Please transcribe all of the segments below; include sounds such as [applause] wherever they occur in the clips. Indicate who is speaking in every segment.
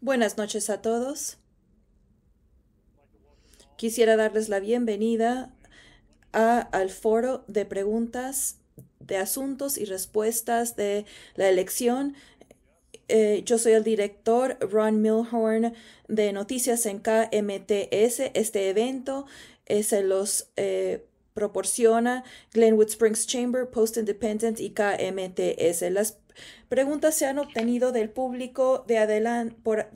Speaker 1: Buenas noches a todos.
Speaker 2: Quisiera darles la bienvenida a, al foro de preguntas de asuntos y respuestas de la elección. Eh, yo soy el director Ron Milhorn de Noticias en KMTS. Este evento eh, se los eh, proporciona Glenwood Springs Chamber, Post Independent y KMTS. Las Preguntas se han obtenido del público de, por,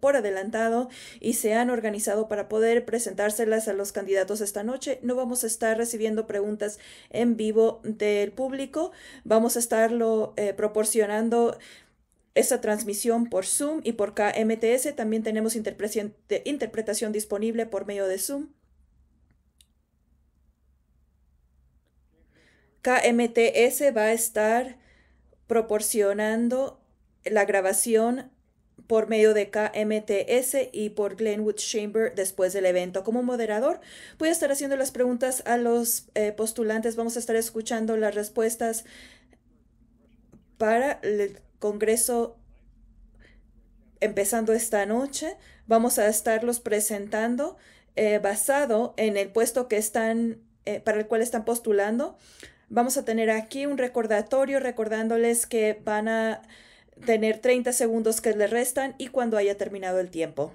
Speaker 2: por, adelantado y se han organizado para poder presentárselas a los candidatos esta noche. No vamos a estar recibiendo preguntas en vivo del público. Vamos a estarlo eh, proporcionando esa transmisión por Zoom y por KMTS. También tenemos interpretación disponible por medio de Zoom. KMTS va a estar proporcionando la grabación por medio de KMTS y por Glenwood Chamber después del evento. Como moderador, voy a estar haciendo las preguntas a los eh, postulantes. Vamos a estar escuchando las respuestas para el Congreso empezando esta noche. Vamos a estarlos presentando eh, basado en el puesto que están, eh, para el cual están postulando. Vamos a tener aquí un recordatorio recordándoles que van a tener 30 segundos que les restan y cuando haya terminado el tiempo.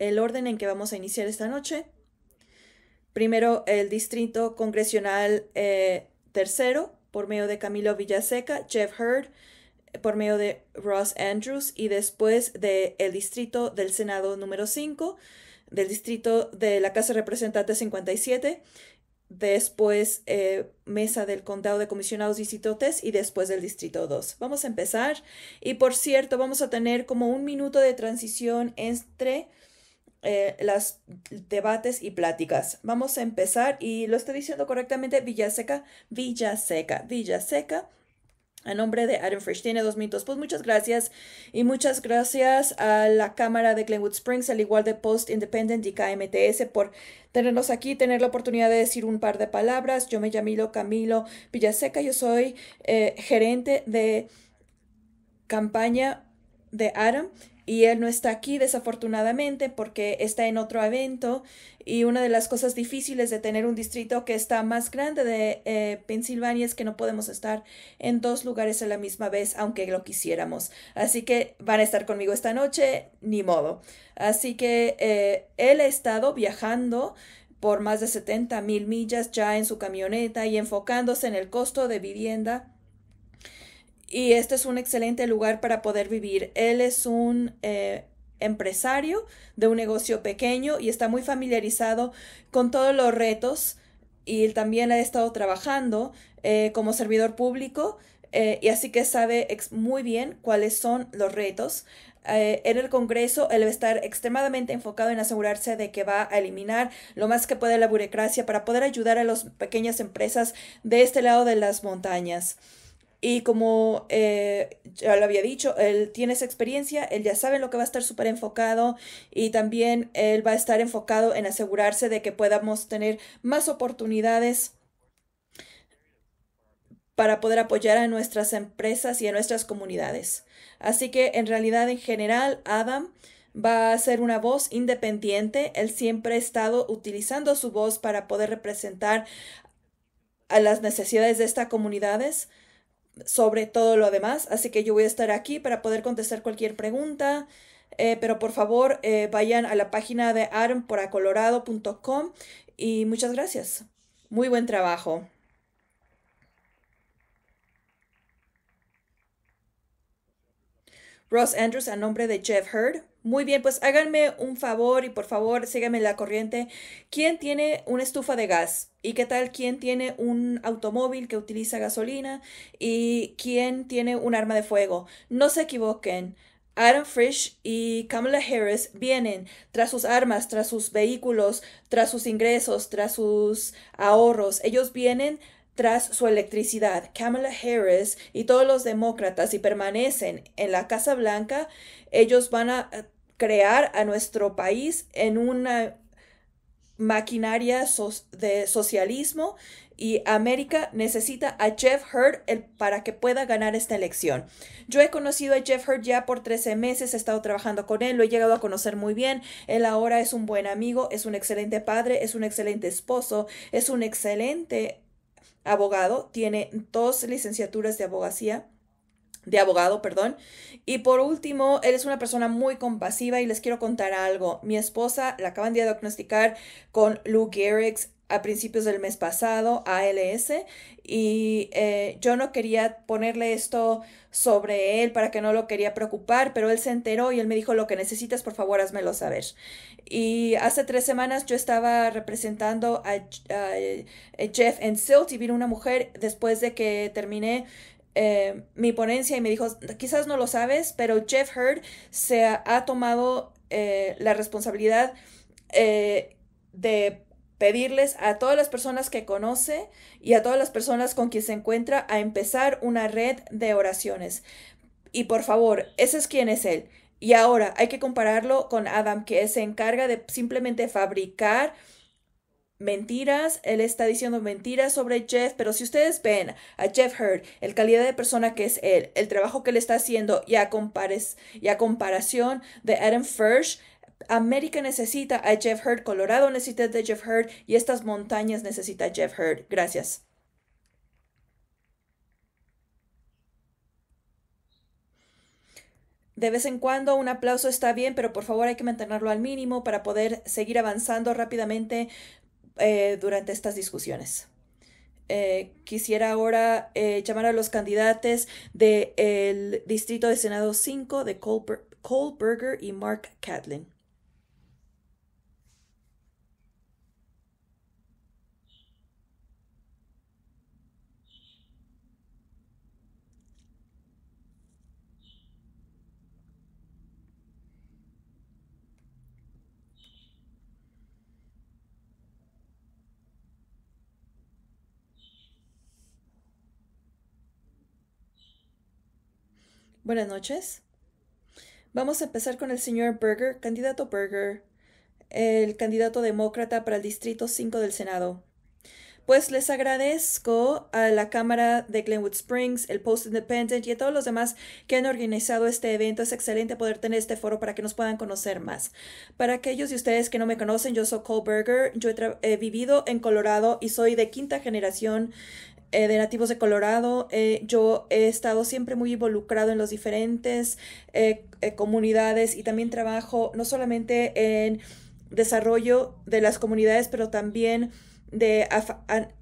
Speaker 2: El orden en que vamos a iniciar esta noche. Primero, el Distrito Congresional eh, Tercero, por medio de Camilo Villaseca, Jeff Heard por medio de Ross Andrews, y después de el Distrito del Senado número 5, del Distrito de la Casa representante 57, después eh, mesa del condado de comisionados visitotes y después del distrito 2. Vamos a empezar y por cierto vamos a tener como un minuto de transición entre eh, los debates y pláticas. Vamos a empezar y lo estoy diciendo correctamente Villaseca, Villaseca, Villaseca a nombre de Adam Frisch, tiene dos minutos. Pues muchas gracias. Y muchas gracias a la Cámara de Glenwood Springs, al igual de Post Independent y KMTS por tenernos aquí, tener la oportunidad de decir un par de palabras. Yo me llamo Camilo Villaseca, yo soy eh, gerente de campaña de Adam y él no está aquí desafortunadamente porque está en otro evento y una de las cosas difíciles de tener un distrito que está más grande de eh, Pensilvania es que no podemos estar en dos lugares a la misma vez, aunque lo quisiéramos. Así que van a estar conmigo esta noche, ni modo. Así que eh, él ha estado viajando por más de 70 mil millas ya en su camioneta y enfocándose en el costo de vivienda y este es un excelente lugar para poder vivir. Él es un eh, empresario de un negocio pequeño y está muy familiarizado con todos los retos y él también ha estado trabajando eh, como servidor público eh, y así que sabe muy bien cuáles son los retos. Eh, en el Congreso él va a estar extremadamente enfocado en asegurarse de que va a eliminar lo más que puede la burocracia para poder ayudar a las pequeñas empresas de este lado de las montañas. Y como eh, ya lo había dicho, él tiene esa experiencia, él ya sabe lo que va a estar súper enfocado y también él va a estar enfocado en asegurarse de que podamos tener más oportunidades para poder apoyar a nuestras empresas y a nuestras comunidades. Así que en realidad en general Adam va a ser una voz independiente. Él siempre ha estado utilizando su voz para poder representar a las necesidades de estas comunidades sobre todo lo demás, así que yo voy a estar aquí para poder contestar cualquier pregunta. Eh, pero por favor, eh, vayan a la página de armporacolorado.com y muchas gracias. Muy buen trabajo. Ross Andrews a nombre de Jeff Hurd. Muy bien, pues háganme un favor y por favor síganme la corriente. ¿Quién tiene una estufa de gas? ¿Y qué tal quién tiene un automóvil que utiliza gasolina? ¿Y quién tiene un arma de fuego? No se equivoquen. Adam Frisch y Kamala Harris vienen tras sus armas, tras sus vehículos, tras sus ingresos, tras sus ahorros. Ellos vienen tras su electricidad. Kamala Harris y todos los demócratas, si permanecen en la Casa Blanca, ellos van a crear a nuestro país en una maquinaria de socialismo y América necesita a Jeff Hurd para que pueda ganar esta elección. Yo he conocido a Jeff Hurd ya por 13 meses, he estado trabajando con él, lo he llegado a conocer muy bien. Él ahora es un buen amigo, es un excelente padre, es un excelente esposo, es un excelente abogado, tiene dos licenciaturas de abogacía de abogado, perdón. Y por último, él es una persona muy compasiva y les quiero contar algo. Mi esposa la acaban de diagnosticar con Lou Gehrig's a principios del mes pasado, ALS, y eh, yo no quería ponerle esto sobre él para que no lo quería preocupar, pero él se enteró y él me dijo, lo que necesitas, por favor, házmelo saber. Y hace tres semanas yo estaba representando a, a eh, Jeff en Silt y vino una mujer después de que terminé eh, mi ponencia y me dijo, quizás no lo sabes, pero Jeff Heard se ha, tomado eh, la responsabilidad eh, de pedirles a todas las personas que conoce y a todas las personas con quien se encuentra a empezar una red de oraciones. Y por favor, ese es quien es él. Y ahora hay que compararlo con Adam, que se encarga de simplemente fabricar mentiras, él está diciendo mentiras sobre Jeff, pero si ustedes ven a Jeff Heard, el calidad de persona que es él, el trabajo que le está haciendo y a, compares, y a comparación de Adam Fersh, América necesita a Jeff Heard, Colorado necesita de Jeff Heard y estas montañas necesita a Jeff Heard. Gracias. De vez en cuando un aplauso está bien, pero por favor hay que mantenerlo al mínimo para poder seguir avanzando rápidamente eh, durante estas discusiones. Eh, quisiera ahora eh, llamar a los candidatos del el Distrito de Senado 5 de Berger y Mark Catlin. Buenas noches. Vamos a empezar con el señor Berger, candidato Berger, el candidato demócrata para el Distrito 5 del Senado. Pues les agradezco a la Cámara de Glenwood Springs, el Post Independent y a todos los demás que han organizado este evento. Es excelente poder tener este foro para que nos puedan conocer más. Para aquellos de ustedes que no me conocen, yo soy Cole Berger. Yo he vivido en Colorado y soy de quinta generación eh, de nativos de Colorado. Eh, yo he estado siempre muy involucrado en las diferentes eh, comunidades y también trabajo no solamente en desarrollo de las comunidades, pero también de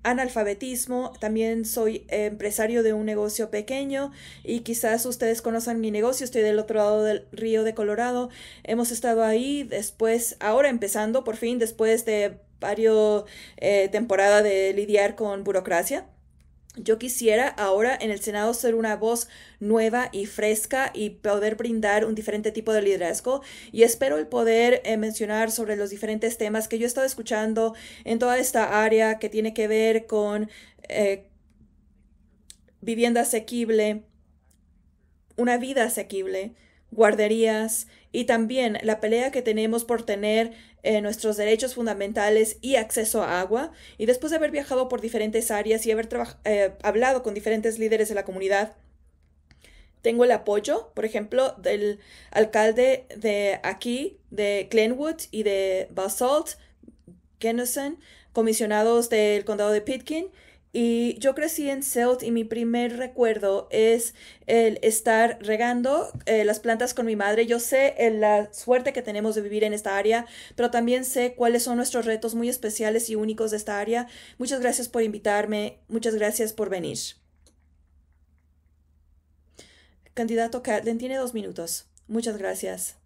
Speaker 2: analfabetismo, también soy empresario de un negocio pequeño y quizás ustedes conozcan mi negocio, estoy del otro lado del río de Colorado, hemos estado ahí después, ahora empezando por fin, después de varios temporadas de lidiar con burocracia. Yo quisiera ahora en el Senado ser una voz nueva y fresca y poder brindar un diferente tipo de liderazgo y espero el poder eh, mencionar sobre los diferentes temas que yo he estado escuchando en toda esta área que tiene que ver con eh, vivienda asequible, una vida asequible, guarderías, y también la pelea que tenemos por tener eh, nuestros derechos fundamentales y acceso a agua. Y después de haber viajado por diferentes áreas y haber eh, hablado con diferentes líderes de la comunidad, tengo el apoyo, por ejemplo, del alcalde de aquí, de Glenwood y de Basalt, Kenison, comisionados del condado de Pitkin y yo crecí en Celt y mi primer recuerdo es el estar regando eh, las plantas con mi madre. Yo sé eh, la suerte que tenemos de vivir en esta área, pero también sé cuáles son nuestros retos muy especiales y únicos de esta área. Muchas gracias por invitarme, muchas gracias por venir. Candidato Catlin tiene dos minutos. Muchas gracias.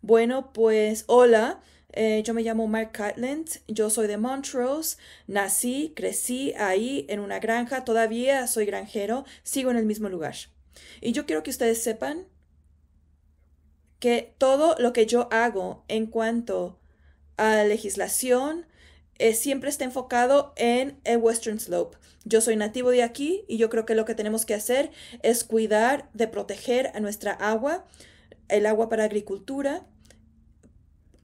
Speaker 2: Bueno, pues hola. Eh, yo me llamo Mark Cutland, yo soy de Montrose, nací, crecí ahí en una granja, todavía soy granjero, sigo en el mismo lugar. Y yo quiero que ustedes sepan que todo lo que yo hago en cuanto a legislación eh, siempre está enfocado en el eh, Western Slope. Yo soy nativo de aquí y yo creo que lo que tenemos que hacer es cuidar de proteger a nuestra agua, el agua para agricultura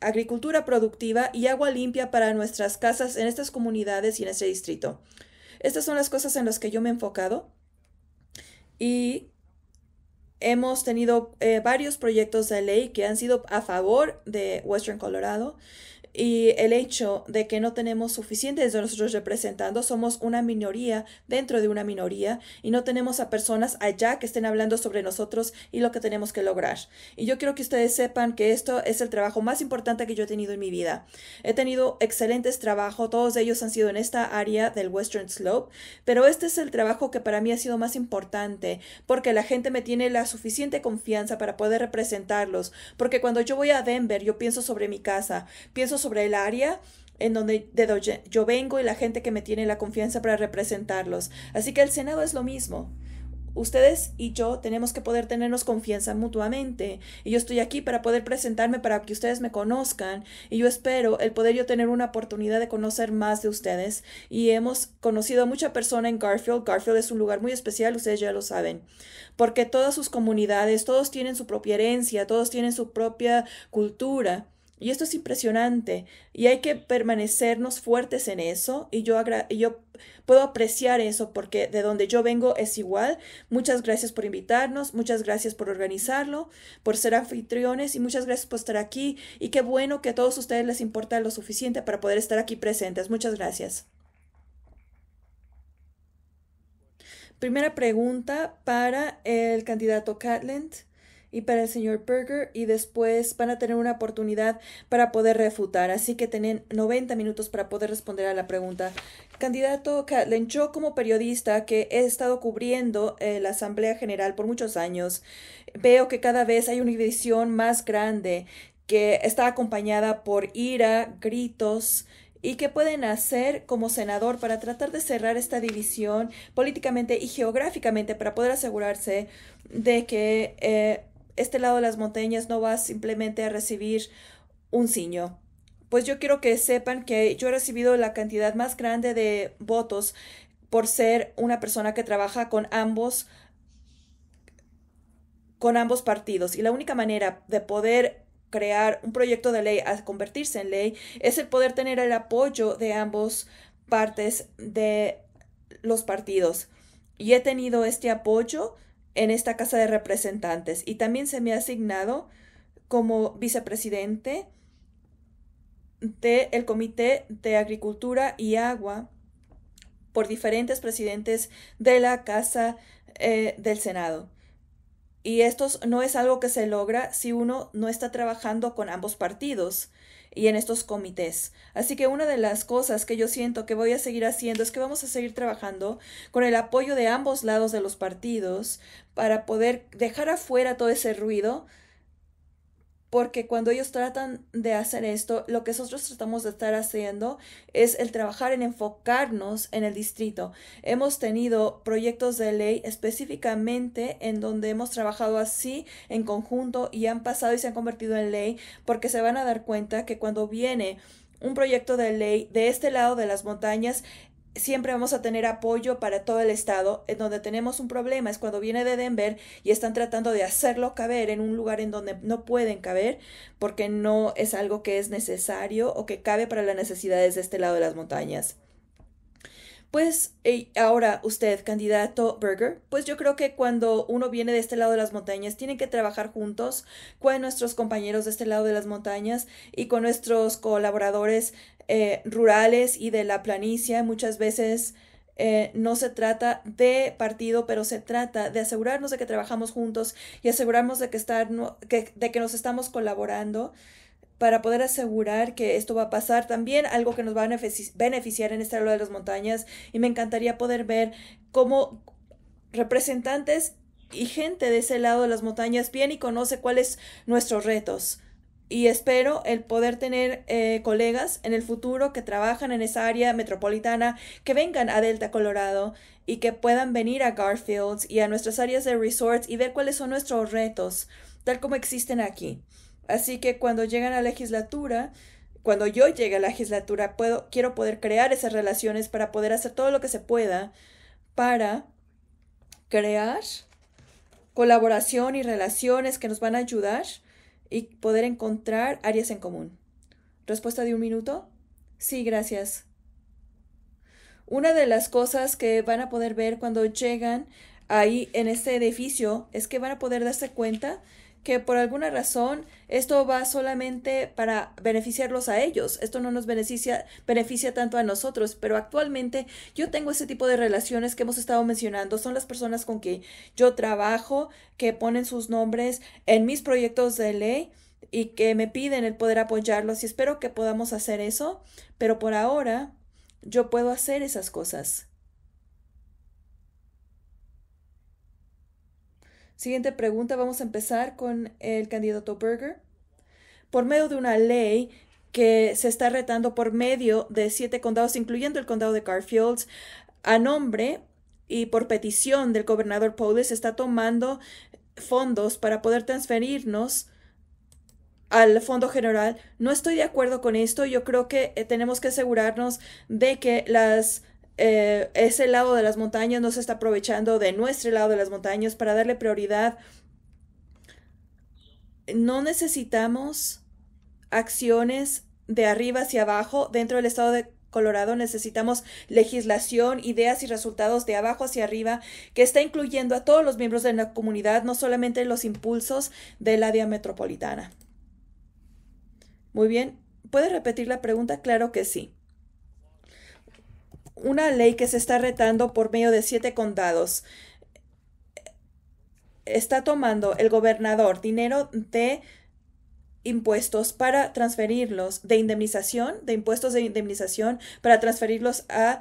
Speaker 2: agricultura productiva y agua limpia para nuestras casas en estas comunidades y en este distrito. Estas son las cosas en las que yo me he enfocado y hemos tenido eh, varios proyectos de ley que han sido a favor de Western Colorado y el hecho de que no tenemos suficientes de nosotros representando, somos una minoría dentro de una minoría y no tenemos a personas allá que estén hablando sobre nosotros y lo que tenemos que lograr. Y yo quiero que ustedes sepan que esto es el trabajo más importante que yo he tenido en mi vida. He tenido excelentes trabajos, todos ellos han sido en esta área del Western Slope, pero este es el trabajo que para mí ha sido más importante porque la gente me tiene la suficiente confianza para poder representarlos, porque cuando yo voy a Denver yo pienso sobre mi casa, pienso sobre sobre el área en donde, yo vengo y la gente que me tiene la confianza para representarlos. Así que el Senado es lo mismo. Ustedes y yo tenemos que poder tenernos confianza mutuamente. Y yo estoy aquí para poder presentarme, para que ustedes me conozcan. Y yo espero el poder yo tener una oportunidad de conocer más de ustedes. Y hemos conocido a mucha persona en Garfield. Garfield es un lugar muy especial, ustedes ya lo saben. Porque todas sus comunidades, todos tienen su propia herencia, todos tienen su propia cultura. Y esto es impresionante y hay que permanecernos fuertes en eso y yo, yo puedo apreciar eso porque de donde yo vengo es igual. Muchas gracias por invitarnos, muchas gracias por organizarlo, por ser anfitriones y muchas gracias por estar aquí y qué bueno que a todos ustedes les importa lo suficiente para poder estar aquí presentes. Muchas gracias. Primera pregunta para el candidato Catland y para el señor Berger y después van a tener una oportunidad para poder refutar. Así que tienen 90 minutos para poder responder a la pregunta. Candidato Catlin, como periodista que he estado cubriendo eh, la Asamblea General por muchos años, veo que cada vez hay una división más grande que está acompañada por ira, gritos, y qué pueden hacer como senador para tratar de cerrar esta división políticamente y geográficamente para poder asegurarse de que eh, este lado de las montañas no va simplemente a recibir un ciño. Pues yo quiero que sepan que yo he recibido la cantidad más grande de votos por ser una persona que trabaja con ambos con ambos partidos y la única manera de poder crear un proyecto de ley a convertirse en ley es el poder tener el apoyo de ambos partes de los partidos y he tenido este apoyo en esta Casa de Representantes y también se me ha asignado como vicepresidente del el Comité de Agricultura y Agua por diferentes presidentes de la Casa eh, del Senado. Y esto no es algo que se logra si uno no está trabajando con ambos partidos y en estos comités. Así que una de las cosas que yo siento que voy a seguir haciendo es que vamos a seguir trabajando con el apoyo de ambos lados de los partidos para poder dejar afuera todo ese ruido porque cuando ellos tratan de hacer esto, lo que nosotros tratamos de estar haciendo es el trabajar en enfocarnos en el distrito. Hemos tenido proyectos de ley específicamente en donde hemos trabajado así en conjunto y han pasado y se han convertido en ley porque se van a dar cuenta que cuando viene un proyecto de ley de este lado de las montañas, siempre vamos a tener apoyo para todo el estado. En donde tenemos un problema es cuando viene de Denver y están tratando de hacerlo caber en un lugar en donde no pueden caber porque no es algo que es necesario o que cabe para las necesidades de este lado de las montañas. Pues ahora usted, candidato Berger, pues yo creo que cuando uno viene de este lado de las montañas, tienen que trabajar juntos con nuestros compañeros de este lado de las montañas y con nuestros colaboradores eh, rurales y de la planicie. Muchas veces eh, no se trata de partido, pero se trata de asegurarnos de que trabajamos juntos y asegurarnos de que, estar, de que nos estamos colaborando para poder asegurar que esto va a pasar. También algo que nos va a beneficiar en este lado de las montañas y me encantaría poder ver cómo representantes y gente de ese lado de las montañas bien y conoce cuáles nuestros retos y espero el poder tener eh, colegas en el futuro que trabajan en esa área metropolitana, que vengan a Delta, Colorado y que puedan venir a Garfields y a nuestras áreas de resorts y ver cuáles son nuestros retos, tal como existen aquí. Así que cuando llegan a la legislatura, cuando yo llegue a la legislatura, puedo, quiero poder crear esas relaciones para poder hacer todo lo que se pueda para crear colaboración y relaciones que nos van a ayudar y poder encontrar áreas en común. Respuesta de un minuto. Sí, gracias. Una de las cosas que van a poder ver cuando llegan ahí en este edificio es que van a poder darse cuenta que por alguna razón esto va solamente para beneficiarlos a ellos. Esto no nos beneficia, beneficia tanto a nosotros, pero actualmente yo tengo ese tipo de relaciones que hemos estado mencionando. Son las personas con que yo trabajo, que ponen sus nombres en mis proyectos de ley y que me piden el poder apoyarlos y espero que podamos hacer eso, pero por ahora yo puedo hacer esas cosas. Siguiente pregunta, vamos a empezar con el candidato Berger. Por medio de una ley que se está retando por medio de siete condados, incluyendo el condado de Garfields, a nombre y por petición del gobernador se está tomando fondos para poder transferirnos al Fondo General. No estoy de acuerdo con esto. Yo creo que eh, tenemos que asegurarnos de que las eh, ese lado de las montañas no se está aprovechando de nuestro lado de las montañas para darle prioridad. No necesitamos acciones de arriba hacia abajo dentro del estado de Colorado necesitamos legislación, ideas y resultados de abajo hacia arriba que está incluyendo a todos los miembros de la comunidad, no solamente los impulsos la área metropolitana. Muy bien, ¿puede repetir la pregunta? Claro que sí una ley que se está retando por medio de siete condados. Está tomando el gobernador dinero de impuestos para transferirlos de indemnización, de impuestos de indemnización, para transferirlos a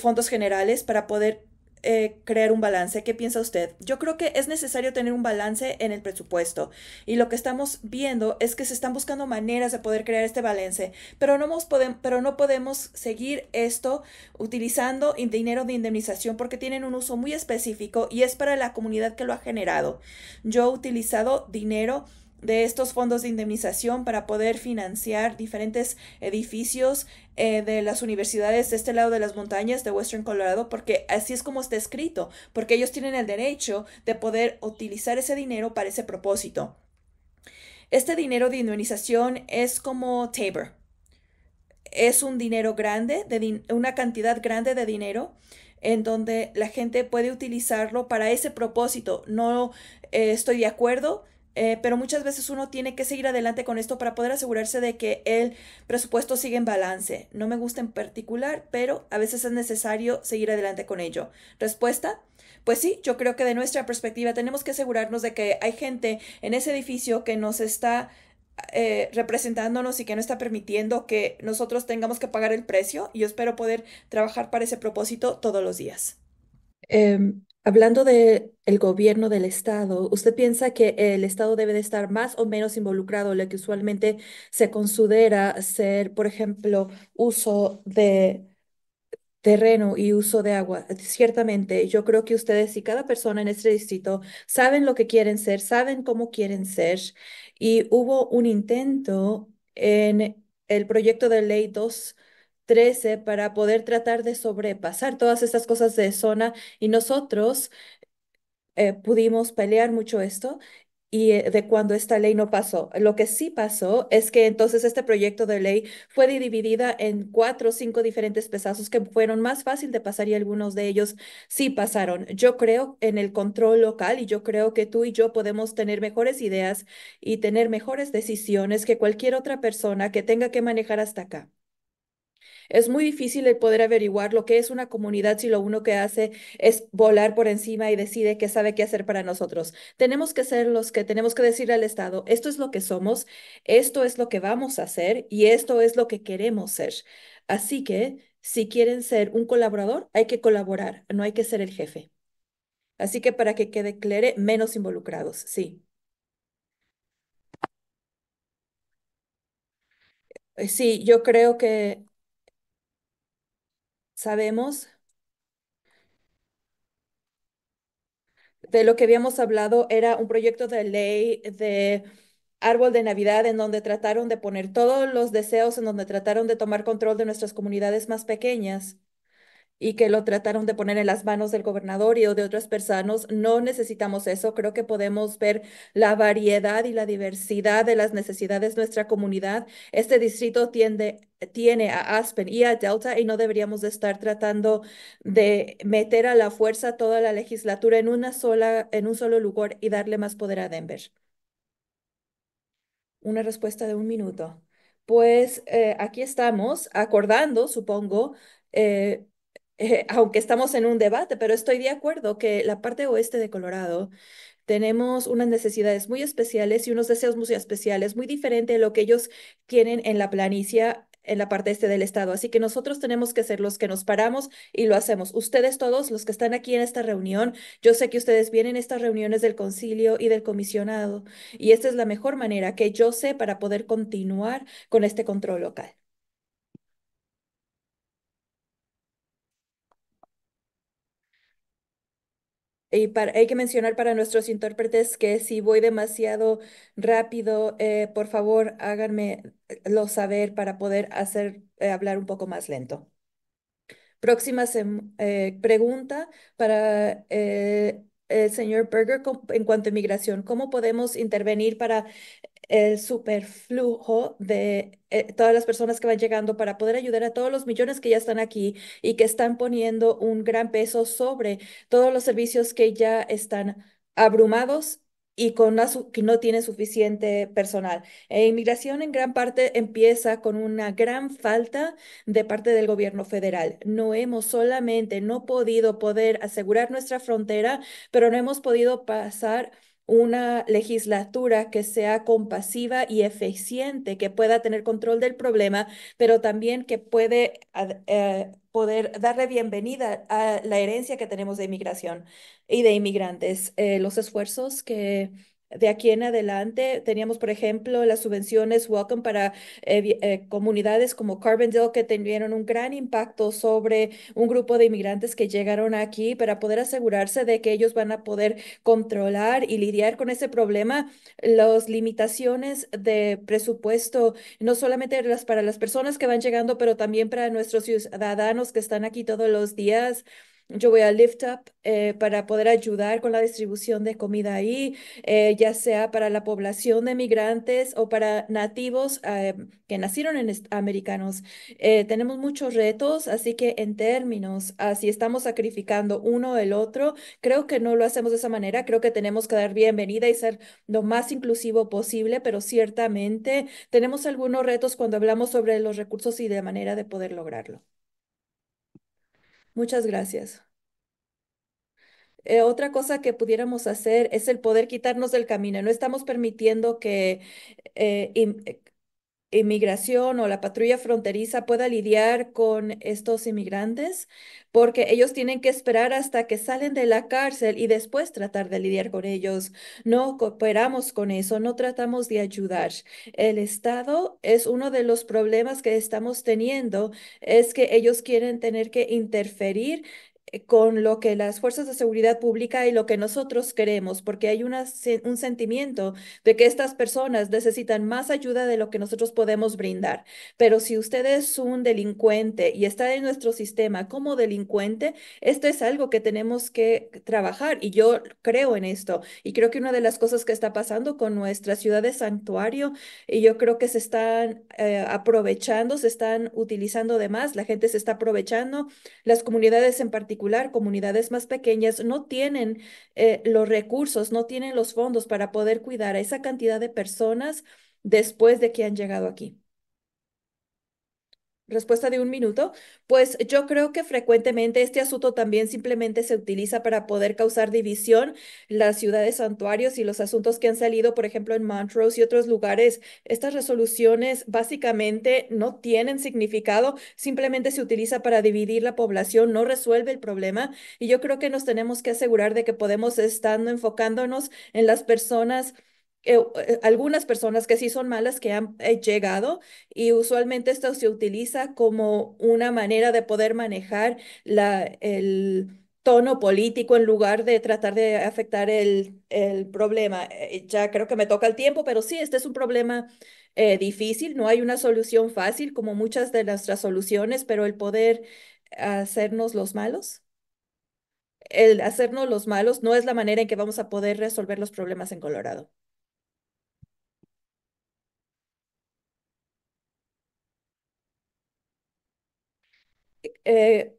Speaker 2: fondos generales para poder eh, crear un balance. ¿Qué piensa usted? Yo creo que es necesario tener un balance en el presupuesto y lo que estamos viendo es que se están buscando maneras de poder crear este balance, pero no, podemos, pero no podemos seguir esto utilizando dinero de indemnización porque tienen un uso muy específico y es para la comunidad que lo ha generado. Yo he utilizado dinero de estos fondos de indemnización para poder financiar diferentes edificios eh, de las universidades de este lado de las montañas de Western Colorado, porque así es como está escrito, porque ellos tienen el derecho de poder utilizar ese dinero para ese propósito. Este dinero de indemnización es como Tabor. Es un dinero grande, de una cantidad grande de dinero en donde la gente puede utilizarlo para ese propósito. No eh, estoy de acuerdo, eh, pero muchas veces uno tiene que seguir adelante con esto para poder asegurarse de que el presupuesto sigue en balance. No me gusta en particular, pero a veces es necesario seguir adelante con ello. Respuesta. Pues sí, yo creo que de nuestra perspectiva tenemos que asegurarnos de que hay gente en ese edificio que nos está eh, representándonos y que no está permitiendo que nosotros tengamos que pagar el precio y yo espero poder trabajar para ese propósito todos los días. Em, Hablando del gobierno del Estado, ¿usted piensa que el Estado debe de estar más o menos involucrado en lo que usualmente se considera ser, por ejemplo, uso de terreno y uso de agua. Ciertamente, yo creo que ustedes y cada persona en este distrito saben lo que quieren ser, saben cómo quieren ser. Y hubo un intento en el proyecto de ley 2 13 para poder tratar de sobrepasar todas estas cosas de zona y nosotros eh, pudimos pelear mucho esto y eh, de cuando esta ley no pasó. Lo que sí pasó es que entonces este proyecto de ley fue dividida en cuatro o cinco diferentes pedazos que fueron más fácil de pasar y algunos de ellos sí pasaron. Yo creo en el control local y yo creo que tú y yo podemos tener mejores ideas y tener mejores decisiones que cualquier otra persona que tenga que manejar hasta acá. Es muy difícil el poder averiguar lo que es una comunidad si lo uno que hace es volar por encima y decide que sabe qué hacer para nosotros. Tenemos que ser los que tenemos que decir al Estado, esto es lo que somos, esto es lo que vamos a hacer y esto es lo que queremos ser. Así que si quieren ser un colaborador, hay que colaborar, no hay que ser el jefe. Así que para que quede clere menos involucrados, sí. Eh, sí, yo creo que sabemos de lo que habíamos hablado, era un proyecto de ley de árbol de Navidad en donde trataron de poner todos los deseos, en donde trataron de tomar control de nuestras comunidades más pequeñas y que lo trataron de poner en las manos del gobernador y de otras personas. No necesitamos eso. Creo que podemos ver la variedad y la diversidad de las necesidades de nuestra comunidad. Este distrito tiende, tiene a Aspen y a Delta y no deberíamos de estar tratando de meter a la fuerza toda la legislatura en, una sola, en un solo lugar y darle más poder a Denver. Una respuesta de un minuto. Pues eh, aquí estamos acordando, supongo, eh, eh, aunque estamos en un debate, pero estoy de acuerdo que la parte oeste de Colorado tenemos unas necesidades muy especiales y unos deseos muy especiales, muy diferente de lo que ellos tienen en la planicie en la parte este del estado. Así que nosotros tenemos que ser los que nos paramos y lo hacemos. Ustedes todos, los que están aquí en esta reunión, yo sé que ustedes vienen a estas reuniones del concilio y del comisionado y esta es la mejor manera que yo sé para poder continuar con este control local. Y para, hay que mencionar para nuestros intérpretes que si voy demasiado rápido, eh, por favor háganme eh, lo saber para poder hacer eh, hablar un poco más lento. Próxima pregunta para el señor Berger, en cuanto a inmigración, ¿cómo podemos intervenir para el superflujo de eh, todas las personas que van llegando para poder ayudar a todos los millones que ya están aquí y que están poniendo un gran peso sobre todos los servicios que ya están abrumados y con que no tiene suficiente personal. E inmigración en gran parte empieza con una gran falta de parte del gobierno federal. No hemos solamente no podido poder asegurar nuestra frontera, pero no hemos podido pasar una legislatura que sea compasiva y eficiente, que pueda tener control del problema, pero también que puede eh, poder darle bienvenida a la herencia que tenemos de inmigración y de inmigrantes. Eh, los esfuerzos que de aquí en adelante. Teníamos, por ejemplo, las subvenciones Welcome para eh, eh, comunidades como Carbondale que tuvieron un gran impacto sobre un grupo de inmigrantes que llegaron aquí para poder asegurarse de que ellos van a poder controlar y lidiar con ese problema. Las limitaciones de presupuesto, no solamente las para las personas que van llegando, pero también para nuestros ciudadanos que están aquí todos los días. Yo voy a Lift Up eh, para poder ayudar con la distribución de comida ahí, eh, ya sea para la población de migrantes o para nativos eh, que nacieron en americanos. tenemos muchos retos, así que en términos, así ah, estamos sacrificando uno el otro, creo que no lo hacemos de esa manera. Creo que tenemos que dar bienvenida y ser lo más inclusivo posible, pero ciertamente tenemos algunos retos cuando hablamos sobre los recursos y de manera de poder lograrlo. Muchas gracias. Eh, otra cosa que pudiéramos hacer es el poder quitarnos del camino. No estamos permitiendo que eh, eh, inmigración o la patrulla fronteriza pueda lidiar con estos inmigrantes, porque ellos tienen que esperar hasta que salen de la cárcel y después tratar de lidiar con ellos. No cooperamos con eso, no tratamos de ayudar. El Estado es uno de los problemas que estamos teniendo, es que ellos quieren tener que interferir eh, con lo que las fuerzas de seguridad pública y lo que nosotros queremos, porque hay una, un sentimiento de que estas personas necesitan más ayuda de lo que nosotros podemos brindar. Pero si usted es un delincuente y está en nuestro sistema como delincuente, esto es algo que tenemos que trabajar y yo creo en esto. Y creo que una de las cosas que está pasando con nuestra ciudad de santuario, y yo creo que se están eh, aprovechando, se están utilizando de más, la gente se está aprovechando, las comunidades en particular comunidades más pequeñas no tienen eh, los recursos, no tienen los fondos para poder cuidar a esa cantidad de personas después de que han llegado aquí respuesta de un minuto, pues yo creo que frecuentemente este asunto también simplemente se utiliza para poder causar división. Las ciudades santuarios y los asuntos que han salido, por ejemplo, en Montrose y otros lugares, estas resoluciones básicamente no tienen significado, simplemente se utiliza para dividir la población, no resuelve el problema. Y yo creo que nos tenemos que asegurar de que podemos estando enfocándonos en las personas eh, eh, algunas personas que sí son malas que han eh, llegado y usualmente esto se utiliza como una manera de poder manejar la, el tono político en lugar de tratar de afectar el, problema. ya creo que me toca el tiempo, pero sí, este es un problema difícil, no hay una solución fácil como muchas de nuestras soluciones, pero el poder hacernos los malos el hacernos los malos no es la manera en que vamos a poder resolver los problemas en Colorado. eh,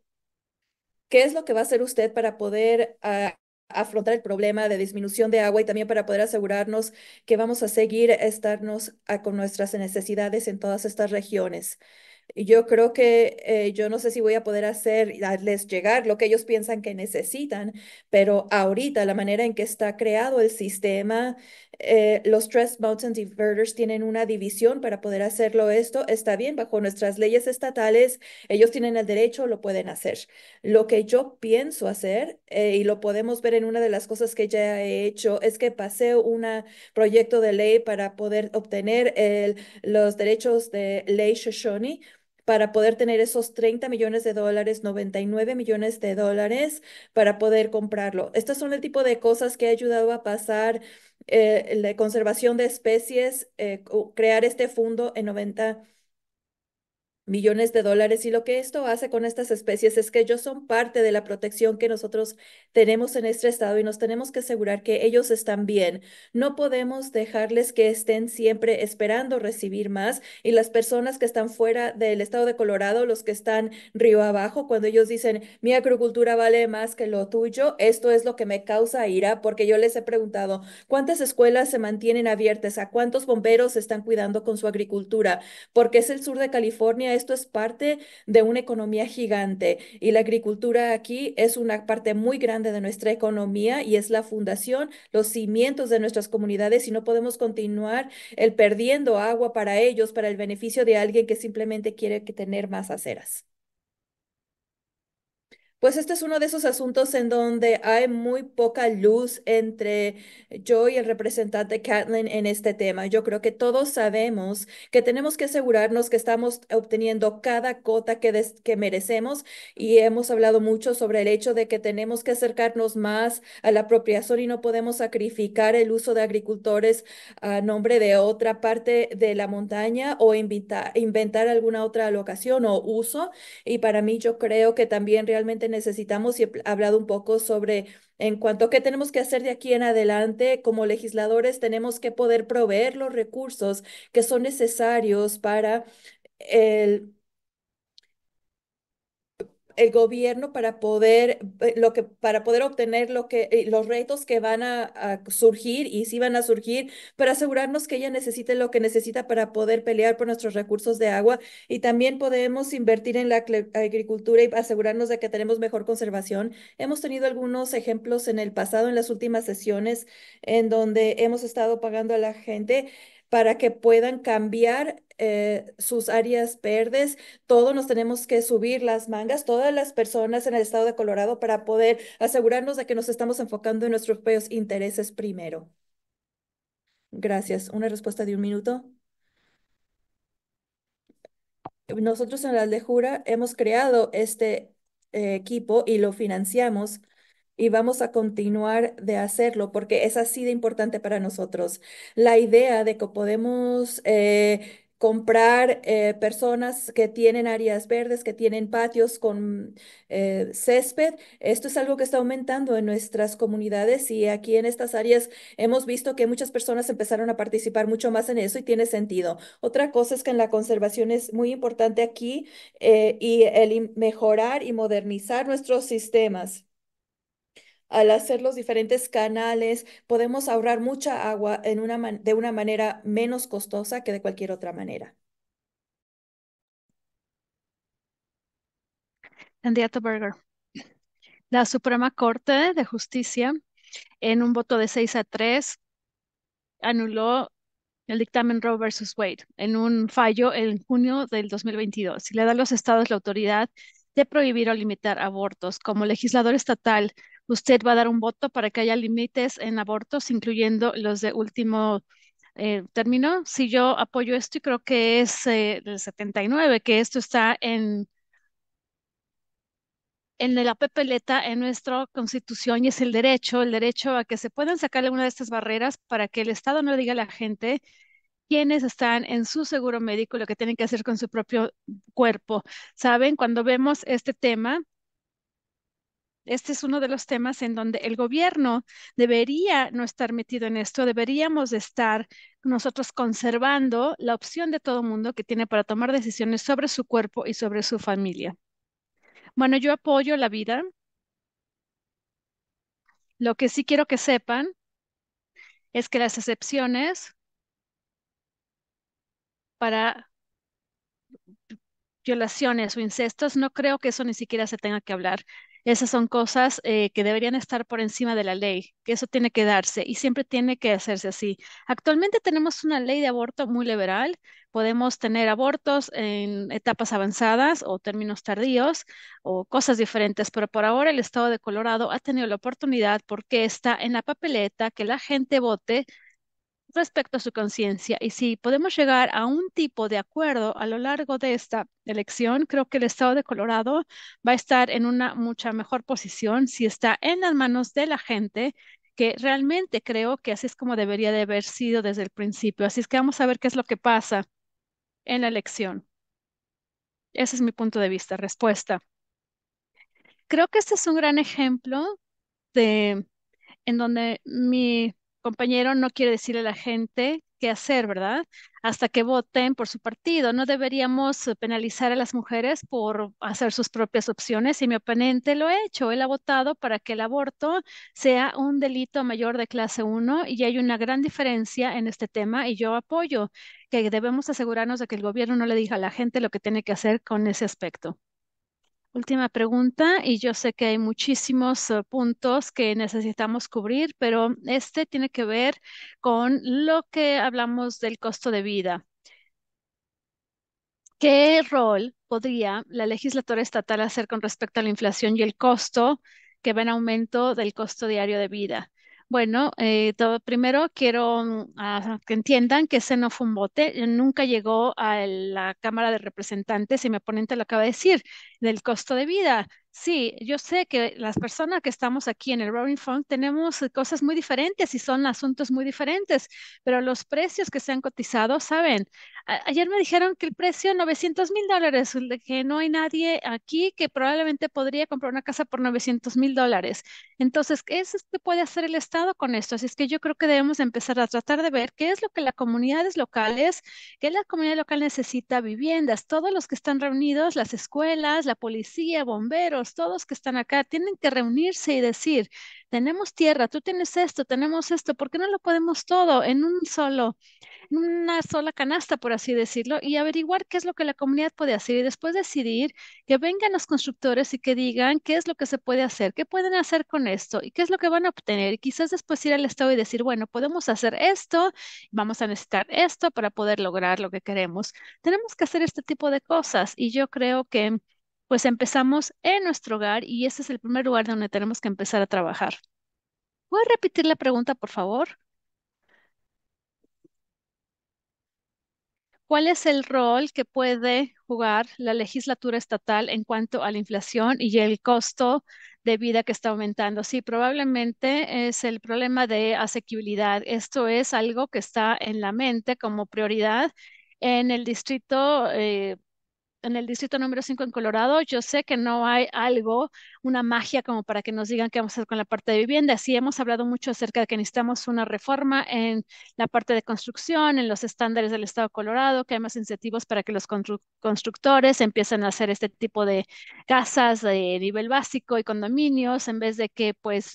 Speaker 2: ¿qué es lo que va a hacer usted para poder ah, afrontar el problema de disminución de agua y también para poder asegurarnos que vamos a seguir estarnos ah, con nuestras necesidades en todas estas regiones? Yo creo que eh, yo no sé si voy a poder hacer, darles llegar lo que ellos piensan que necesitan, pero ahorita la manera en que está creado el sistema eh, los Trust Mountain diverters tienen una división para poder hacerlo esto. Está bien, bajo nuestras leyes estatales, ellos tienen el derecho, lo pueden hacer. Lo que yo pienso hacer, eh, y lo podemos ver en una de las cosas que ya he hecho, es que pasé un proyecto de ley para poder obtener el, los derechos de ley Shoshone para poder tener esos 30 millones de dólares, 99 millones de dólares, para poder comprarlo. Estos son el tipo de cosas que ha ayudado a pasar eh, la conservación de especies, eh, crear este fondo en 90 millones de dólares y lo que esto hace con estas especies es que ellos son parte de la protección que nosotros tenemos en este estado y nos tenemos que asegurar que ellos están bien. No podemos dejarles que estén siempre esperando recibir más y las personas que están fuera del estado de Colorado, los que están río abajo, cuando ellos dicen mi agricultura vale más que lo tuyo, esto es lo que me causa ira porque yo les he preguntado cuántas escuelas se mantienen abiertas, a cuántos bomberos están cuidando con su agricultura, porque es el sur de California esto es parte de una economía gigante y la agricultura aquí es una parte muy grande de nuestra economía y es la fundación, los cimientos de nuestras comunidades y no podemos continuar el perdiendo agua para ellos, para el beneficio de alguien que simplemente quiere tener más aceras. Pues este es uno de esos asuntos en donde hay muy poca luz entre yo y el representante Catlin en este tema. Yo creo que todos sabemos que tenemos que asegurarnos que estamos obteniendo cada cota que, que merecemos y hemos hablado mucho sobre el hecho de que tenemos que acercarnos más a la apropiación y no podemos sacrificar el uso de agricultores a nombre de otra parte de la montaña o inventar alguna otra locación o uso. Y para mí yo creo que también realmente necesitamos, y he hablado un poco sobre en cuanto a qué tenemos que hacer de aquí en adelante, como legisladores tenemos que poder proveer los recursos que son necesarios para el el gobierno para poder, eh, lo que, para poder obtener lo que, eh, los retos que van a, surgir y si van a surgir, para asegurarnos que ella necesite lo que necesita para poder pelear por nuestros recursos de agua. Y también podemos invertir en la agricultura y asegurarnos de que tenemos mejor conservación. Hemos tenido algunos ejemplos en el pasado, en las últimas sesiones, en donde hemos estado pagando a la gente para que puedan cambiar eh, sus áreas verdes. Todos nos tenemos que subir las mangas, todas las personas en el estado de Colorado, para poder asegurarnos de que nos estamos enfocando en nuestros propios intereses primero. Gracias. Una respuesta de un minuto. Nosotros en la Jura hemos creado este eh, equipo y lo financiamos y vamos a continuar de hacerlo porque es así de importante para nosotros. La idea de que podemos... Eh, comprar eh, personas que tienen áreas verdes, que tienen patios con eh, césped. Esto es algo que está aumentando en nuestras comunidades y aquí en estas áreas hemos visto que muchas personas empezaron a participar mucho más en eso y tiene sentido. Otra cosa es que en la conservación es muy importante aquí y el mejorar y modernizar nuestros sistemas al hacer los diferentes canales, podemos ahorrar mucha agua en una de una manera menos costosa que de cualquier otra manera.
Speaker 1: Berger. La Suprema Corte de Justicia, en un voto de 6 a 3, anuló el dictamen Roe versus Wade en un fallo en junio del 2022 y le da a los estados la autoridad de prohibir o limitar abortos. Como legislador estatal, usted va a dar un voto para que haya límites en abortos, incluyendo los de último eh, término. Si yo apoyo esto y creo que es eh, del el 79, que esto está en en la pepeleta en nuestra constitución y es el derecho, el derecho a que se puedan sacar alguna de estas barreras para que el Estado no diga a la gente quiénes están en su seguro médico, lo que tienen que hacer con su propio cuerpo. Saben, cuando vemos este tema, este es uno de los temas en donde el gobierno debería no estar metido en esto, deberíamos estar nosotros conservando la opción de todo mundo que tiene para tomar decisiones sobre su cuerpo y sobre su familia. Bueno, yo apoyo la vida. Lo que sí quiero que sepan es que las excepciones para violaciones o incestos, no creo que eso ni siquiera se tenga que hablar. Esas son cosas eh, que deberían estar por encima de la ley, que eso tiene que darse y siempre tiene que hacerse así. Actualmente tenemos una ley de aborto muy liberal, podemos tener abortos en etapas avanzadas o términos tardíos o cosas diferentes, pero por ahora el Estado de Colorado ha tenido la oportunidad porque está en la papeleta que la gente vote respecto a su conciencia. Y si podemos llegar a un tipo de acuerdo a lo largo de esta elección, creo que el estado de Colorado va a estar en una mucha mejor posición si está en las manos de la gente que realmente creo que así es como debería de haber sido desde el principio. Así es que vamos a ver qué es lo que pasa en la elección. Ese es mi punto de vista. Respuesta. Creo que este es un gran ejemplo de en donde mi compañero no quiere decirle a la gente qué hacer, ¿verdad? Hasta que voten por su partido. No deberíamos eh, penalizar a las mujeres por hacer sus propias opciones y mi oponente lo ha hecho. Él ha votado para que el aborto sea un delito mayor de clase 1 y hay una gran diferencia en este tema y yo apoyo que debemos asegurarnos de que el gobierno no le diga a la gente lo que tiene que hacer con ese aspecto. Última pregunta, y yo sé que hay muchísimos eh, puntos que necesitamos cubrir, pero este tiene que ver con lo que hablamos del costo de vida. ¿Qué rol podría la legislatura estatal hacer con respecto a la inflación y el costo que va en aumento del costo diario de vida? Bueno, eh, todo, primero quiero mm, ah, que entiendan que ese no fue un bote, eh, nunca llegó a la Cámara de Representantes y mi oponente lo acaba de decir, del costo de vida. Sí, yo sé que las personas que estamos aquí en el Roaring Fund tenemos eh, cosas muy diferentes y son asuntos muy diferentes, pero los precios que se han cotizado, saben, ayer me dijeron que el precio 900 mil dólares, que no hay nadie aquí que probablemente podría comprar una casa por 900 mil dólares. Entonces, ¿qué es que puede hacer el Estado con esto? Así es que yo creo que debemos empezar a tratar de ver qué es lo que las comunidades locales, qué la comunidad local necesita, viviendas, todos los que están reunidos, las escuelas, la policía, bomberos todos que están acá, tienen que reunirse y decir, tenemos tierra, tú tienes esto, tenemos esto, ¿por qué no lo podemos todo en un solo, en una sola canasta, por así decirlo, y averiguar qué es lo que la comunidad puede hacer y después decidir que vengan los constructores y que digan qué es lo que se puede hacer, qué pueden hacer con esto y qué es lo que van a obtener. Y quizás después ir al Estado y decir, bueno, podemos hacer esto, vamos a necesitar esto para poder lograr lo que queremos. Tenemos que hacer este tipo de cosas y yo creo que pues empezamos en nuestro hogar y ese es el primer lugar donde tenemos que empezar a trabajar. a repetir la pregunta, por favor? ¿Cuál es el rol que puede jugar la legislatura estatal en cuanto a la inflación y el costo de vida que está aumentando? Sí, probablemente es el problema de asequibilidad. Esto es algo que está en la mente como prioridad en el distrito eh, en el distrito número 5 en Colorado, yo sé que no hay algo, una magia como para que nos digan qué vamos a hacer con la parte de vivienda. Sí, hemos hablado mucho acerca de que necesitamos una reforma en la parte de construcción, en los estándares del Estado de Colorado, que hay más incentivos para que los constructores empiecen a hacer este tipo de casas de nivel básico y condominios, en vez de que pues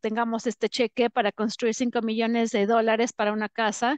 Speaker 1: tengamos este cheque para construir 5 millones de dólares para una casa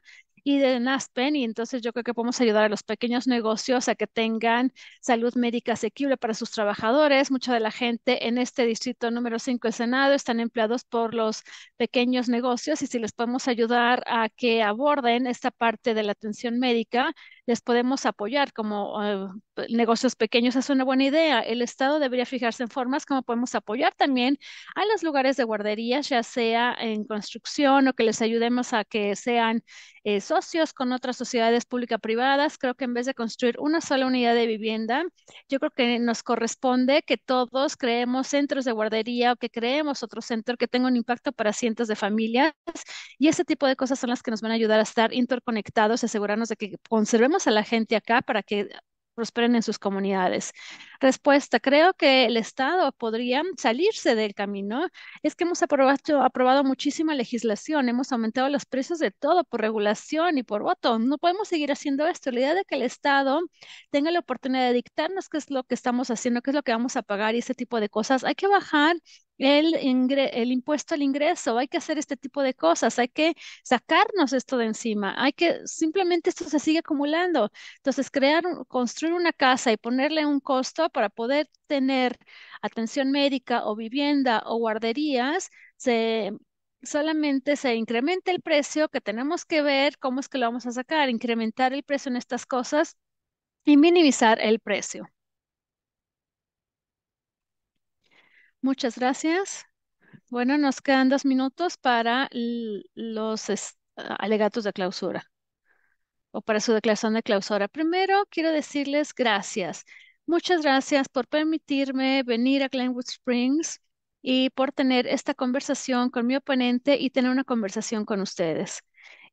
Speaker 1: y de NASPEN, y entonces yo creo que podemos ayudar a los pequeños negocios a que tengan salud médica asequible para sus trabajadores. Mucha de la gente en este distrito número 5 del Senado están empleados por los pequeños negocios y si les podemos ayudar a que aborden esta parte de la atención médica, les podemos apoyar como eh, negocios pequeños. Es una buena idea. El Estado debería fijarse en formas como podemos apoyar también a los lugares de guarderías, ya sea en construcción o que les ayudemos a que sean eh, socios con otras sociedades públicas privadas Creo que en vez de construir una sola unidad de vivienda, yo creo que nos corresponde que todos creemos centros de guardería o que creemos otro centro que tenga un impacto para cientos de familias. Y ese tipo de cosas son las que nos van a ayudar a estar interconectados, asegurarnos de que conservemos a la gente acá para que prosperen en sus comunidades. Respuesta, creo que el Estado podría salirse del camino. Es que hemos aprobado, aprobado muchísima legislación, hemos aumentado los precios de todo por regulación y por voto. No podemos seguir haciendo esto. La idea de que el Estado tenga la oportunidad de dictarnos qué es lo que estamos haciendo, qué es lo que vamos a pagar y ese tipo de cosas, hay que bajar el, el impuesto al ingreso, hay que hacer este tipo de cosas, hay que sacarnos esto de encima, hay que simplemente esto se sigue acumulando. Entonces, crear, construir una casa y ponerle un costo para poder tener atención médica o vivienda o guarderías, se solamente se incrementa el precio, que tenemos que ver cómo es que lo vamos a sacar, incrementar el precio en estas cosas y minimizar el precio. Muchas gracias. Bueno, nos quedan dos minutos para los alegatos de clausura o para su declaración de clausura. Primero, quiero decirles gracias. Muchas gracias por permitirme venir a Glenwood Springs y por tener esta conversación con mi oponente y tener una conversación con ustedes.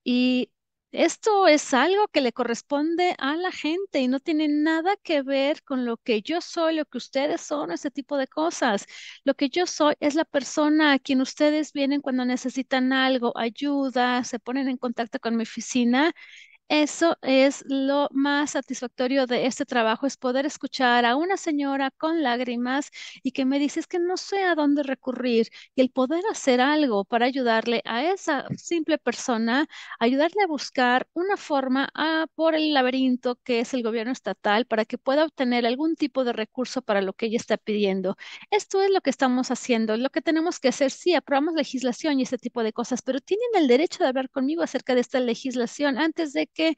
Speaker 1: Y esto es algo que le corresponde a la gente y no tiene nada que ver con lo que yo soy, lo que ustedes son, ese tipo de cosas. Lo que yo soy es la persona a quien ustedes vienen cuando necesitan algo, ayuda, se ponen en contacto con mi oficina eso es lo más satisfactorio de este trabajo, es poder escuchar a una señora con lágrimas y que me dice es que no sé a dónde recurrir y el poder hacer algo para ayudarle a esa simple persona, ayudarle a buscar una forma a, ah, por el laberinto que es el gobierno estatal para que pueda obtener algún tipo de recurso para lo que ella está pidiendo. Esto es lo que estamos haciendo, lo que tenemos que hacer. Sí, aprobamos legislación y ese tipo de cosas, pero tienen el derecho de hablar conmigo acerca de esta legislación antes de que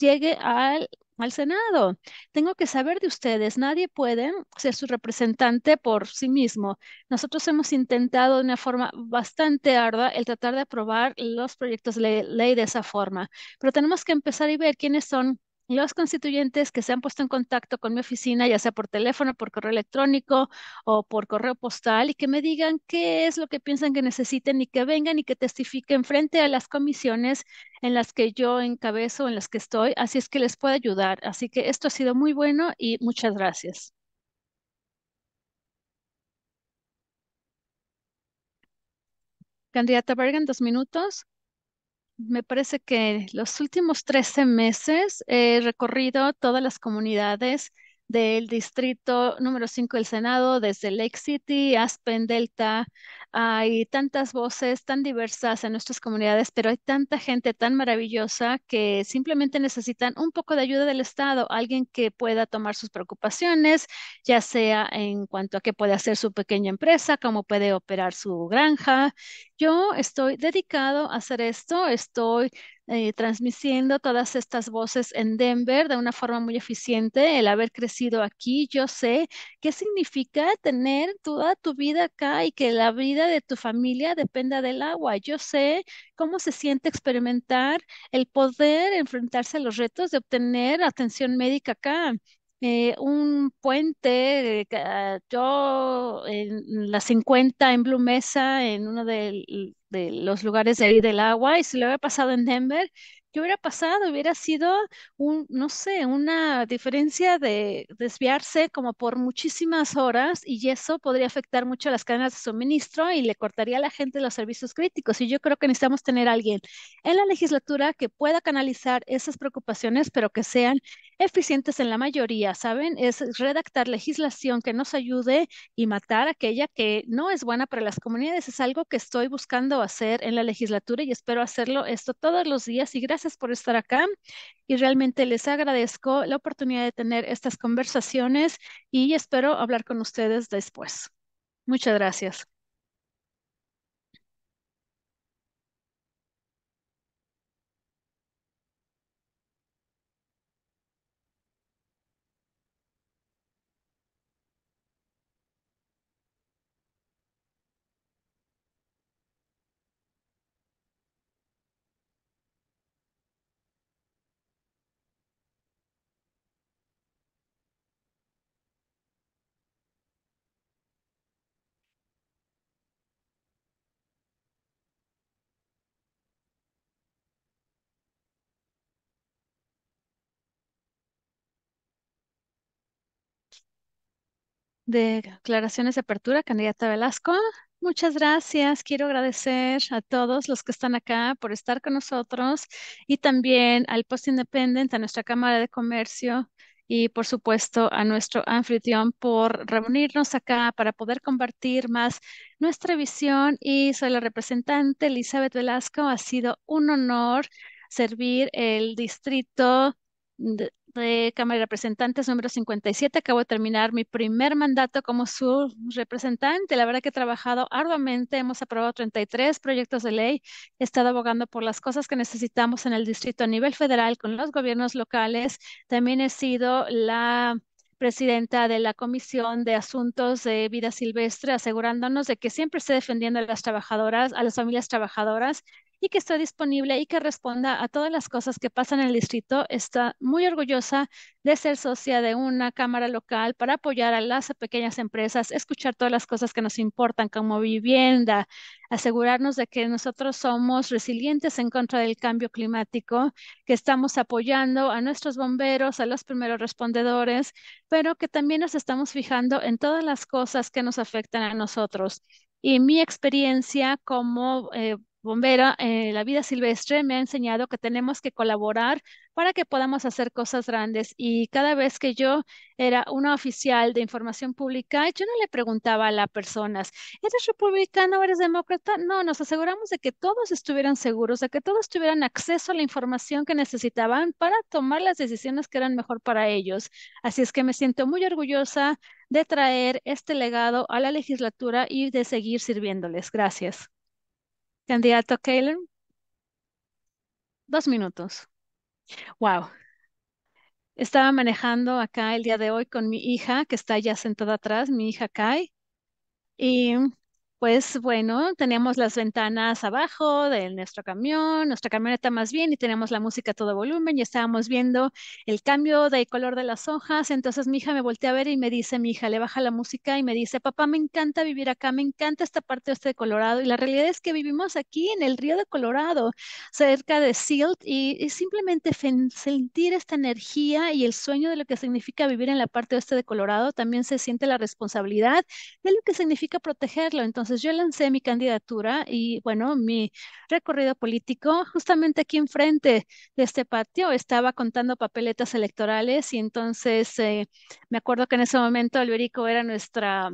Speaker 1: llegue al, al Senado. Tengo que saber de ustedes. Nadie puede ser su representante por sí mismo. Nosotros hemos intentado de una forma bastante ardua el tratar de aprobar los proyectos de ley de esa forma, pero tenemos que empezar y ver quiénes son los constituyentes que se han puesto en contacto con mi oficina, ya sea por teléfono, por correo electrónico o por correo postal, y que me digan qué es lo que piensan que necesiten y que vengan y que testifiquen frente a las comisiones en las que yo encabezo, en las que estoy. Así es que les puedo ayudar. Así que esto ha sido muy bueno y muchas gracias. Candidata Bergen, dos minutos me parece que los últimos 13 meses he recorrido todas las comunidades del distrito número 5 del Senado, desde Lake City, Aspen, Delta. Hay tantas voces tan diversas en nuestras comunidades, pero hay tanta gente tan maravillosa que simplemente necesitan un poco de ayuda del Estado, alguien que pueda tomar sus preocupaciones, ya sea en cuanto a qué puede hacer su pequeña empresa, cómo puede operar su granja, yo estoy dedicado a hacer esto, estoy eh, transmitiendo todas estas voces en Denver de una forma muy eficiente, el haber crecido aquí, yo sé qué significa tener toda tu vida acá y que la vida de tu familia dependa del agua, yo sé cómo se siente experimentar el poder enfrentarse a los retos de obtener atención médica acá. Eh, un puente. Eh, yo en la 50 en Blue Mesa, en uno de, los lugares de ahí del agua, y si lo hubiera pasado en Denver, ¿qué hubiera pasado? Hubiera sido un, no sé, una diferencia de desviarse como por muchísimas horas y eso podría afectar mucho a las cadenas de suministro y le cortaría a la gente los servicios críticos. Y yo creo que necesitamos tener alguien en la legislatura que pueda canalizar esas preocupaciones, pero que sean eficientes en la mayoría, ¿saben? Es redactar legislación que nos ayude y matar aquella que no es buena para las comunidades. Es algo que estoy buscando hacer en la legislatura y espero hacerlo esto todos los días. Y gracias por estar acá. Y realmente les agradezco la oportunidad de tener estas conversaciones y espero hablar con ustedes después. Muchas gracias. de Declaraciones de Apertura, candidata Velasco. Muchas gracias. Quiero agradecer a todos los que están acá por estar con nosotros y también al Post Independent, a nuestra Cámara de Comercio y por supuesto a nuestro anfitrión por reunirnos acá para poder compartir más nuestra visión y soy la representante Elizabeth Velasco. Ha sido un honor servir el distrito de de Cámara de Representantes número 57. Acabo de terminar mi primer mandato como su representante. La verdad que he trabajado arduamente. Hemos aprobado 33 proyectos de ley. He estado abogando por las cosas que necesitamos en el distrito a nivel federal con los gobiernos locales. También he sido la presidenta de la Comisión de Asuntos de Vida Silvestre, asegurándonos de que siempre esté defendiendo a las trabajadoras, a las familias trabajadoras y que esté disponible y que responda a todas las cosas que pasan en el distrito. Está muy orgullosa de ser socia de una cámara local para apoyar a las pequeñas empresas, escuchar todas las cosas que nos importan como vivienda, asegurarnos de que nosotros somos resilientes en contra del cambio climático, que estamos apoyando a nuestros bomberos, a los primeros respondedores, pero que también nos estamos fijando en todas las cosas que nos afectan a nosotros. Y mi experiencia como eh, bombera, eh, la vida silvestre me ha enseñado que tenemos que colaborar para que podamos hacer cosas grandes. Y cada vez que yo era una oficial de información pública, yo no le preguntaba a las personas, ¿eres republicano, o eres demócrata? No, nos aseguramos de que todos estuvieran seguros, de que todos tuvieran acceso a la información que necesitaban para tomar las decisiones que eran mejor para ellos. Así es que me siento muy orgullosa de traer este legado a la legislatura y de seguir sirviéndoles. Gracias. Candidato Kaler, dos minutos. Wow. Estaba manejando acá el día de hoy con mi hija, que está ya sentada atrás, mi hija Kai, y pues bueno, teníamos las ventanas abajo de nuestro camión, nuestra camioneta más bien, y teníamos la música a todo volumen y estábamos viendo el cambio de color de las hojas. Entonces mi hija me voltea a ver y me dice, mi hija, le baja la música y me dice, papá, me encanta vivir acá, me encanta esta parte oeste de este Colorado. Y la realidad es que vivimos aquí en el río de Colorado, cerca de Silt, y, y simplemente sentir esta energía y el sueño de lo que significa vivir en la parte oeste de Colorado, también se siente la responsabilidad de lo que significa protegerlo. Entonces, entonces yo lancé mi candidatura y bueno, mi recorrido político justamente aquí enfrente de este patio estaba contando papeletas electorales y entonces eh, me acuerdo que en ese momento Alberico era nuestra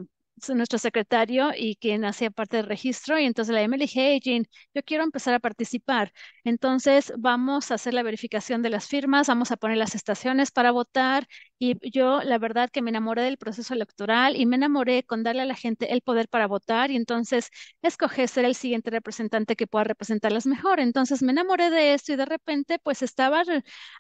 Speaker 1: nuestro secretario y quien hacía parte del registro y entonces la M le dije, Jean, yo quiero empezar a participar. Entonces vamos a hacer la verificación de las firmas, vamos a poner las estaciones para votar y yo la verdad que me enamoré del proceso electoral y me enamoré con darle a la gente el poder para votar y entonces escogí ser el siguiente representante que pueda representarlas mejor. Entonces me enamoré de esto y de repente pues estaba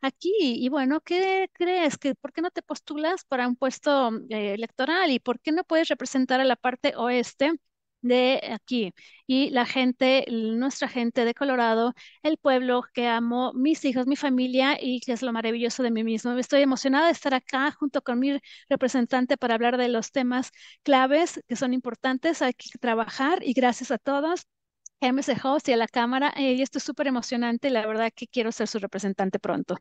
Speaker 1: aquí y bueno, ¿qué crees? ¿Que, ¿Por qué no te postulas para un puesto eh, electoral y por qué no puedes representar a la parte oeste de aquí y la gente, nuestra gente de Colorado, el pueblo que amo, mis hijos, mi familia y que es lo maravilloso de mí mismo. Estoy emocionada de estar acá junto con mi representante para hablar de los temas claves que son importantes, hay que trabajar y gracias a todos. MC Host y a la cámara, y esto es súper emocionante, la verdad que quiero ser su representante pronto.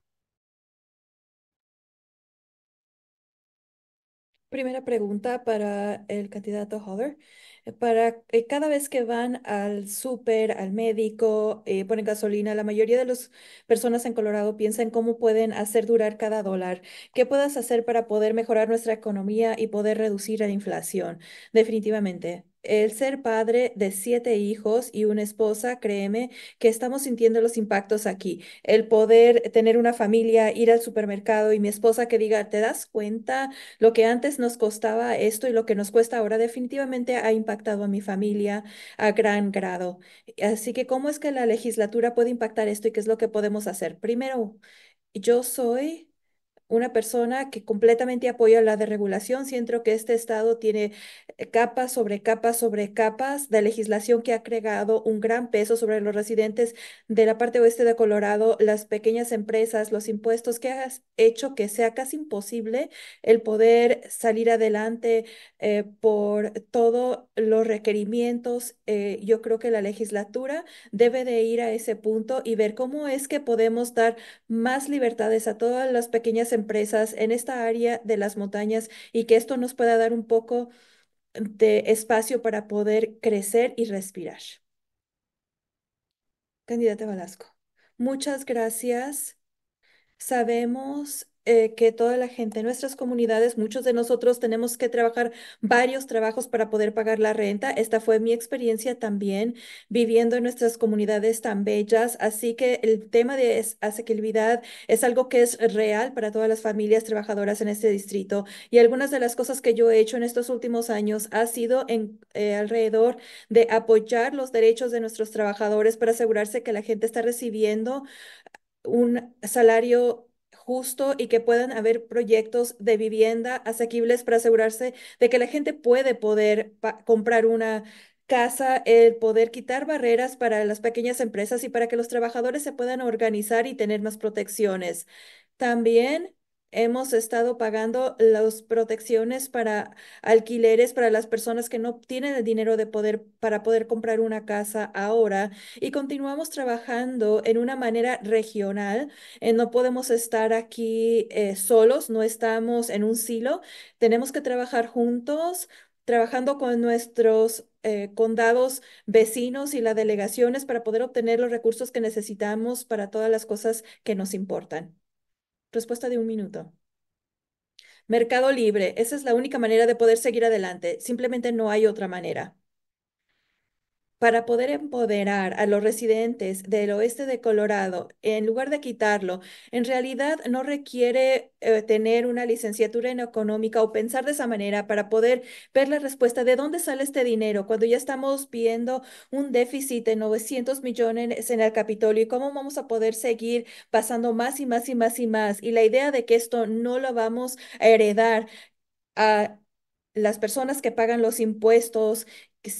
Speaker 2: Primera pregunta para el candidato Hodder. Eh, para eh, cada vez que van al súper, al médico, eh, ponen gasolina, la mayoría de las personas en Colorado piensan cómo pueden hacer durar cada dólar. ¿Qué puedes hacer para poder mejorar nuestra economía y poder reducir la inflación? Definitivamente el ser padre de siete hijos y una esposa, créeme que estamos sintiendo los impactos aquí. El poder tener una familia, ir al supermercado y mi esposa que diga, ¿te das cuenta lo que antes nos costaba esto y lo que nos cuesta ahora? Definitivamente ha impactado a mi familia a gran grado. Así que, ¿cómo es que la legislatura puede impactar esto y qué es lo que podemos hacer? Primero, yo soy una persona que completamente apoya la deregulación. Siento que este Estado tiene eh, capas sobre capas sobre capas de legislación que ha creado un gran peso sobre los residentes de la parte oeste de Colorado, las pequeñas empresas, los impuestos que ha hecho que sea casi imposible el poder salir adelante eh, por todos los requerimientos. Eh, yo creo que la legislatura debe de ir a ese punto y ver cómo es que podemos dar más libertades a todas las pequeñas empresas empresas en esta área de las montañas y que esto nos pueda dar un poco de espacio para poder crecer y respirar. Candidata Velasco, muchas gracias. Sabemos eh, que toda la gente en nuestras comunidades, muchos de nosotros tenemos que trabajar varios trabajos para poder pagar la renta. Esta fue mi experiencia también viviendo en nuestras comunidades tan bellas. Así que el tema de asequibilidad es algo que es real para todas las familias trabajadoras en este distrito. Y algunas de las cosas que yo he hecho en estos últimos años ha sido en, eh, alrededor de apoyar los derechos de nuestros trabajadores para asegurarse que la gente está recibiendo un salario justo y que puedan haber proyectos de vivienda asequibles para asegurarse de que la gente puede poder comprar una casa, el poder quitar barreras para las pequeñas empresas y para que los trabajadores se puedan organizar y tener más protecciones. También hemos estado pagando las protecciones para alquileres para las personas que no tienen el dinero de poder para poder comprar una casa ahora y continuamos trabajando en una manera regional. Eh, no podemos estar aquí eh, solos, no estamos en un silo, tenemos que trabajar juntos trabajando con nuestros eh, condados vecinos y las delegaciones para poder obtener los recursos que necesitamos para todas las cosas que nos importan. Respuesta de un minuto. Mercado libre, esa es la única manera de poder seguir adelante, simplemente no hay otra manera para poder empoderar a los residentes del oeste de Colorado, en lugar de quitarlo, en realidad no requiere eh, tener una licenciatura en económica o pensar de esa manera para poder ver la respuesta de dónde sale este dinero cuando ya estamos viendo un déficit de 900 millones en el Capitolio y cómo vamos a poder seguir pasando más y más y más y más. Y la idea de que esto no lo vamos a heredar a las personas que pagan los impuestos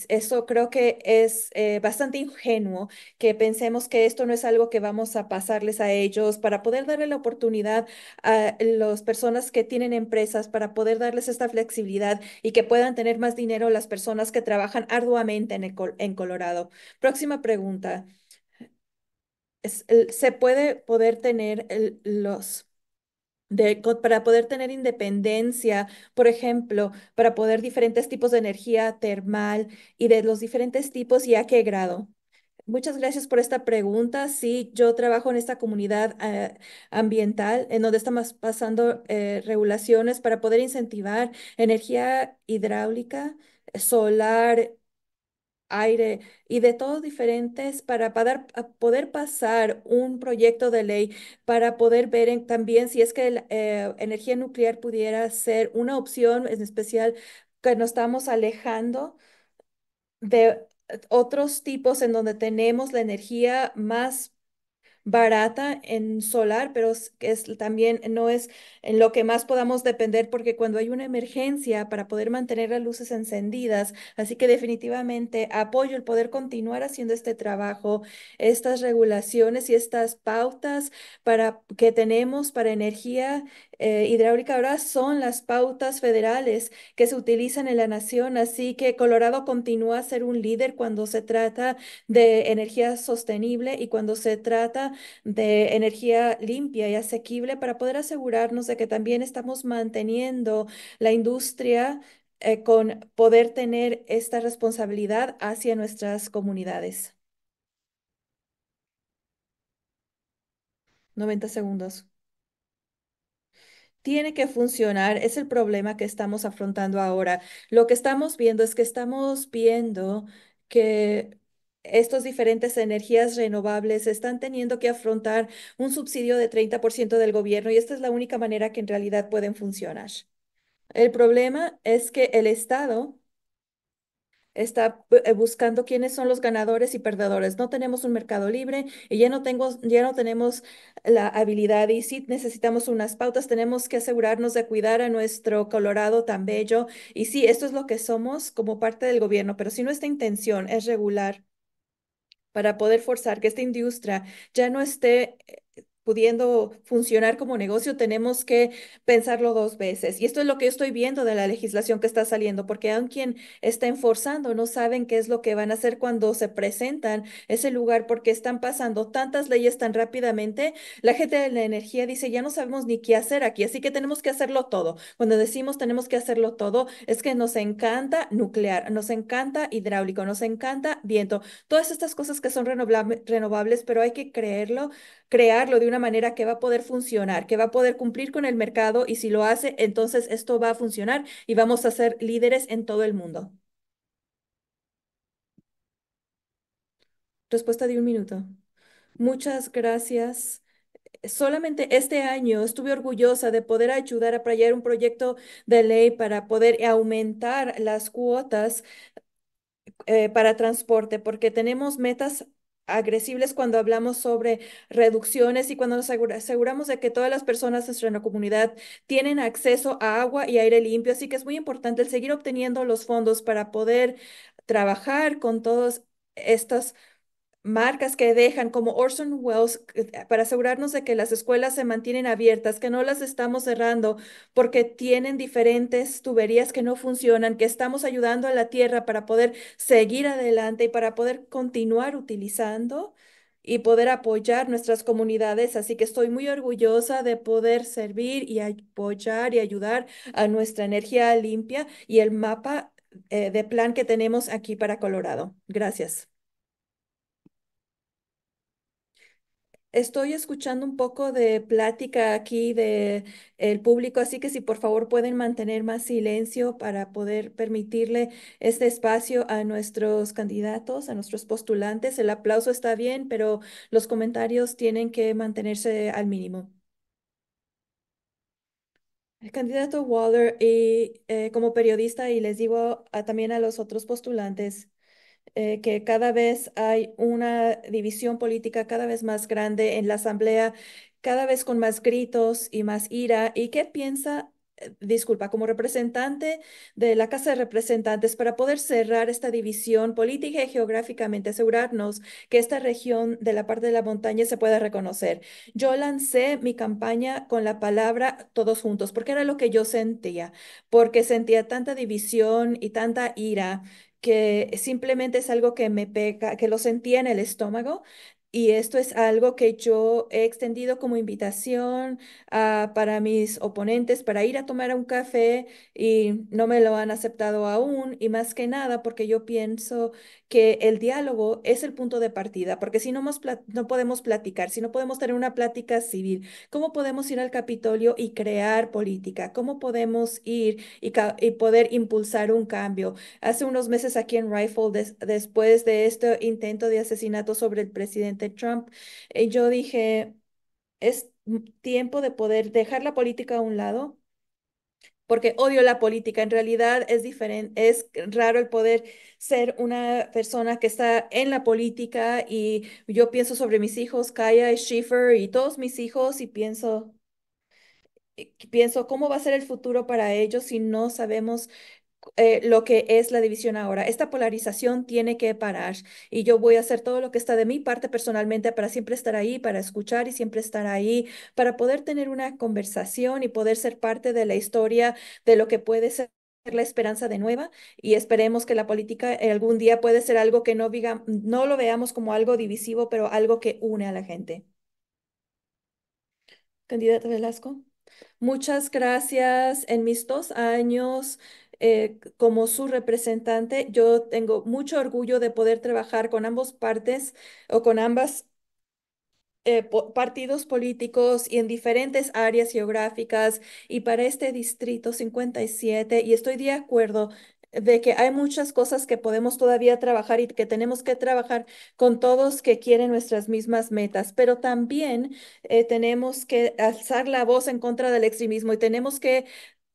Speaker 2: eso creo que es eh, bastante ingenuo que pensemos que esto no es algo que vamos a pasarles a ellos para poder darle la oportunidad a las personas que tienen empresas, para poder darles esta flexibilidad y que puedan tener más dinero las personas que trabajan arduamente en, en Colorado. Próxima pregunta. ¿Se puede poder tener los de, para poder tener independencia, por ejemplo, para poder diferentes tipos de energía termal y de los diferentes tipos y a qué grado. Muchas gracias por esta pregunta. Sí, yo trabajo en esta comunidad eh, ambiental en donde estamos pasando eh, regulaciones para poder incentivar energía hidráulica, solar, aire y de todos diferentes para poder, poder, pasar un proyecto de ley, para poder ver también si es que la eh, energía nuclear pudiera ser una opción, en especial que nos estamos alejando de otros tipos en donde tenemos la energía más barata en solar, pero es, es también no es en lo que más podamos depender porque cuando hay una emergencia para poder mantener las luces encendidas, así que definitivamente apoyo el poder continuar haciendo este trabajo, estas regulaciones y estas pautas para que tenemos para energía eh, hidráulica ahora son las pautas federales que se utilizan en la nación, así que Colorado continúa a ser un líder cuando se trata de energía sostenible y cuando se trata de energía limpia y asequible para poder asegurarnos de que también estamos manteniendo la industria eh, con poder tener esta responsabilidad hacia nuestras comunidades. 90 segundos tiene que funcionar, es el problema que estamos afrontando ahora. Lo que estamos viendo es que estamos viendo que estas diferentes energías renovables están teniendo que afrontar un subsidio de 30% del gobierno y esta es la única manera que en realidad pueden funcionar. El problema es que el Estado está eh, buscando quiénes son los ganadores y perdedores. No tenemos un mercado libre y ya no, tengo, ya no tenemos la habilidad y sí necesitamos unas pautas, tenemos que asegurarnos de cuidar a nuestro Colorado tan bello. Y sí, esto es lo que somos como parte del gobierno, pero si nuestra intención es regular para poder forzar que esta industria ya no esté eh, pudiendo funcionar como negocio, tenemos que pensarlo dos veces. Y esto es lo que estoy viendo de la legislación que está saliendo, porque aún quien está enforzando no saben qué es lo que van a hacer cuando se presentan ese lugar, porque están pasando tantas leyes tan rápidamente. La gente de la energía dice, ya no sabemos ni qué hacer aquí, así que tenemos que hacerlo todo. Cuando decimos tenemos que hacerlo todo, es que nos encanta nuclear, nos encanta hidráulico, nos encanta viento, todas estas cosas que son renovables, pero hay que creerlo crearlo de una manera que va a poder funcionar, que va a poder cumplir con el mercado y si lo hace, entonces esto va a funcionar y vamos a ser líderes en todo el mundo. Respuesta de un minuto. Muchas gracias. Solamente este año estuve orgullosa de poder ayudar a apoyar un proyecto de ley para poder aumentar las cuotas eh, para transporte, porque tenemos metas agresibles cuando hablamos sobre reducciones y cuando nos aseguramos de que todas las personas en nuestra comunidad tienen acceso a agua y aire limpio. Así que es muy importante el seguir obteniendo los fondos para poder trabajar con todas estas marcas que dejan como Orson Welles eh, para asegurarnos de que las escuelas se mantienen abiertas, que no las estamos cerrando porque tienen diferentes tuberías que no funcionan, que estamos ayudando a la tierra para poder seguir adelante y para poder continuar utilizando y poder apoyar nuestras comunidades. Así que estoy muy orgullosa de poder servir y apoyar y ayudar a nuestra energía limpia y el mapa eh, de plan que tenemos aquí para Colorado. Gracias. Estoy escuchando un poco de plática aquí de público, así que si por favor pueden mantener más silencio para poder permitirle este espacio a nuestros candidatos, a nuestros postulantes. El aplauso está bien, pero los comentarios tienen que mantenerse al mínimo. El candidato Waller y eh, como periodista y les digo ah, también a los otros postulantes eh, que cada vez hay una división política cada vez más grande en la Asamblea, cada vez con más gritos y más ira. ¿Y qué piensa eh, disculpa, como representante de la Casa de Representantes para poder cerrar esta división política y geográficamente, asegurarnos que esta región de la parte de la montaña se pueda reconocer. Yo lancé mi campaña con la palabra todos juntos, porque era lo que yo sentía, porque sentía tanta división y tanta ira que simplemente es algo que me peca que lo sentía en el estómago, y esto es algo que yo he extendido como invitación para mis oponentes para ir a tomar un café y no me lo han aceptado aún. Y más que nada porque yo pienso que el diálogo es el punto de partida, porque si no, no podemos platicar, si no podemos tener una plática civil, ¿cómo podemos ir al Capitolio y crear política? ¿Cómo podemos ir y, poder impulsar un cambio? Hace unos meses aquí en Rifle, después de este intento de asesinato sobre el presidente, Trump, y eh, yo dije, es tiempo de poder dejar la política a un lado, porque odio la política. En realidad es diferente, es raro el poder ser una persona que está en la política y yo pienso sobre mis hijos, Kaya Schiffer y todos mis hijos y pienso, pienso cómo va a ser el futuro para ellos si no sabemos eh, lo que es la división ahora. Esta polarización tiene que parar y yo voy a hacer todo lo que está de mi parte personalmente para siempre estar ahí, para escuchar y siempre estar ahí, para poder tener una conversación y poder ser parte de la historia de lo que puede ser la esperanza de nueva y esperemos que la política eh, algún día puede ser algo que no, no lo veamos como algo divisivo, pero algo que une a la gente. Candidata Velasco. Muchas gracias. En mis dos años eh, como su representante. Yo tengo mucho orgullo de poder trabajar con ambos partes o con ambas eh, partidos políticos y en diferentes áreas geográficas y para este distrito 57 y estoy de acuerdo de que hay muchas cosas que podemos todavía trabajar y que tenemos que trabajar con todos que quieren nuestras mismas metas, pero también eh, tenemos que alzar la voz en contra del extremismo y tenemos que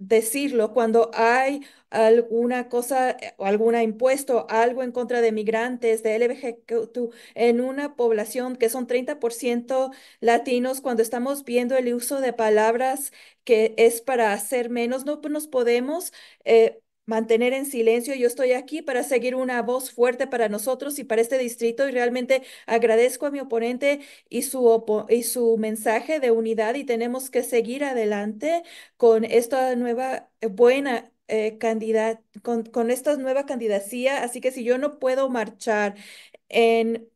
Speaker 2: decirlo cuando hay alguna cosa, eh, o alguna impuesto, algo en contra de migrantes, de LGBTQ, en una población que son 30% latinos, cuando estamos viendo el uso de palabras que es para hacer menos, no nos podemos eh, mantener en silencio. Yo estoy aquí para seguir una voz fuerte para nosotros y para este distrito y realmente agradezco a mi oponente y su, opo y su mensaje de unidad y tenemos que seguir adelante con esta nueva eh, buena eh, con, con esta nueva candidatura. Así que si yo no puedo marchar en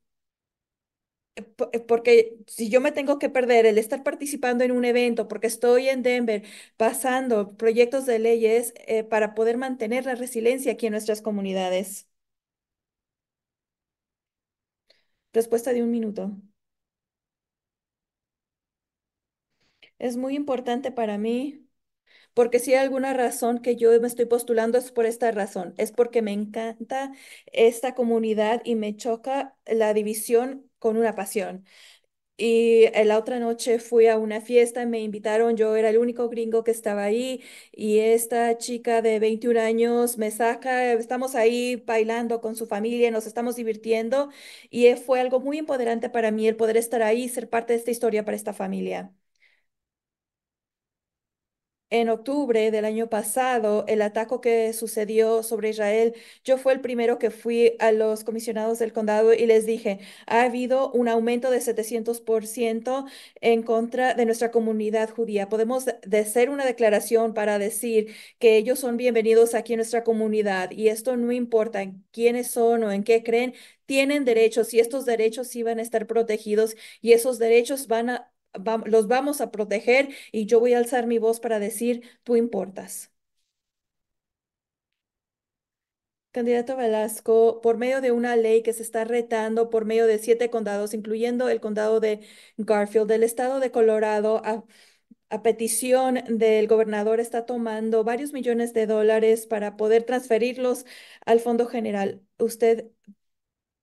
Speaker 2: eh, eh, porque si yo me tengo que perder el estar participando en un evento, porque estoy en Denver pasando proyectos de leyes eh, para poder mantener la resiliencia aquí en nuestras comunidades. Respuesta de un minuto. Es muy importante para mí, porque si hay alguna razón que yo me estoy postulando es por esta razón, es porque me encanta esta comunidad y me choca la división con una pasión. Y eh, la otra noche fui a una fiesta, me invitaron, yo era el único gringo que estaba ahí y esta chica de 21 años me saca, estamos ahí bailando con su familia, nos estamos divirtiendo y fue algo muy empoderante para mí el poder estar ahí, ser parte de esta historia para esta familia en octubre del año pasado, el ataque que sucedió sobre Israel, yo fui el primero que fui a los comisionados del condado y les dije, ha habido un aumento de 700% en contra de nuestra comunidad judía. Podemos hacer una declaración para decir que ellos son bienvenidos aquí en nuestra comunidad y esto no importa en quiénes son o en qué creen, tienen derechos y estos derechos sí van a estar protegidos y esos derechos van a los vamos a proteger y yo voy a alzar mi voz para decir, tú importas. Candidato Velasco, por medio de una ley que se está retando por medio de siete condados, incluyendo el condado de Garfield del estado de Colorado, a, a petición del gobernador está tomando varios millones de dólares para poder transferirlos al Fondo General. ¿Usted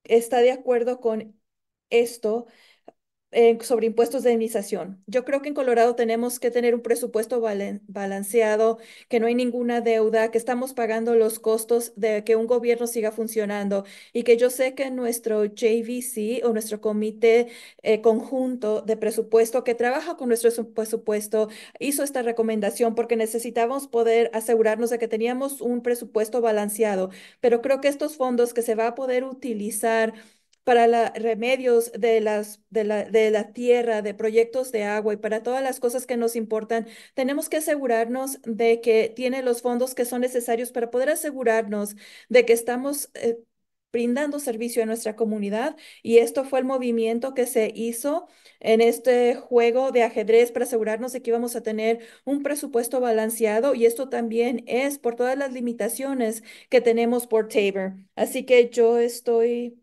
Speaker 2: está de acuerdo con esto eh, sobre impuestos de indemnización. Yo creo que en Colorado tenemos que tener un presupuesto balanceado, que no hay ninguna deuda, que estamos pagando los costos de que un gobierno siga funcionando y que yo sé que nuestro JVC o nuestro comité eh, conjunto de presupuesto que trabaja con nuestro presupuesto hizo esta recomendación porque necesitábamos poder asegurarnos de que teníamos un presupuesto balanceado. Pero creo que estos fondos que se va a poder utilizar para los remedios de, las, de, la, de la tierra, de proyectos de agua y para todas las cosas que nos importan, tenemos que asegurarnos de que tiene los fondos que son necesarios para poder asegurarnos de que estamos... Eh, brindando servicio a nuestra comunidad y esto fue el movimiento que se hizo en este juego de ajedrez para asegurarnos de que íbamos a tener un presupuesto balanceado y esto también es por todas las limitaciones que tenemos por Tabor. Así que yo estoy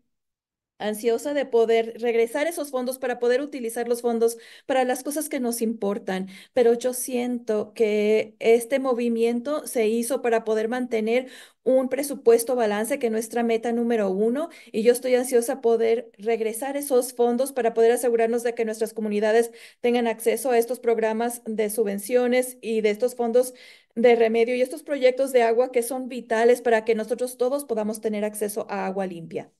Speaker 2: ansiosa de poder regresar esos fondos para poder utilizar los fondos para las cosas que nos importan. Pero yo siento que este movimiento se hizo para poder mantener un presupuesto balance, que nuestra meta número uno, y yo estoy ansiosa poder regresar esos fondos para poder asegurarnos de que nuestras comunidades tengan acceso a estos programas de subvenciones y de estos fondos de remedio y estos proyectos de agua que son vitales para que nosotros todos podamos tener acceso a agua limpia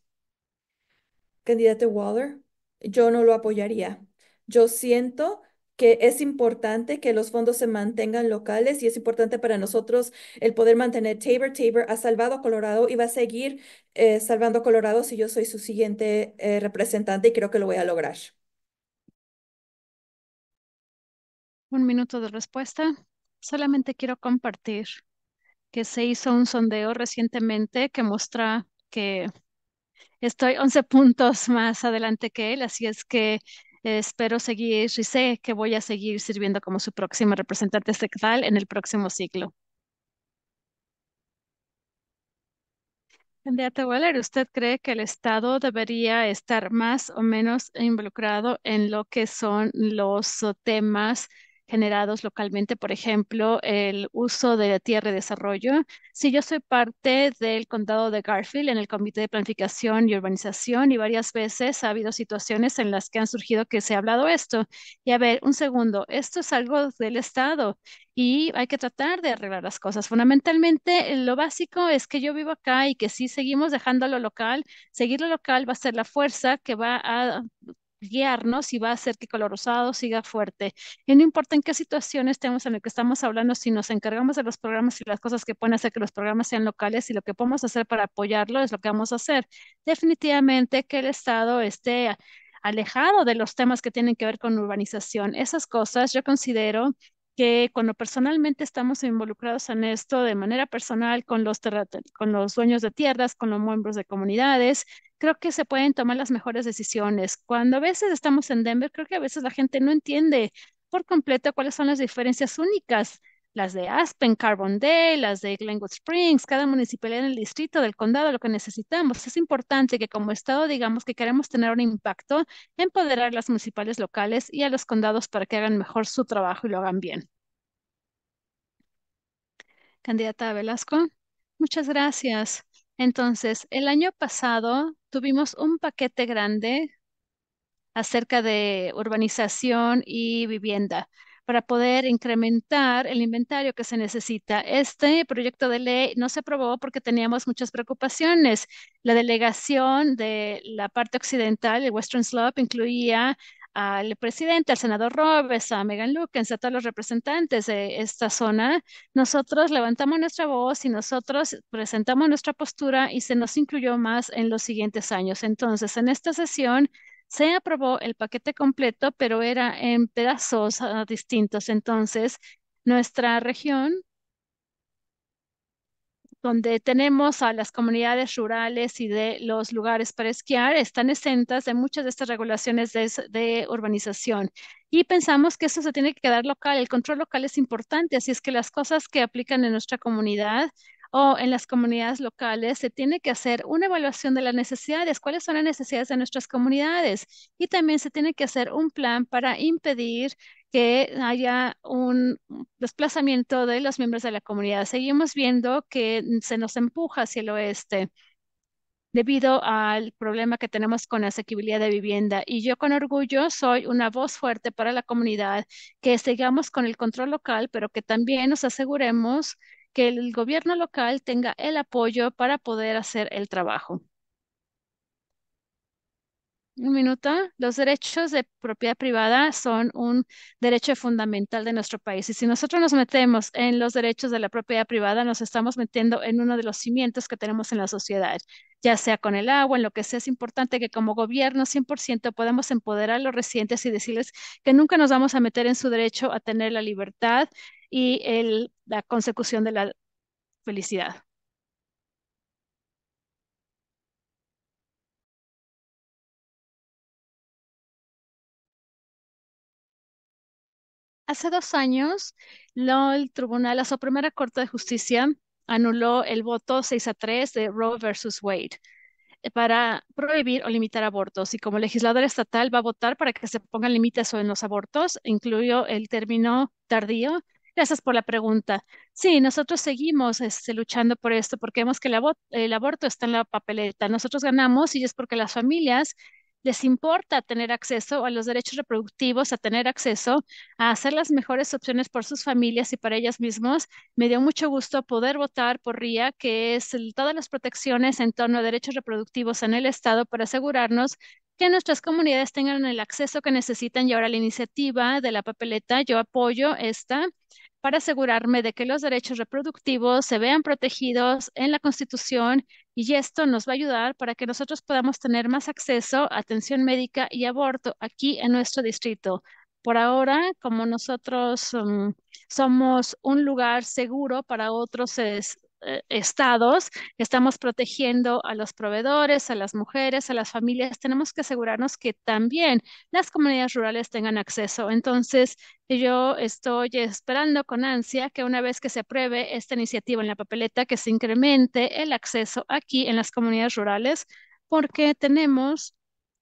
Speaker 2: candidato Waller, yo no lo apoyaría. Yo siento que es importante que los fondos se mantengan locales y es importante para nosotros el poder mantener Tabor. Tabor ha salvado a Colorado y va a seguir eh, salvando a Colorado si yo soy su siguiente eh, representante y creo que lo voy a lograr.
Speaker 1: Un minuto de respuesta. Solamente quiero compartir que se hizo un sondeo recientemente que muestra que Estoy 11 [laughs] puntos más adelante que él, así es que eh, espero seguir y sé que voy a seguir sirviendo como su próximo representante sexual en el próximo ciclo. Deata Waller, ¿usted cree que el Estado debería estar más o menos involucrado en lo que son los temas generados localmente, por ejemplo, el uso de tierra y desarrollo. Si yo soy parte del condado de Garfield en el Comité de Planificación y Urbanización y varias veces ha habido situaciones en las que han surgido que se ha hablado esto. Y a ver, un segundo, esto es algo del Estado y hay que tratar de arreglar las cosas. Fundamentalmente, lo básico es que yo vivo acá y que si seguimos dejando lo local, seguir lo local va a ser la fuerza que va a guiarnos y va a hacer que color rosado siga fuerte. Y no importa en qué situación estemos en el que estamos hablando, si nos encargamos de los programas y las cosas que pueden hacer que los programas sean locales y lo que podemos hacer para apoyarlo es lo que vamos a hacer. Definitivamente que el Estado esté alejado de los temas que tienen que ver con urbanización. Esas cosas yo considero que cuando personalmente estamos involucrados en esto de manera personal con los, con los dueños de tierras, con los miembros de comunidades, creo que se pueden tomar las mejores decisiones. Cuando a veces estamos en Denver, creo que a veces la gente no entiende por completo cuáles son las diferencias únicas, las de Aspen, Carbondale, las de Glenwood Springs, cada municipalidad en el distrito, del condado, lo que necesitamos. Es importante que como Estado digamos que queremos tener un impacto, empoderar a las municipales locales y a los condados para que hagan mejor su trabajo y lo hagan bien. Candidata Velasco, muchas gracias. Entonces, el año pasado tuvimos un paquete grande acerca de urbanización y vivienda para poder incrementar el inventario que se necesita. Este proyecto de ley no se aprobó porque teníamos muchas preocupaciones. La delegación de la parte occidental, el Western Slope, incluía al presidente, al senador Robes, a Megan Lukens, a todos los representantes de esta zona, nosotros levantamos nuestra voz y nosotros presentamos nuestra postura y se nos incluyó más en los siguientes años. Entonces, en esta sesión se aprobó el paquete completo, pero era en pedazos ah, distintos. Entonces, nuestra región donde tenemos a las comunidades rurales y de los lugares para esquiar, están exentas de muchas de estas regulaciones de, urbanización. Y pensamos que eso se tiene que quedar local, el control local es importante, así es que las cosas que aplican en nuestra comunidad o en las comunidades locales, se tiene que hacer una evaluación de las necesidades, cuáles son las necesidades de nuestras comunidades y también se tiene que hacer un plan para impedir que haya un desplazamiento de los miembros de la comunidad. Seguimos viendo que se nos empuja hacia el oeste debido al problema que tenemos con la asequibilidad de vivienda. Y yo con orgullo soy una voz fuerte para la comunidad, que sigamos con el control local, pero que también nos aseguremos que el gobierno local tenga el apoyo para poder hacer el trabajo un minuto. Los derechos de propiedad privada son un derecho fundamental de nuestro país y si nosotros nos metemos en los derechos de la propiedad privada, nos estamos metiendo en uno de los cimientos que tenemos en la sociedad, ya sea con el agua, en lo que sea. Es importante que como gobierno 100% podamos empoderar a los residentes y decirles que nunca nos vamos a meter en su derecho a tener la libertad y la consecución de la felicidad. Hace dos años, el tribunal, la primera Corte de Justicia anuló el voto 6 a 3 de Roe versus Wade eh, para prohibir o limitar abortos y como legislador estatal va a votar para que se pongan límites en los abortos, incluyó el término tardío. Gracias por la pregunta. Sí, nosotros seguimos este, luchando por esto porque vemos que el aborto está en la papeleta. Nosotros ganamos y es porque las familias les importa tener acceso a los derechos reproductivos, a tener acceso a hacer las mejores opciones por sus familias y para ellas mismos. Me dio mucho gusto poder votar por RIA, que es todas las protecciones en torno a derechos reproductivos en el Estado para asegurarnos que nuestras comunidades tengan el acceso que necesitan y ahora la iniciativa de la papeleta, yo apoyo esta para asegurarme de que los derechos reproductivos se vean protegidos en la Constitución y esto nos va a ayudar para que nosotros podamos tener más acceso a atención médica y aborto aquí en nuestro distrito. Por ahora, como nosotros mm, somos un lugar seguro para otros es eh, estados, estamos protegiendo a los proveedores, a las mujeres, a las familias. Tenemos que asegurarnos que también las comunidades rurales tengan acceso. Entonces, yo estoy esperando con ansia que una vez que se apruebe esta iniciativa en la papeleta, que se incremente el acceso aquí en las comunidades rurales, porque tenemos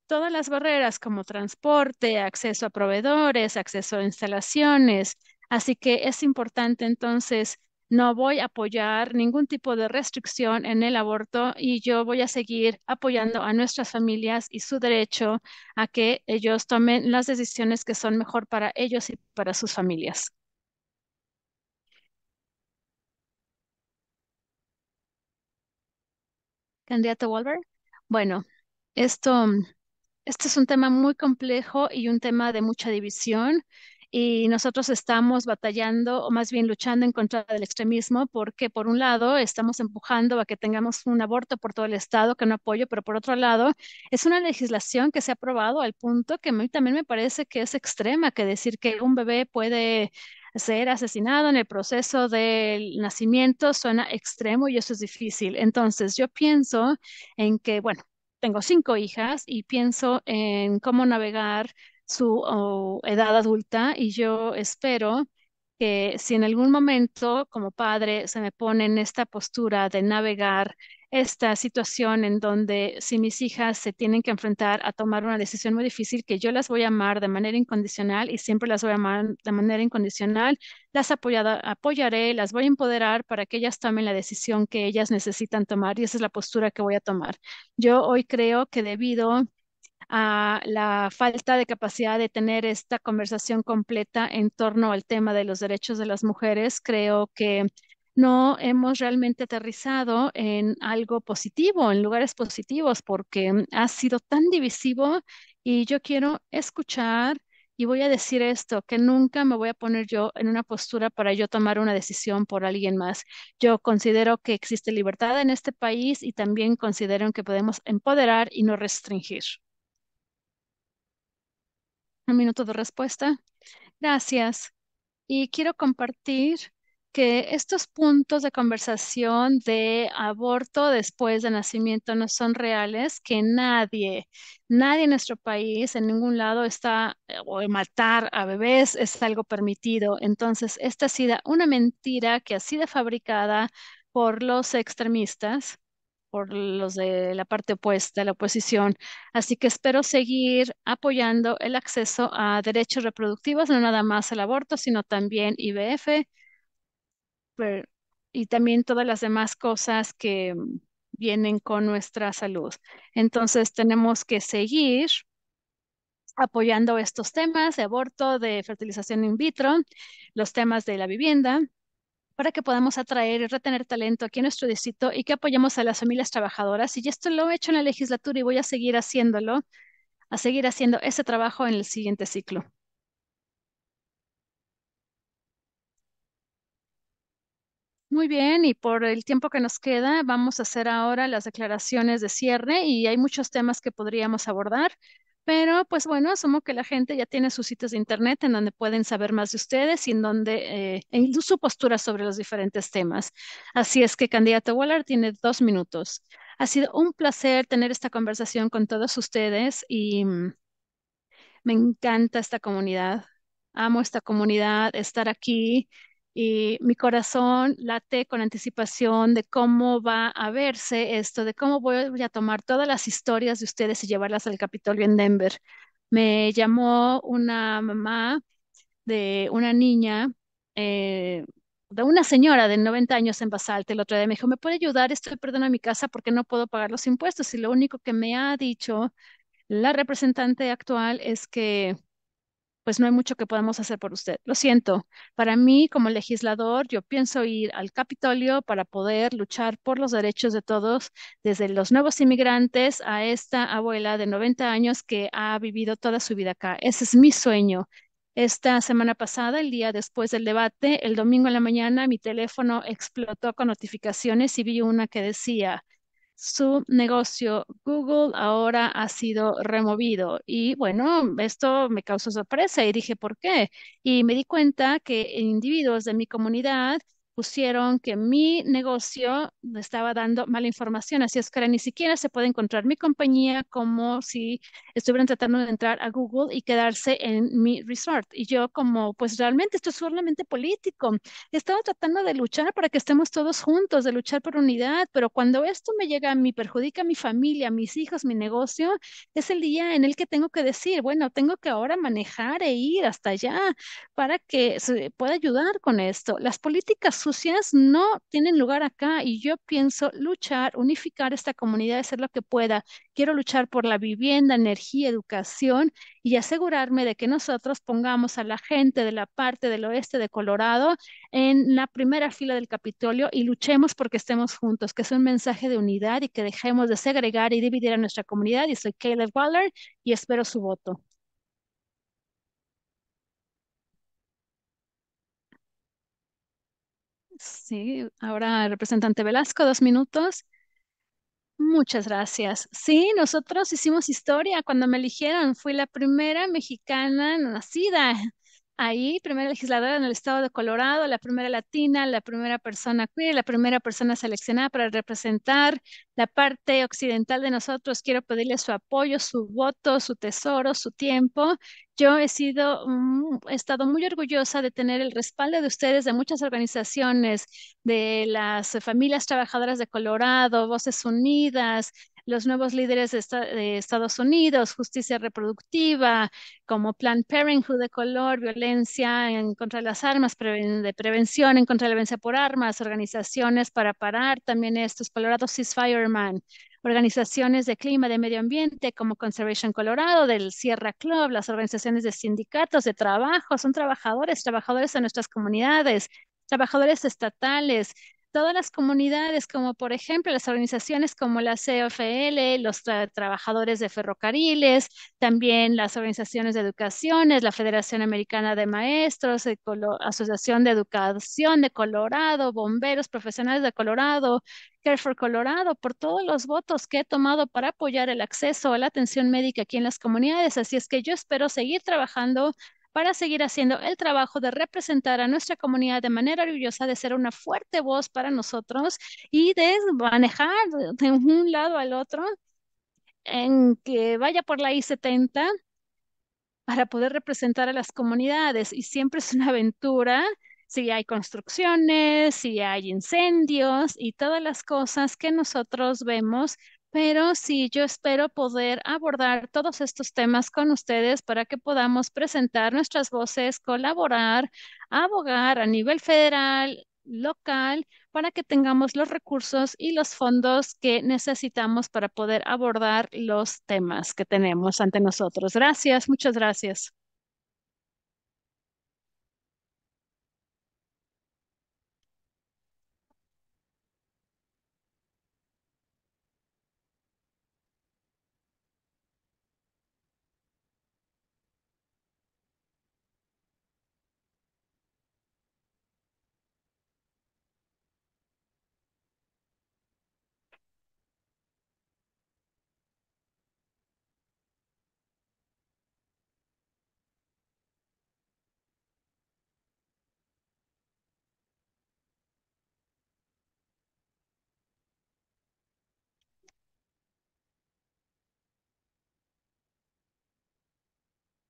Speaker 1: todas las barreras como transporte, acceso a proveedores, acceso a instalaciones. Así que es importante entonces no voy a apoyar ningún tipo de restricción en el aborto y yo voy a seguir apoyando a nuestras familias y su derecho a que ellos tomen las decisiones que son mejor para ellos y para sus familias. Candidato Walberg. Bueno, esto, este es un tema muy complejo y un tema de mucha división y nosotros estamos batallando o más bien luchando en contra del extremismo porque por un lado estamos empujando a que tengamos un aborto por todo el estado que no apoyo, pero por otro lado es una legislación que se ha aprobado al punto que a mí también me parece que es extrema, que decir que un bebé puede ser asesinado en el proceso del nacimiento suena extremo y eso es difícil. Entonces, yo pienso en que, bueno, tengo cinco hijas y pienso en cómo navegar su oh, edad adulta y yo espero que si en algún momento como padre se me pone en esta postura de navegar esta situación en donde si mis hijas se tienen que enfrentar a tomar una decisión muy difícil, que yo las voy a amar de manera incondicional y siempre las voy a amar de manera incondicional, las apoyaré, las voy a empoderar para que ellas tomen la decisión que ellas necesitan tomar y esa es la postura que voy a tomar. Yo hoy creo que debido a la falta de capacidad de tener esta conversación completa en torno al tema de los derechos de las mujeres, creo que no hemos realmente aterrizado en algo positivo, en lugares positivos, porque ha sido tan divisivo y yo quiero escuchar y voy a decir esto, que nunca me voy a poner yo en una postura para yo tomar una decisión por alguien más. Yo considero que existe libertad en este país y también considero que podemos empoderar y no restringir un minuto de respuesta. Gracias. Y quiero compartir que estos puntos de conversación de aborto después de nacimiento no son reales, que nadie, nadie en nuestro país, en ningún lado está, eh, o matar a bebés es algo permitido. Entonces, esta ha sido una mentira que ha sido fabricada por los extremistas por los de la parte opuesta, la oposición. Así que espero seguir apoyando el acceso a derechos reproductivos, no nada más el aborto, sino también IVF y también todas las demás cosas que vienen con nuestra salud. Entonces tenemos que seguir apoyando estos temas de aborto, de fertilización in vitro, los temas de la vivienda para que podamos atraer y retener talento aquí en nuestro distrito y que apoyemos a las familias trabajadoras. Y esto lo he hecho en la legislatura y voy a seguir haciéndolo, a seguir haciendo ese trabajo en el siguiente ciclo. Muy bien, y por el tiempo que nos queda, vamos a hacer ahora las declaraciones de cierre y hay muchos temas que podríamos abordar. Pero pues bueno, asumo que la gente ya tiene sus sitios de internet en donde pueden saber más de ustedes y en donde eh, en su postura sobre los diferentes temas. Así es que candidato Waller tiene dos minutos. Ha sido un placer tener esta conversación con todos ustedes y mm, me encanta esta comunidad. Amo esta comunidad, estar aquí y mi corazón late con anticipación de cómo va a verse esto, de cómo voy a tomar todas las historias de ustedes y llevarlas al Capitolio en Denver. Me llamó una mamá de una niña, eh, de una señora de 90 años en Basalte el otro día, me dijo, ¿me puede ayudar? Estoy perdiendo mi casa porque no puedo pagar los impuestos. Y lo único que me ha dicho la representante actual es que pues no hay mucho que podamos hacer por usted. Lo siento, para mí como legislador, yo pienso ir al Capitolio para poder luchar por los derechos de todos, desde los nuevos inmigrantes a esta abuela de 90 años que ha vivido toda su vida acá. Ese es mi sueño. Esta semana pasada, el día después del debate, el domingo en la mañana, mi teléfono explotó con notificaciones y vi una que decía, su negocio Google ahora ha sido removido. Y bueno, esto me causó sorpresa y dije, ¿por qué? Y me di cuenta que individuos de mi comunidad pusieron que mi negocio estaba dando mala información, así es que ni siquiera se puede encontrar mi compañía como si estuvieran tratando de entrar a Google y quedarse en mi resort. Y yo como, pues realmente esto es solamente político. He estado tratando de luchar para que estemos todos juntos, de luchar por unidad, pero cuando esto me llega a mí, perjudica a mi familia, a mis hijos, mi negocio, es el día en el que tengo que decir, bueno, tengo que ahora manejar e ir hasta allá para que se pueda ayudar con esto. Las políticas sucias no tienen lugar acá y yo pienso luchar, unificar esta comunidad, hacer lo que pueda. Quiero luchar por la vivienda, energía, educación y asegurarme de que nosotros pongamos a la gente de la parte del oeste de Colorado en la primera fila del Capitolio y luchemos porque estemos juntos, que es un mensaje de unidad y que dejemos de segregar y dividir a nuestra comunidad. Y soy Caleb Waller y espero su voto. Sí, ahora representante Velasco, dos minutos. Muchas gracias. Sí, nosotros hicimos historia cuando me eligieron. Fui la primera mexicana nacida ahí, primera legisladora en el estado de Colorado, la primera latina, la primera persona queer, la primera persona seleccionada para representar la parte occidental de nosotros. Quiero pedirle su apoyo, su voto, su tesoro, su tiempo. Yo he sido, mm, he estado muy orgullosa de tener el respaldo de ustedes, de muchas organizaciones, de las familias trabajadoras de Colorado, Voces Unidas, los nuevos líderes de, Estados Unidos, justicia reproductiva, como Planned Parenthood de color, violencia en contra de las armas, de prevención en contra de la violencia por armas, organizaciones para parar también estos, Colorado Fireman, organizaciones de clima, de medio ambiente, como Conservation Colorado, del Sierra Club, las organizaciones de sindicatos de trabajo, son trabajadores, trabajadores de nuestras comunidades, trabajadores estatales, todas las comunidades, como por ejemplo las organizaciones como la CFL, los trabajadores de ferrocarriles, también las organizaciones de educaciones, la Federación Americana de Maestros, Asociación de Educación de Colorado, bomberos profesionales de Colorado, Care for Colorado, por todos los votos que he tomado para apoyar el acceso a la atención médica aquí en las comunidades. Así es que yo espero seguir trabajando para seguir haciendo el trabajo de representar a nuestra comunidad de manera orgullosa, de ser una fuerte voz para nosotros y de manejar de un lado al otro en que vaya por la I-70 para poder representar a las comunidades. Y siempre es una aventura si hay construcciones, si hay incendios y todas las cosas que nosotros vemos pero sí, yo espero poder abordar todos estos temas con ustedes para que podamos presentar nuestras voces, colaborar, abogar a nivel federal, local, para que tengamos los recursos y los fondos que necesitamos para poder abordar los temas que tenemos ante nosotros. Gracias, muchas gracias.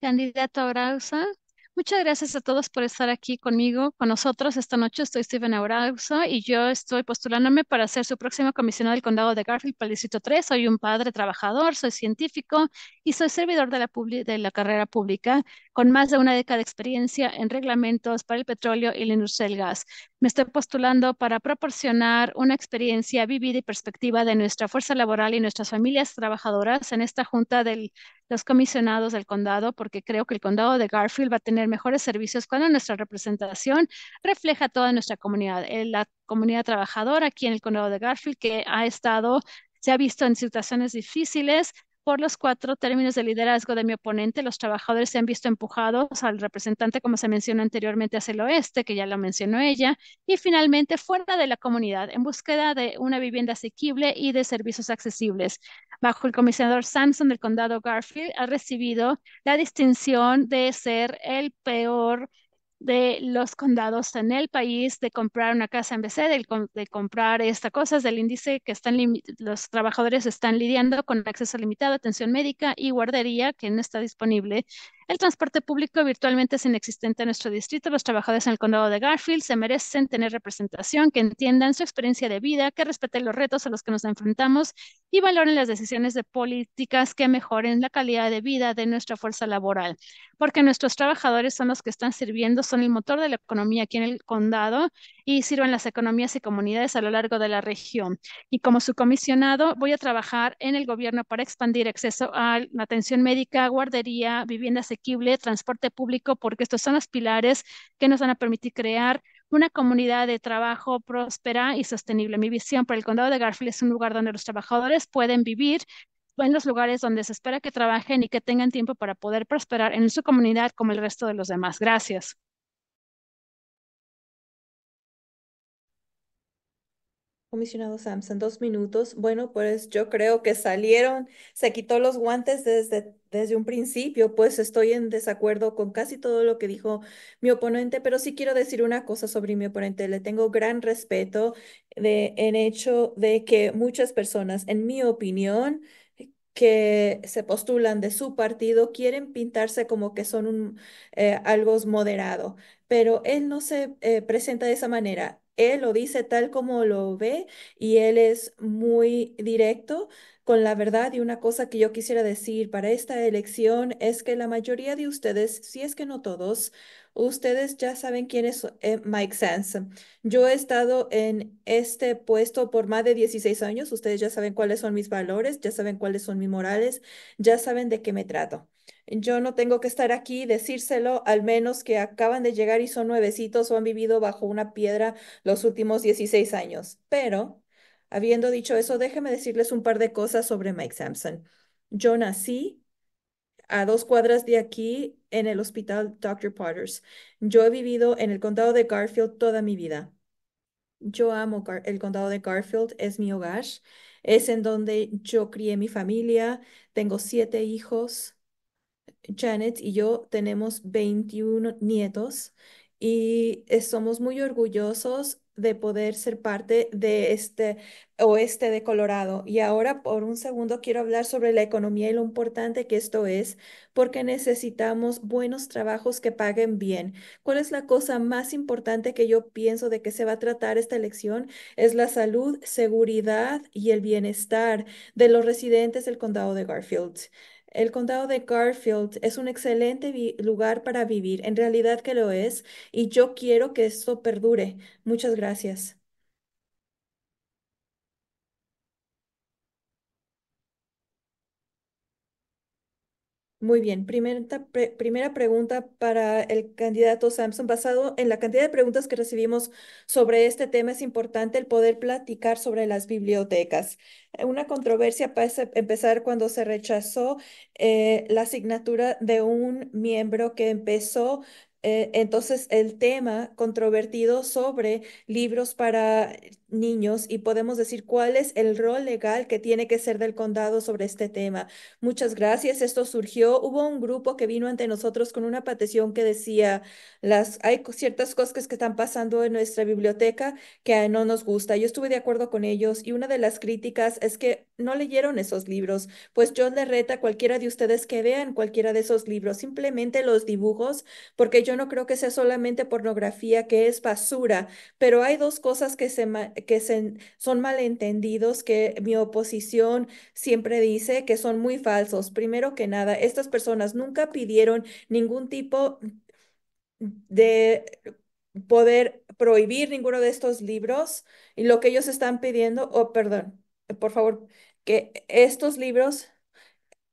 Speaker 1: Candidato Arauza, muchas gracias a todos por estar aquí conmigo, con nosotros esta noche. Estoy Steven Arauza y yo estoy postulándome para ser su próxima comisionada del condado de Garfield para el Distrito 3. Soy un padre trabajador, soy científico y soy servidor de la, de la carrera pública, con más de una década de experiencia en reglamentos para el petróleo y la industria del gas. Me estoy postulando para proporcionar una experiencia vivida y perspectiva de nuestra fuerza laboral y nuestras familias trabajadoras en esta junta de los comisionados del condado, porque creo que el condado de Garfield va a tener mejores servicios cuando nuestra representación refleja toda nuestra comunidad, eh, la comunidad trabajadora aquí en el condado de Garfield que ha estado se ha visto en situaciones difíciles, por los cuatro términos de liderazgo de mi oponente, los trabajadores se han visto empujados al representante, como se mencionó anteriormente, hacia el oeste, que ya lo mencionó ella, y finalmente fuera de la comunidad, en búsqueda de una vivienda asequible y de servicios accesibles. Bajo el comisionador Samson del condado Garfield, ha recibido la distinción de ser el peor de los condados en el país, de comprar una casa en BC, de, comprar estas cosas, del índice que están los trabajadores están lidiando con acceso limitado, atención médica y guardería que no está disponible el transporte público virtualmente es inexistente en nuestro distrito. Los trabajadores en el condado de Garfield se merecen tener representación, que entiendan su experiencia de vida, que respeten los retos a los que nos enfrentamos y valoren las decisiones de políticas que mejoren la calidad de vida de nuestra fuerza laboral, porque nuestros trabajadores son los que están sirviendo, son el motor de la economía aquí en el condado y sirven las economías y comunidades a lo largo de la región. Y como su comisionado, voy a trabajar en el gobierno para expandir acceso a atención médica, guardería, vivienda asequible, transporte público, porque estos son los pilares que nos van a permitir crear una comunidad de trabajo próspera y sostenible. Mi visión para el condado de Garfield es un lugar donde los trabajadores pueden vivir en los lugares donde se espera que trabajen y que tengan tiempo para poder prosperar en su comunidad como el resto de los demás. Gracias.
Speaker 2: Comisionado Samson, dos minutos. Bueno, pues yo creo que salieron, se quitó los guantes desde, desde un principio, pues estoy en desacuerdo con casi todo lo que dijo mi oponente, pero sí quiero decir una cosa sobre mi oponente. Le tengo gran respeto de, el hecho de que muchas personas, en mi opinión, que se postulan de su partido quieren pintarse como que son un, eh, algo moderado, pero él no se eh, presenta de esa manera él lo dice tal como lo ve y él es muy directo con la verdad y una cosa que yo quisiera decir para esta elección es que la mayoría de ustedes, si es que no todos, ustedes ya saben quién es eh, Mike Sans. Yo he estado en este puesto por más de 16 años, ustedes ya saben cuáles son mis valores, ya saben cuáles son mis morales, ya saben de qué me trato yo no tengo que estar aquí y decírselo, al menos que acaban de llegar y son nuevecitos o han vivido bajo una piedra los últimos 16 años. Pero, habiendo dicho eso, déjeme decirles un par de cosas sobre Mike Sampson. Yo nací a dos cuadras de aquí en el hospital Dr. Potters. Yo he vivido en el condado de Garfield toda mi vida. Yo amo el condado de Garfield, es mi hogar, es en donde yo crié mi familia, tengo siete hijos, Janet y yo tenemos 21 nietos y somos muy orgullosos de poder ser parte de este oeste de Colorado. Y ahora por un segundo quiero hablar sobre la economía y lo importante que esto es, porque necesitamos buenos trabajos que paguen bien. ¿Cuál es la cosa más importante que yo pienso de que se va a tratar esta elección? Es la salud, seguridad y el bienestar de los residentes del condado de Garfield. El condado de Garfield es un excelente lugar para vivir, en realidad que lo es, y yo quiero que esto perdure. Muchas gracias. Muy bien, primera, pregunta para el candidato Samson. Basado en la cantidad de preguntas que recibimos sobre este tema, es importante el poder platicar sobre las bibliotecas. Una controversia parece empezar cuando se rechazó eh, la asignatura de un miembro que empezó eh, entonces el tema controvertido sobre libros para niños y podemos decir cuál es el rol legal que tiene que ser del condado sobre este tema. Muchas gracias, esto surgió. Hubo un grupo que vino ante nosotros con una petición que decía, las, hay ciertas cosas que están pasando en nuestra biblioteca que no nos gusta. Yo estuve de acuerdo con ellos y una de las críticas es que no leyeron esos libros, pues yo le reto a cualquiera de ustedes que vean cualquiera de esos libros, simplemente los dibujos, porque yo no creo que sea solamente pornografía, que es basura, pero hay dos cosas que, se, que son malentendidos que mi oposición siempre dice que son muy falsos. Primero que nada, estas personas nunca pidieron ningún tipo de poder prohibir ninguno de estos libros y lo que ellos están pidiendo, oh, perdón, por favor, estos libros,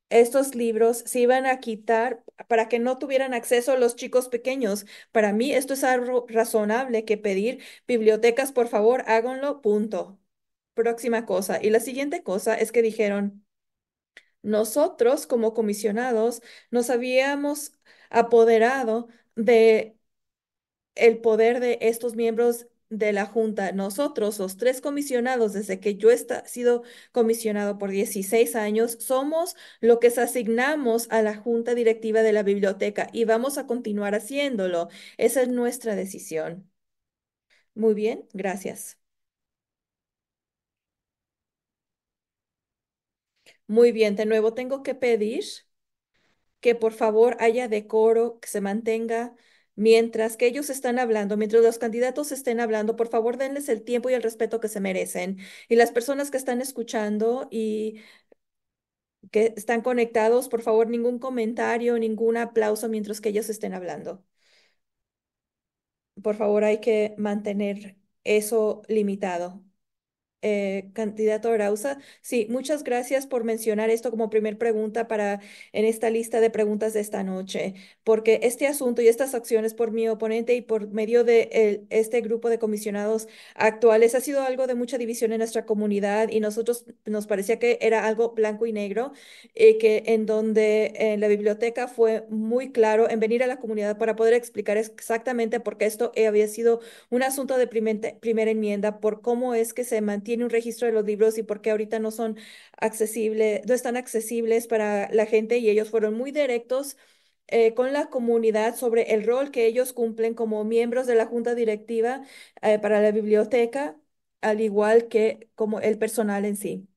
Speaker 2: estos libros se iban a quitar para que no tuvieran acceso los chicos pequeños. Para mí esto es algo razonable que pedir bibliotecas, por favor, háganlo, punto. Próxima cosa. Y la siguiente cosa es que dijeron, nosotros como comisionados nos habíamos apoderado de el poder de estos miembros de la Junta, nosotros, los tres comisionados, desde que yo he sido comisionado por 16 años, somos lo que se asignamos a la Junta Directiva de la Biblioteca y vamos a continuar haciéndolo. Esa es nuestra decisión. Muy bien, gracias. Muy bien, de nuevo tengo que pedir que por favor haya decoro, que se mantenga Mientras que ellos están hablando, mientras los candidatos estén hablando, por favor denles el tiempo y el respeto que se merecen. Y las personas que están escuchando y que están conectados, por favor, ningún comentario, ningún aplauso mientras que ellos estén hablando. Por favor, hay que mantener eso limitado. Eh, candidato Arauza. Sí, muchas gracias por mencionar esto como primer pregunta para en esta lista de preguntas de esta noche, porque este asunto y estas acciones por mi oponente y por medio de este grupo de comisionados actuales ha sido algo de mucha división en nuestra comunidad y nosotros nos parecía que era algo blanco y negro y eh, que en donde en la biblioteca fue muy claro en venir a la comunidad para poder explicar exactamente por qué esto había sido un asunto de primera enmienda, por cómo es que se mantiene un registro de los libros y por qué ahorita no son accesibles, no están accesibles para la gente y ellos fueron muy directos eh, con la comunidad sobre el rol que ellos cumplen como miembros de la junta directiva eh, para la biblioteca, al igual que como el personal en sí.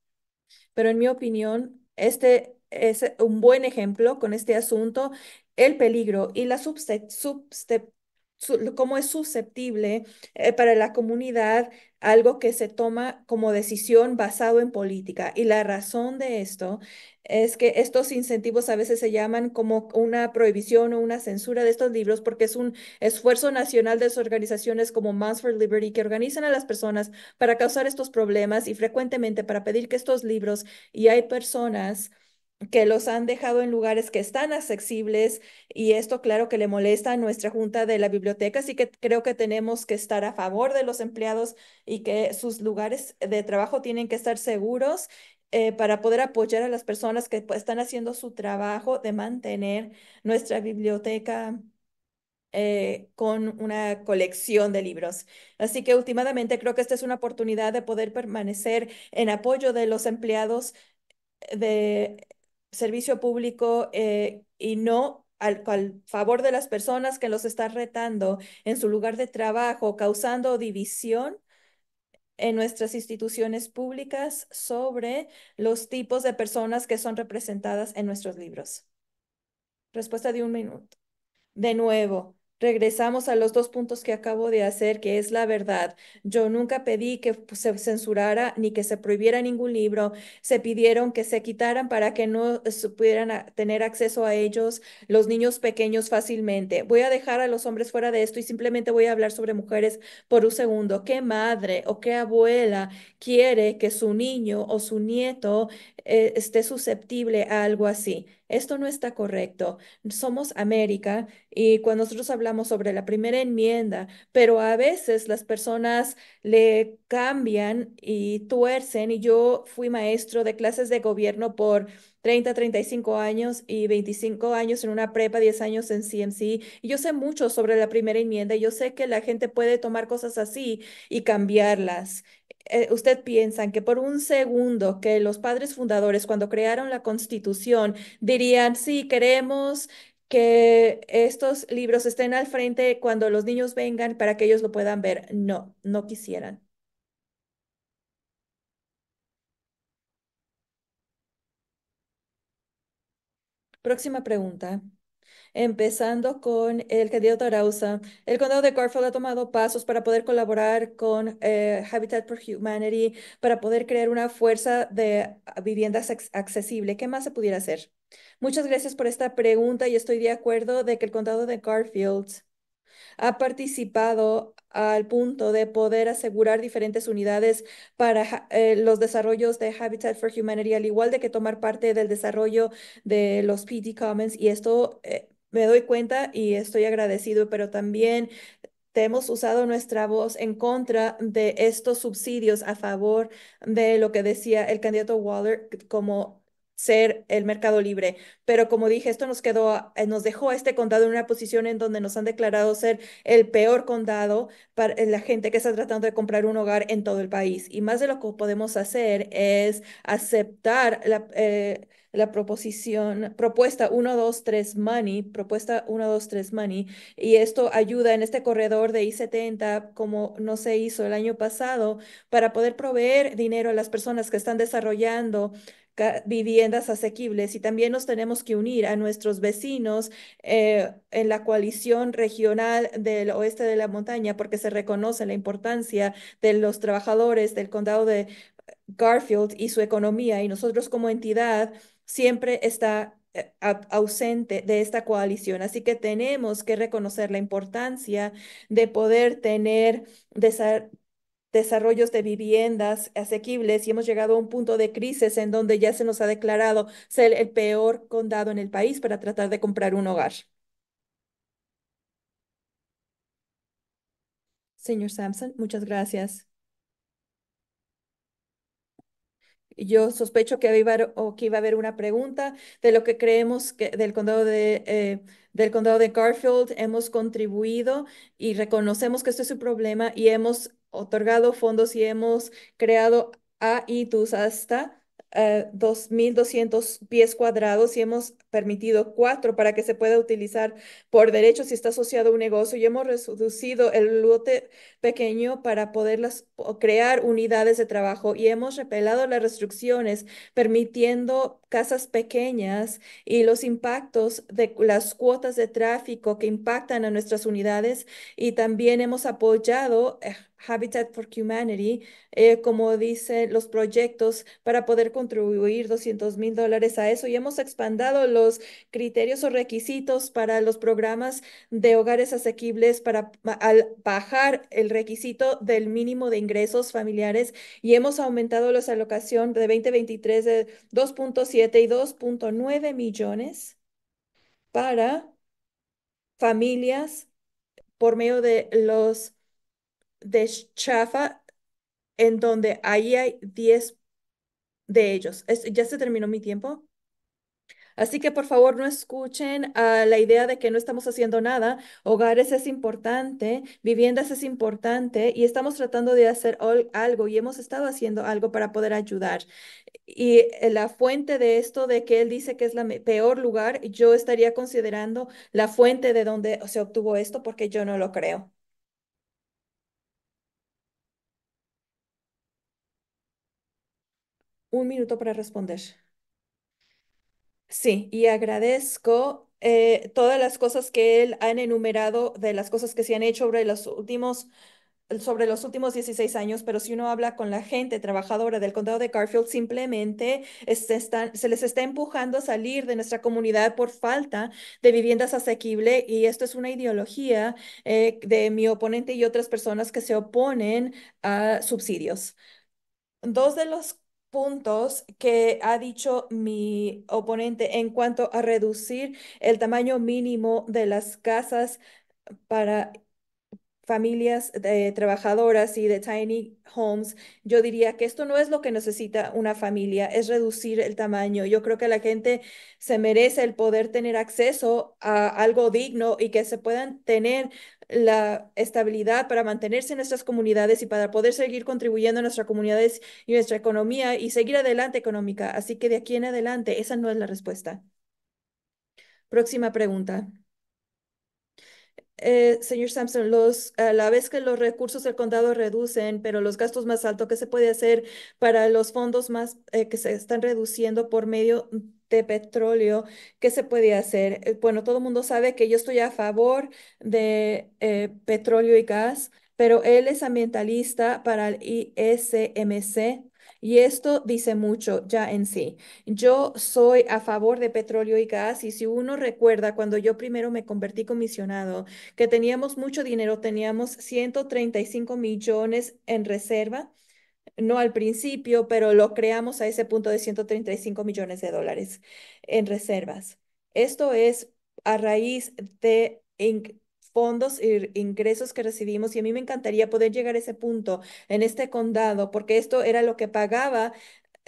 Speaker 2: Pero en mi opinión, este es un buen ejemplo con este asunto, el peligro y la subste cómo es susceptible eh, para la comunidad algo que se toma como decisión basado en política. Y la razón de esto es que estos incentivos a veces se llaman como una prohibición o una censura de estos libros porque es un esfuerzo nacional de organizaciones como Moms for Liberty que organizan a las personas para causar estos problemas y frecuentemente para pedir que estos libros y hay personas que los han dejado en lugares que están accesibles y esto claro que le molesta a nuestra junta de la biblioteca, así que creo que tenemos que estar a favor de los empleados y que sus lugares de trabajo tienen que estar seguros eh, para poder apoyar a las personas que pues, están haciendo su trabajo de mantener nuestra biblioteca eh, con una colección de libros. Así que últimamente creo que esta es una oportunidad de poder permanecer en apoyo de los empleados eh, de servicio público eh, y no al, favor de las personas que los está retando en su lugar de trabajo, causando división en nuestras instituciones públicas sobre los tipos de personas que son representadas en nuestros libros. Respuesta de un minuto. De nuevo, regresamos a los dos puntos que acabo de hacer, que es la verdad. Yo nunca pedí que se censurara ni que se prohibiera ningún libro. Se pidieron que se quitaran para que no pudieran tener acceso a ellos los niños pequeños fácilmente. Voy a dejar a los hombres fuera de esto y simplemente voy a hablar sobre mujeres por un segundo. ¿Qué madre o qué abuela quiere que su niño o su nieto eh, esté susceptible a algo así? esto no está correcto, somos América y cuando nosotros hablamos sobre la primera enmienda, pero a veces las personas le cambian y tuercen y yo fui maestro de clases de gobierno por 30, 35 años y 25 años en una prepa, 10 años en CMC. Y yo sé mucho sobre la primera enmienda y yo sé que la gente puede tomar cosas así y cambiarlas. Eh, usted piensa que por un segundo que los padres fundadores cuando crearon la Constitución dirían, sí, queremos que estos libros estén al frente cuando los niños vengan para que ellos lo puedan ver. No, no quisieran. Próxima pregunta empezando con el candidato Arauza. El condado de Garfield ha tomado pasos para poder colaborar con eh, Habitat for Humanity para poder crear una fuerza de viviendas accesible. ¿Qué más se pudiera hacer? Muchas gracias por esta pregunta y estoy de acuerdo de que el condado de Garfield ha participado al punto de poder asegurar diferentes unidades para eh, los desarrollos de Habitat for Humanity, al igual de que tomar parte del desarrollo de los PD Commons. Y esto eh, me doy cuenta y estoy agradecido, pero también hemos usado nuestra voz en contra de estos subsidios a favor de lo que decía el candidato Waller como ser el mercado libre. Pero como dije, esto nos quedó, eh, nos dejó a este condado en una posición en donde nos han declarado ser el peor condado para eh, la gente que está tratando de comprar un hogar en todo el país. Y más de lo que podemos hacer es aceptar la, eh, la proposición, propuesta 123 Money, propuesta 123 Money, y esto ayuda en este corredor de I-70, como no se hizo el año pasado, para poder proveer dinero a las personas que están desarrollando viviendas asequibles y también nos tenemos que unir a nuestros vecinos eh, en la coalición regional del oeste de la montaña porque se reconoce la importancia de los trabajadores del condado de Garfield y su economía y nosotros como entidad siempre está eh, ausente de esta coalición. Así que tenemos que reconocer la importancia de poder tener desarrollos de viviendas asequibles y hemos llegado a un punto de crisis en donde ya se nos ha declarado ser el peor condado en el país para tratar de comprar un hogar. Señor Sampson, muchas gracias. Yo sospecho que iba, a, haber una pregunta de lo que creemos que del condado de eh, del condado de Garfield hemos contribuido y reconocemos que esto es un problema y hemos otorgado fondos y hemos creado a hasta 2.200 eh, pies cuadrados y hemos permitido cuatro para que se pueda utilizar por derecho si está asociado a un negocio y hemos reducido el lote pequeño para poderlas crear unidades de trabajo y hemos repelado las restricciones permitiendo casas pequeñas y los impactos de las cuotas de tráfico que impactan a nuestras unidades y también hemos apoyado eh, Habitat for Humanity, eh, como dicen los proyectos, para poder contribuir 200 mil dólares a eso. Y hemos expandado los criterios o requisitos para los programas de hogares asequibles para al bajar el requisito del mínimo de ingresos familiares y hemos aumentado la alocación de 2023 de 2.7 y 2.9 millones para familias por medio de los de Chafa en donde ahí hay 10 de ellos. ya se terminó mi tiempo. Así que por favor no escuchen a la idea de que no estamos haciendo nada. Hogares es importante, viviendas es importante y estamos tratando de hacer algo y hemos estado haciendo algo para poder ayudar. Y eh, la fuente de esto, de que él dice que es la peor lugar, yo estaría considerando la fuente de donde se obtuvo esto porque yo no lo creo. un minuto para responder. Sí, y agradezco eh, todas las cosas que él han enumerado, de las cosas que se han hecho sobre los últimos sobre los últimos 16 años, pero si uno habla con la gente trabajadora del condado de Garfield, simplemente se, les está empujando a salir de nuestra comunidad por falta de viviendas asequibles y esto es una ideología eh, de mi oponente y otras personas que se oponen a subsidios. Dos de los puntos que ha dicho mi oponente en cuanto a reducir el tamaño mínimo de las casas para familias de eh, trabajadoras y de tiny homes, yo diría que esto no es lo que necesita una familia, es reducir el tamaño. Yo creo que la gente se merece el poder tener acceso a algo digno y que se puedan tener la estabilidad para mantenerse en nuestras comunidades y para poder seguir contribuyendo a nuestras comunidades y nuestra economía y seguir adelante económica. Así que de aquí en adelante, esa no es la respuesta. Próxima pregunta. Eh, señor Sampson, los, a la vez que los recursos del condado reducen, pero los gastos más altos, ¿qué se puede hacer para los fondos más eh, que se están reduciendo por medio de petróleo? ¿Qué se puede hacer? Eh, bueno, todo el mundo sabe que yo estoy a favor de petróleo y gas, pero él es ambientalista para el ISMC y esto dice mucho ya en sí. Yo soy a favor de petróleo y gas y si uno recuerda cuando yo primero me convertí comisionado, que teníamos mucho dinero, teníamos 135 millones en reserva, no al principio, pero lo creamos a ese punto de 135 millones de dólares en reservas. Esto es a raíz de fondos e ingresos que recibimos y a mí me encantaría poder llegar a ese punto en este condado porque esto era lo que pagaba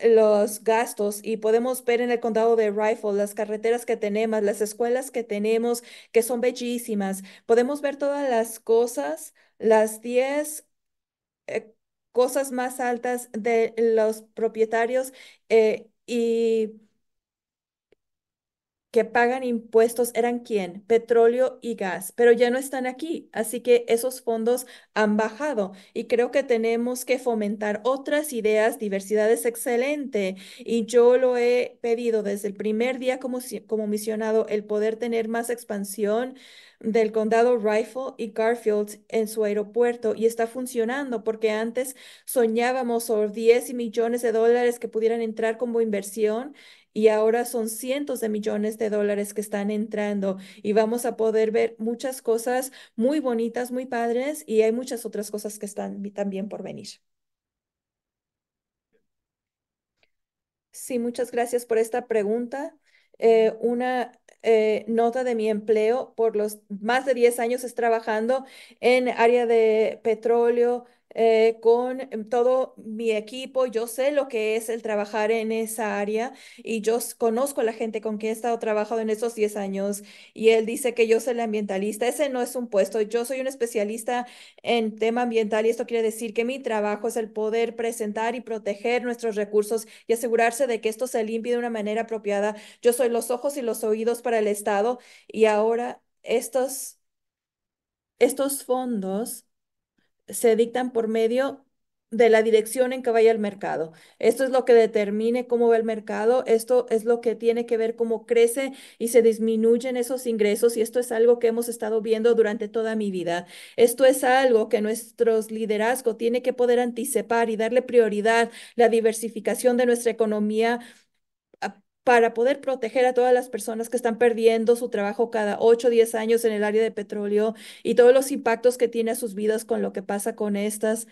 Speaker 2: los gastos y podemos ver en el condado de Rifle las carreteras que tenemos, las escuelas que tenemos, que son bellísimas. Podemos ver todas las cosas, las diez eh, cosas más altas de los propietarios eh, y que pagan impuestos eran quién? Petróleo y gas, pero ya no están aquí, así que esos fondos han bajado y creo que tenemos que fomentar otras ideas. Diversidad es excelente y yo lo he pedido desde el primer día como, como misionado, el poder tener más expansión del condado Rifle y Garfield en su aeropuerto y está funcionando porque antes soñábamos sobre 10 millones de dólares que pudieran entrar como inversión y ahora son cientos de millones de dólares que están entrando y vamos a poder ver muchas cosas muy bonitas, muy padres y hay muchas otras cosas que están también por venir. Sí, muchas gracias por esta pregunta. Eh, una eh, nota de mi empleo por los más de 10 años es trabajando en área de petróleo, eh, con em, todo mi equipo. Yo sé lo que es el trabajar en esa área y yo conozco a la gente con quien he estado trabajando en esos 10 años y él dice que yo soy el ambientalista. Ese no es un puesto. Yo soy un especialista en tema ambiental y esto quiere decir que mi trabajo es el poder presentar y proteger nuestros recursos y asegurarse de que esto se limpie de una manera apropiada. Yo soy los ojos y los oídos para el Estado y ahora estos, estos fondos se dictan por medio de la dirección en que vaya el mercado. Esto es lo que determine cómo va el mercado, esto es lo que tiene que ver cómo crece y se disminuyen esos ingresos y esto es algo que hemos estado viendo durante toda mi vida. Esto es algo que nuestros liderazgos tiene que poder anticipar y darle prioridad, la diversificación de nuestra economía para poder proteger a todas las personas que están perdiendo su trabajo cada 8 o 10 años en el área de petróleo y todos los impactos que tiene a sus vidas con lo que pasa con estas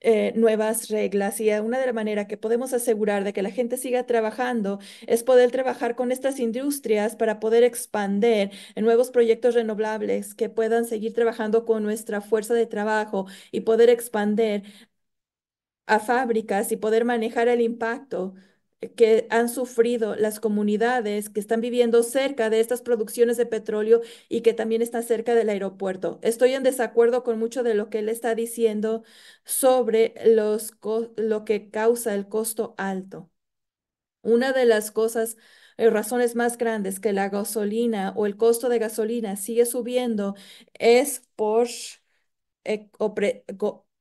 Speaker 2: eh, nuevas reglas. Y eh, una de las maneras que podemos asegurar de que la gente siga trabajando es poder trabajar con estas industrias para poder expandir en nuevos proyectos renovables que puedan seguir trabajando con nuestra fuerza de trabajo y poder expandir a fábricas y poder manejar el impacto que han sufrido las comunidades que están viviendo cerca de estas producciones de petróleo y que también están cerca del aeropuerto. Estoy en desacuerdo con mucho de lo que él está diciendo sobre los lo que causa el costo alto. Una de las cosas eh, razones más grandes que la gasolina o el costo de gasolina sigue subiendo es por eh,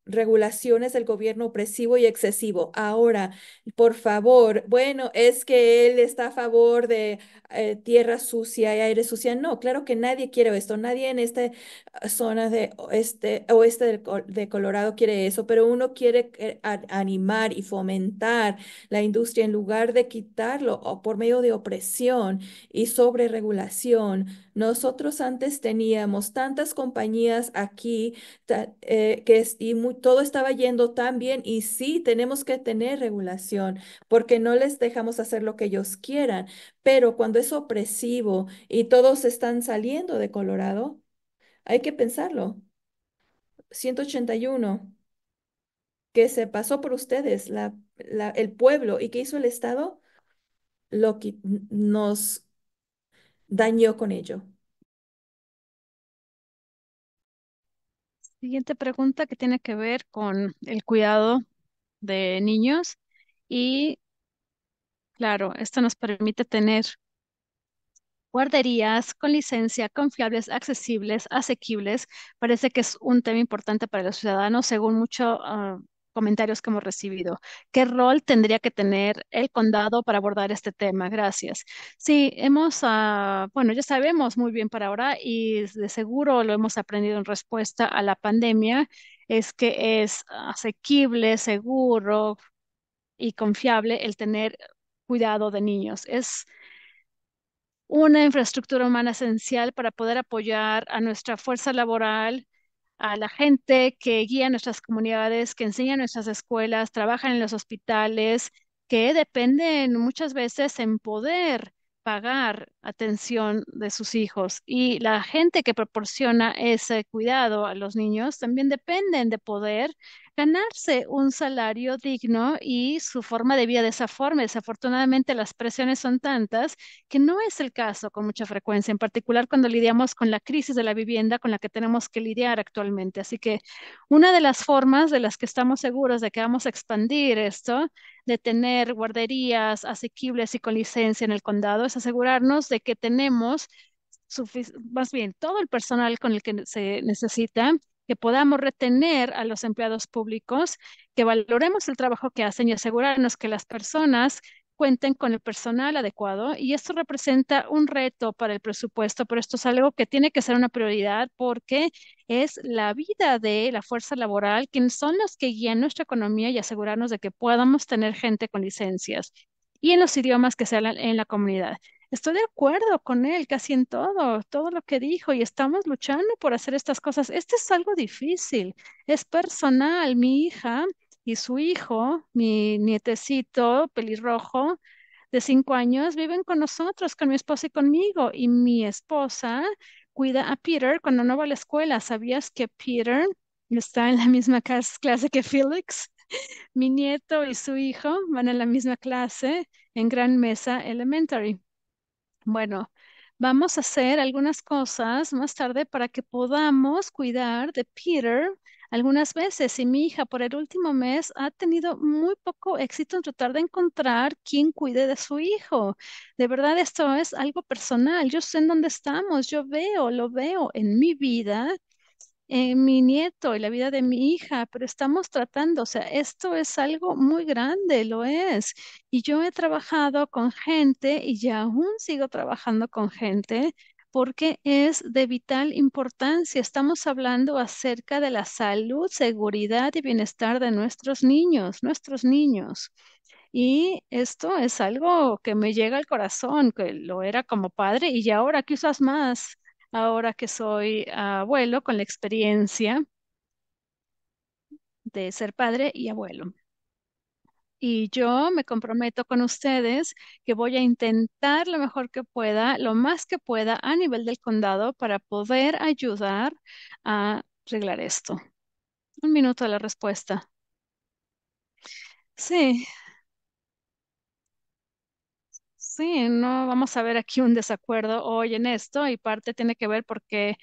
Speaker 2: regulaciones del gobierno opresivo y excesivo. Ahora, por favor, bueno, es que él está a favor de eh, tierra sucia y aire sucia. No, claro que nadie quiere esto, nadie en esta ah, zona de este oeste de Colorado quiere eso, pero uno quiere eh, animar y fomentar la industria en lugar de quitarlo o por medio de opresión y sobreregulación nosotros antes teníamos tantas compañías aquí eh, que y todo estaba yendo tan bien y sí, tenemos que tener regulación porque no les dejamos hacer lo que ellos quieran, pero cuando es opresivo y todos están saliendo de Colorado, hay que pensarlo. 181 que se pasó por ustedes, el pueblo, y que hizo el Estado, lo que nos
Speaker 1: dañó con ello. Siguiente pregunta que tiene que ver con el cuidado de niños y, claro, esto nos permite tener guarderías con licencia, confiables, accesibles, asequibles. Parece que es un tema importante para los ciudadanos, según mucho, ah, comentarios que hemos recibido. ¿Qué rol tendría que tener el condado para abordar este tema? Gracias. Sí, hemos, ah, bueno, ya sabemos muy bien para ahora y de seguro lo hemos aprendido en respuesta a la pandemia, es que es asequible, seguro y confiable el tener cuidado de niños. Es una infraestructura humana esencial para poder apoyar a nuestra fuerza laboral a la gente que guía nuestras comunidades, que enseña nuestras escuelas, trabaja en los hospitales, que dependen muchas veces en poder pagar atención de sus hijos. Y la gente que proporciona ese cuidado a los niños también dependen de poder ganarse un salario digno y su forma de vida de esa forma. Desafortunadamente las presiones son tantas que no es el caso con mucha frecuencia, en particular cuando lidiamos con la crisis de la vivienda con la que tenemos que lidiar actualmente. Así que una de las formas de las que estamos seguros de que vamos a expandir esto, de tener guarderías asequibles y con licencia en el condado, es asegurarnos de que tenemos más bien todo el personal con el que se necesita que podamos retener a los empleados públicos, que valoremos el trabajo que hacen y asegurarnos que las personas cuenten con el personal adecuado y esto representa un reto para el presupuesto, pero esto es algo que tiene que ser una prioridad porque es la vida de la fuerza laboral quienes son los que guían nuestra economía y asegurarnos de que podamos tener gente con licencias y en los idiomas que se hablan en la comunidad. Estoy de acuerdo con él casi en todo, todo lo que dijo y estamos luchando por hacer estas cosas. Esto es algo difícil, es personal. Mi hija y su hijo, mi nietecito pelirrojo de cinco años, viven con nosotros, con mi esposa y conmigo. Y mi esposa cuida a Peter cuando no va a la escuela. ¿Sabías que Peter está en la misma clase que Felix? Mi nieto y su hijo van en la misma clase en Gran Mesa Elementary. Bueno, vamos a hacer algunas cosas más tarde para que podamos cuidar de Peter algunas veces. Y mi hija por el último mes ha tenido muy poco éxito en tratar de encontrar quién cuide de su hijo. De verdad, esto es algo personal. Yo sé en dónde estamos, yo veo, lo veo en mi vida eh, mi nieto y la vida de mi hija, pero estamos tratando, o sea, esto es algo muy grande, lo es. Y yo he trabajado con gente y ya aún sigo trabajando con gente porque es de vital importancia. Estamos hablando acerca de la salud, seguridad y bienestar de nuestros niños, nuestros niños. Y esto es algo que me llega al corazón, que lo era como padre y ya ahora usas más ahora que soy abuelo con la experiencia de ser padre y abuelo. Y yo me comprometo con ustedes que voy a intentar lo mejor que pueda, lo más que pueda a nivel del condado para poder ayudar a arreglar esto. Un minuto a la respuesta. Sí, sí, no vamos a ver aquí un desacuerdo hoy en esto y parte tiene que ver porque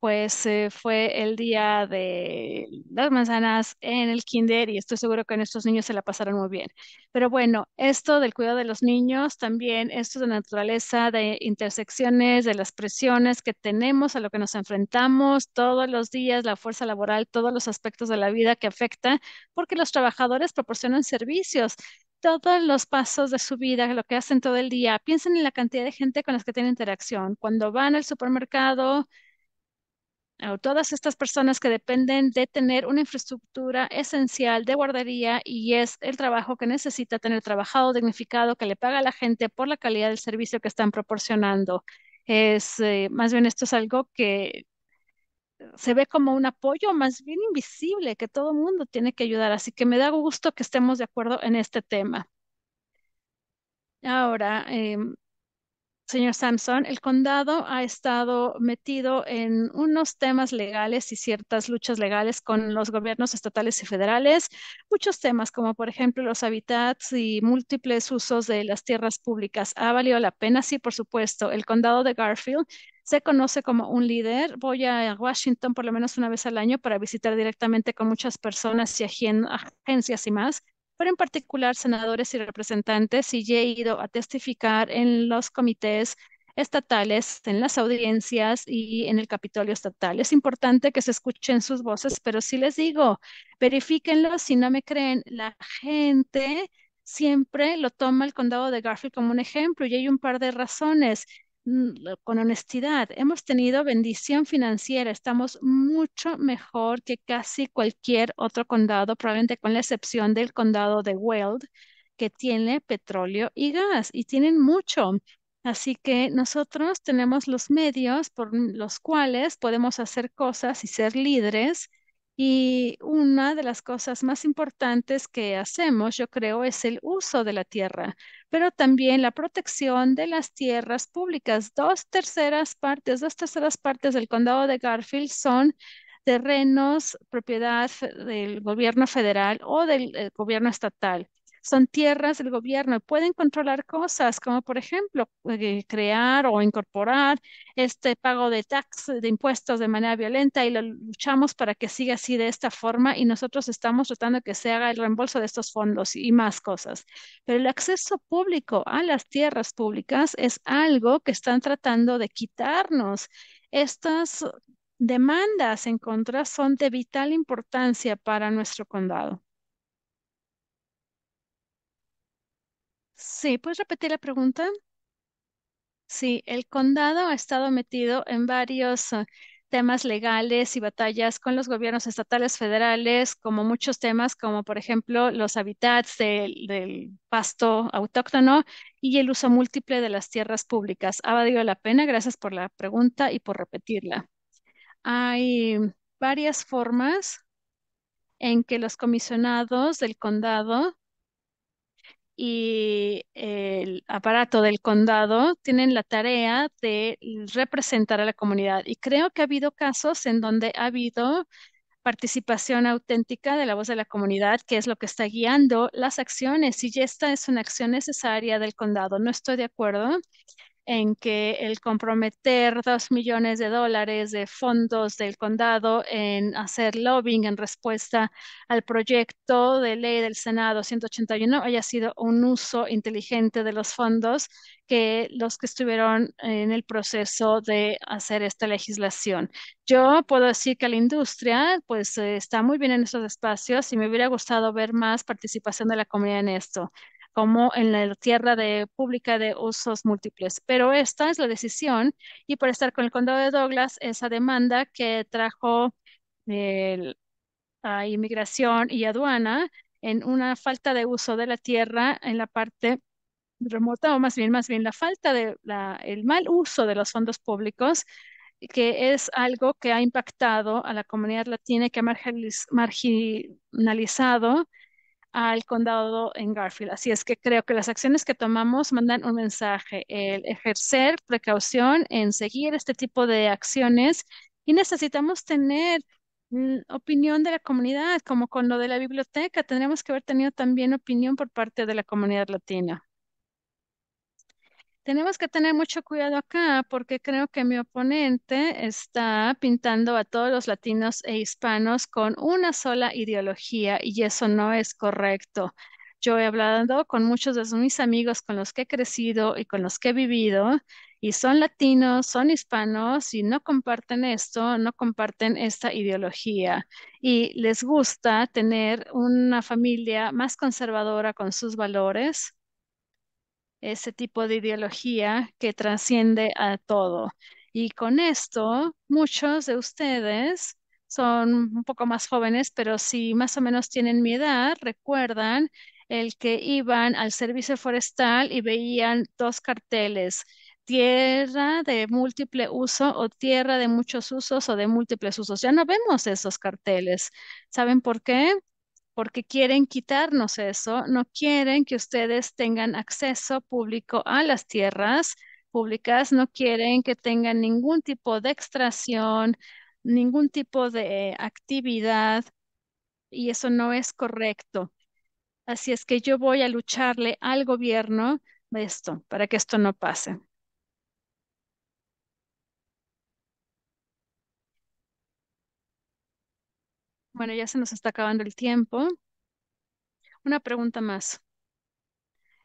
Speaker 1: pues eh, fue el día de las manzanas en el kinder y estoy seguro que en estos niños se la pasaron muy bien. Pero bueno, esto del cuidado de los niños, también esto de naturaleza, de intersecciones, de las presiones que tenemos, a lo que nos enfrentamos todos los días, la fuerza laboral, todos los aspectos de la vida que afecta, porque los trabajadores proporcionan servicios todos los pasos de su vida, lo que hacen todo el día. Piensen en la cantidad de gente con las que tienen interacción. Cuando van al supermercado, todas estas personas que dependen de tener una infraestructura esencial de guardería y es el trabajo que necesita tener trabajado, dignificado, que le paga a la gente por la calidad del servicio que están proporcionando. Es eh, más bien esto es algo que se ve como un apoyo más bien invisible que todo el mundo tiene que ayudar. Así que me da gusto que estemos de acuerdo en este tema. Ahora, em, señor Samson, el condado ha estado metido en unos temas legales y ciertas luchas legales con los gobiernos estatales y federales, muchos temas como por ejemplo los hábitats y múltiples usos de las tierras públicas. ¿Ha valido la pena? Sí, por supuesto. El condado de Garfield se conoce como un líder. Voy a Washington por lo menos una vez al año para visitar directamente con muchas personas y agencias y más, pero en particular senadores y representantes, y he ido a testificar en los comités estatales, en las audiencias y en el Capitolio Estatal. Es importante que se escuchen sus voces, pero si les digo, verifíquenlo si no me creen. La gente siempre lo toma el condado de Garfield como un ejemplo y hay un par de razones. Mm, con honestidad, hemos tenido bendición financiera, estamos mucho mejor que casi cualquier otro condado, probablemente con la excepción del condado de Weld, que tiene petróleo y gas, y tienen mucho. Así que nosotros tenemos los medios por los cuales podemos hacer cosas y ser líderes y una de las cosas más importantes que hacemos, yo creo, es el uso de la tierra, pero también la protección de las tierras públicas. Dos terceras partes, dos terceras partes del condado de Garfield son terrenos propiedad eh, del gobierno federal o del eh, gobierno estatal son tierras del gobierno y pueden controlar cosas como, por ejemplo, eh, crear o incorporar este pago de tax, de impuestos de manera violenta y lo luchamos para que siga así de esta forma y nosotros estamos tratando que se haga el reembolso de estos fondos y más cosas. Pero el acceso público a las tierras públicas es algo que están tratando de quitarnos. Estas demandas en contra son de vital importancia para nuestro condado. Sí, ¿puedes repetir la pregunta? Sí, el condado ha estado metido en varios eh, temas legales y batallas con los gobiernos estatales, federales, como muchos temas, como por ejemplo los hábitats del pasto autóctono y el uso múltiple de las tierras públicas. Ha valido la pena, gracias por la pregunta y por repetirla. Hay varias formas en que los comisionados del condado y el aparato del condado tienen la tarea de representar a la comunidad. Y creo que ha habido casos en donde ha habido participación auténtica de la voz de la comunidad, que es lo que está guiando las acciones. Y esta es una acción necesaria del condado. No estoy de acuerdo en que el comprometer dos millones de dólares de fondos del condado en hacer lobbying en respuesta al proyecto de ley del Senado 181 haya sido un uso inteligente de los fondos que los que estuvieron en el proceso de hacer esta legislación. Yo puedo decir que la industria pues eh, está muy bien en esos espacios y me hubiera gustado ver más participación de la comunidad en esto como en la tierra de, pública de usos múltiples. Pero esta es la decisión y por estar con el condado de Douglas, esa demanda que trajo el, a inmigración y aduana en una falta de uso de la tierra en la parte remota o más bien más bien la falta de la, el mal uso de los fondos públicos que es algo que ha impactado a la comunidad latina que ha marginalizado al condado en Garfield. Así es que creo que las acciones que tomamos mandan un mensaje, el ejercer precaución en seguir este tipo de acciones y necesitamos tener mm, opinión de la comunidad, como con lo de la biblioteca, Tendríamos que haber tenido también opinión por parte de la comunidad latina. Tenemos que tener mucho cuidado acá porque creo que mi oponente está pintando a todos los latinos e hispanos con una sola ideología y eso no es correcto. Yo he hablado con muchos de mis amigos con los que he crecido y con los que he vivido y son latinos, son hispanos y no comparten esto, no comparten esta ideología y les gusta tener una familia más conservadora con sus valores ese tipo de ideología que trasciende a todo. Y con esto, muchos de ustedes son un poco más jóvenes, pero si más o menos tienen mi edad, recuerdan el que iban al servicio forestal y veían dos carteles, tierra de múltiple uso o tierra de muchos usos o de múltiples usos. Ya no vemos esos carteles. ¿Saben por qué? porque quieren quitarnos eso, no quieren que ustedes tengan acceso público a las tierras públicas, no quieren que tengan ningún tipo de extracción, ningún tipo de actividad y eso no es correcto. Así es que yo voy a lucharle al gobierno de esto para que esto no pase. Bueno, ya se nos está acabando el tiempo. Una pregunta más.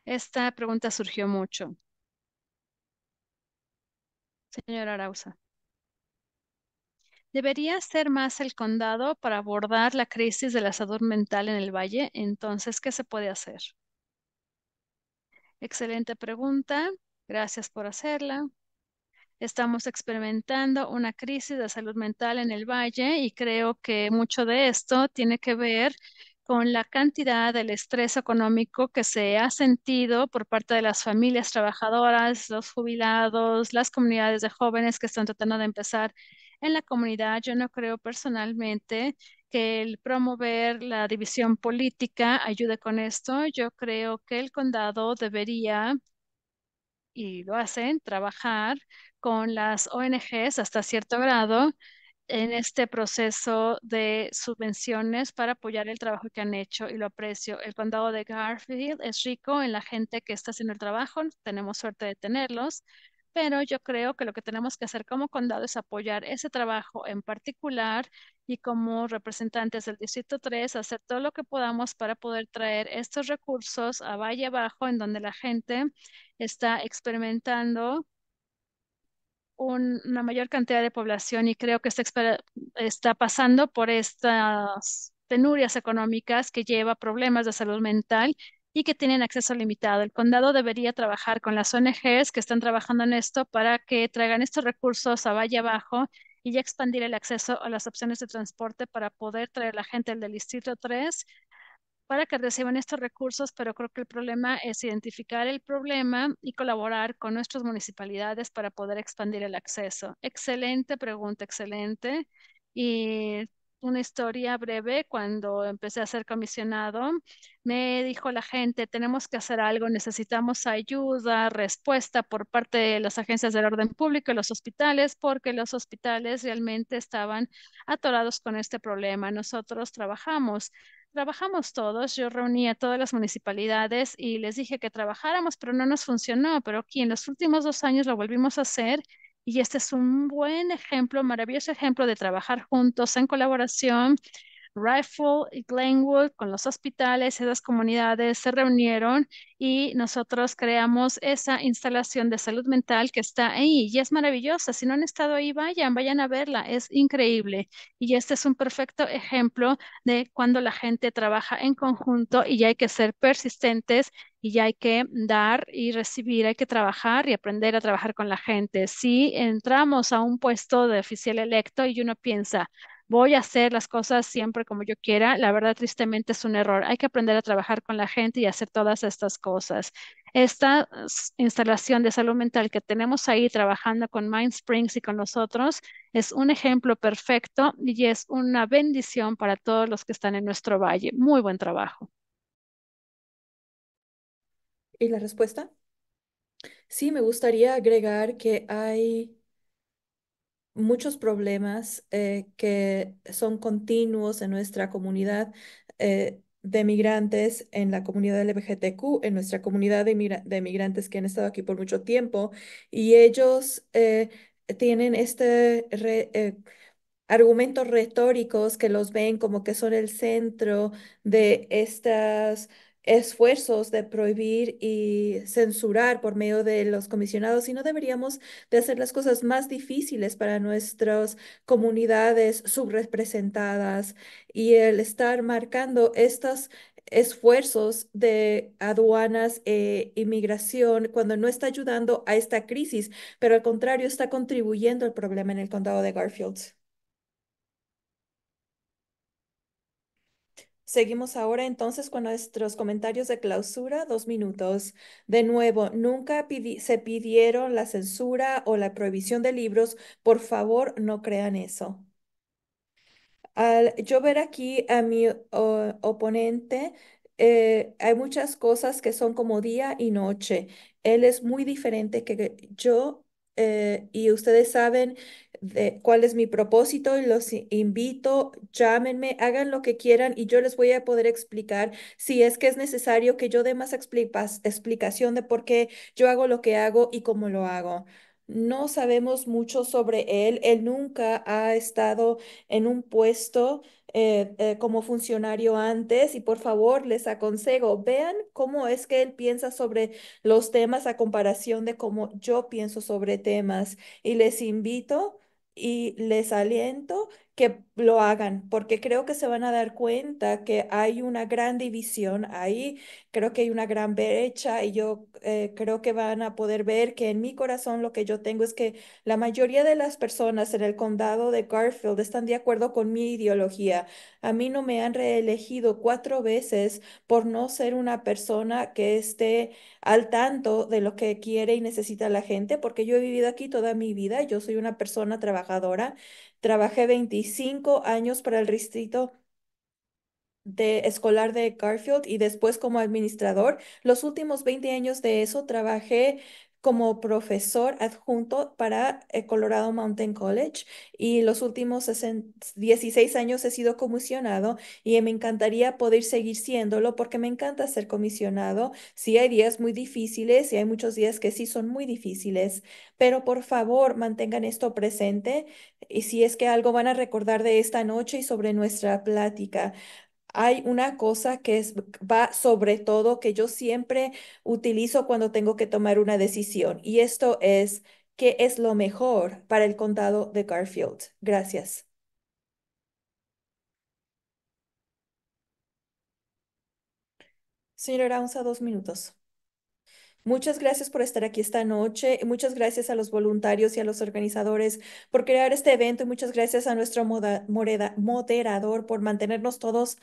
Speaker 1: Esta pregunta surgió mucho. Señora Arauza. ¿Debería ser más el condado para abordar la crisis de la salud mental en el valle? Entonces, ¿qué se puede hacer? Excelente pregunta. Gracias por hacerla. Estamos experimentando una crisis de salud mental en el valle y creo que mucho de esto tiene que ver con la cantidad del estrés económico que se ha sentido por parte de las familias trabajadoras, los jubilados, las comunidades de jóvenes que están tratando de empezar en la comunidad. Yo no creo personalmente que el promover la división política ayude con esto. Yo creo que el condado debería, y lo hacen, trabajar con las ONGs hasta cierto grado en este proceso de subvenciones para apoyar el trabajo que han hecho y lo aprecio. El condado de Garfield es rico en la gente que está haciendo el trabajo, tenemos suerte de tenerlos, pero yo creo que lo que tenemos que hacer como condado es apoyar ese trabajo en particular y como representantes del Distrito 3 hacer todo lo que podamos para poder traer estos recursos a Valle abajo en donde la gente está experimentando una mayor cantidad de población y creo que está, está pasando por estas penurias económicas que lleva problemas de salud mental y que tienen acceso limitado. El condado debería trabajar con las ONGs que están trabajando en esto para que traigan estos recursos a Valle Abajo y ya expandir el acceso a las opciones de transporte para poder traer la gente del Distrito 3 para que reciban estos recursos, pero creo que el problema es identificar el problema y colaborar con nuestras municipalidades para poder expandir el acceso. Excelente pregunta, excelente. Y una historia breve, cuando empecé a ser comisionado, me dijo la gente, tenemos que hacer algo, necesitamos ayuda, respuesta por parte de las agencias del orden público y los hospitales, porque los hospitales realmente estaban atorados con este problema. Nosotros trabajamos Trabajamos todos, yo reuní a todas las municipalidades y les dije que trabajáramos, pero no nos funcionó, pero aquí en los últimos dos años lo volvimos a hacer y este es un buen ejemplo, maravilloso ejemplo de trabajar juntos en colaboración Rifle y Glenwood, con los hospitales, esas comunidades se reunieron y nosotros creamos esa instalación de salud mental que está ahí y es maravillosa. Si no han estado ahí, vayan, vayan a verla, es increíble. Y este es un perfecto ejemplo de cuando la gente trabaja en conjunto y ya hay que ser persistentes y ya hay que dar y recibir, hay que trabajar y aprender a trabajar con la gente. Si entramos a un puesto de oficial electo y uno piensa, voy a hacer las cosas siempre como yo quiera, la verdad tristemente es un error. Hay que aprender a trabajar con la gente y hacer todas estas cosas. Esta instalación de salud mental que tenemos ahí trabajando con Mind Springs y con nosotros es un ejemplo perfecto y es una bendición para todos los que están en nuestro valle. Muy buen trabajo. ¿Y la respuesta? Sí, me gustaría agregar que
Speaker 2: hay muchos problemas eh, que son continuos en nuestra comunidad eh, de migrantes, en la comunidad LGBTQ, en nuestra comunidad de, migrantes que han estado aquí por mucho tiempo, y ellos eh, tienen este... argumentos retóricos que los ven como que son el centro de estas esfuerzos de prohibir y censurar por medio de los comisionados, y no deberíamos de hacer las cosas más difíciles para nuestras comunidades subrepresentadas y el estar marcando estos esfuerzos de aduanas e inmigración cuando no está ayudando a esta crisis, pero al contrario está contribuyendo al problema en el condado de Garfield. Seguimos ahora entonces con nuestros comentarios de clausura, dos minutos. De nuevo, nunca se pidieron la censura o la prohibición de libros. Por favor, no crean eso. Al yo ver aquí a mi oponente, eh, hay muchas cosas que son como día y noche. Él es muy diferente que yo eh, y ustedes saben de cuál es mi propósito y los invito, llámenme, hagan lo que quieran y yo les voy a poder explicar si es que es necesario que yo dé más explicación de por qué yo hago lo que hago y cómo lo hago. No sabemos mucho sobre él. Él nunca ha estado en un puesto eh, eh, como funcionario antes y por favor les aconsejo, vean cómo es que él piensa sobre los temas a comparación de cómo yo pienso sobre temas y les invito y les aliento que lo hagan, porque creo que se van a dar cuenta que hay una gran división ahí, creo que hay una gran brecha y yo eh, creo que van a poder ver que en mi corazón lo que yo tengo es que la mayoría de las personas en el condado de Garfield están de acuerdo con mi ideología. A mí no me han reelegido cuatro veces por no ser una persona que esté al tanto de lo que quiere y necesita la gente, porque yo he vivido aquí toda mi vida, yo soy una persona trabajadora Trabajé 25 años para el distrito de escolar de Garfield y después como administrador. Los últimos 20 años de eso trabajé como profesor adjunto para eh, Colorado Mountain College y los últimos 16 años he sido comisionado y me encantaría poder seguir siéndolo porque me encanta ser comisionado. Sí hay días muy difíciles y hay muchos días que sí son muy difíciles, pero por favor mantengan esto presente y si es que algo van a recordar de esta noche y sobre nuestra plática hay una cosa que va sobre todo que yo siempre utilizo cuando tengo que tomar una decisión y esto es qué es lo mejor para el condado de Garfield. Gracias. Señora a dos minutos. Muchas gracias por estar aquí esta noche. Muchas gracias a los voluntarios y a los organizadores por crear este evento y muchas gracias a nuestro moderador por mantenernos todos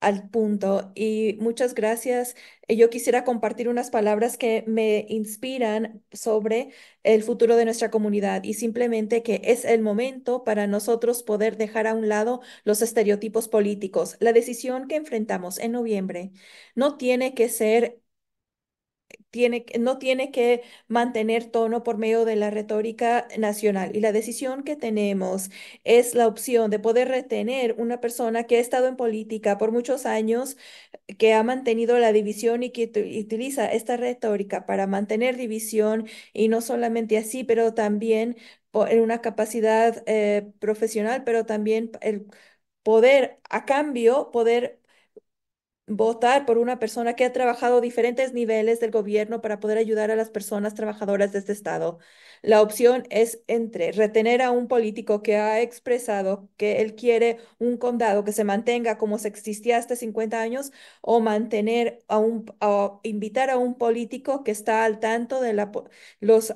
Speaker 2: al punto. Y muchas gracias. Eh, yo quisiera compartir unas palabras que me inspiran sobre el futuro de nuestra comunidad y simplemente que es el momento para nosotros poder dejar a un lado los estereotipos políticos. La decisión que enfrentamos en noviembre no tiene que ser tiene, no tiene que mantener tono por medio de la retórica nacional. Y la decisión que tenemos es la opción de poder retener una persona que ha estado en política por muchos años, que ha mantenido la división y que utiliza esta retórica para mantener división y no solamente así, pero también en una capacidad eh, profesional, pero también el poder, a cambio, poder votar por una persona que ha trabajado diferentes niveles del gobierno para poder ayudar a las personas trabajadoras de este Estado. La opción es entre retener a un político que ha expresado que él quiere un condado que se mantenga como se existía hasta 50 años o mantener a un, o invitar a un político que está al tanto de la, los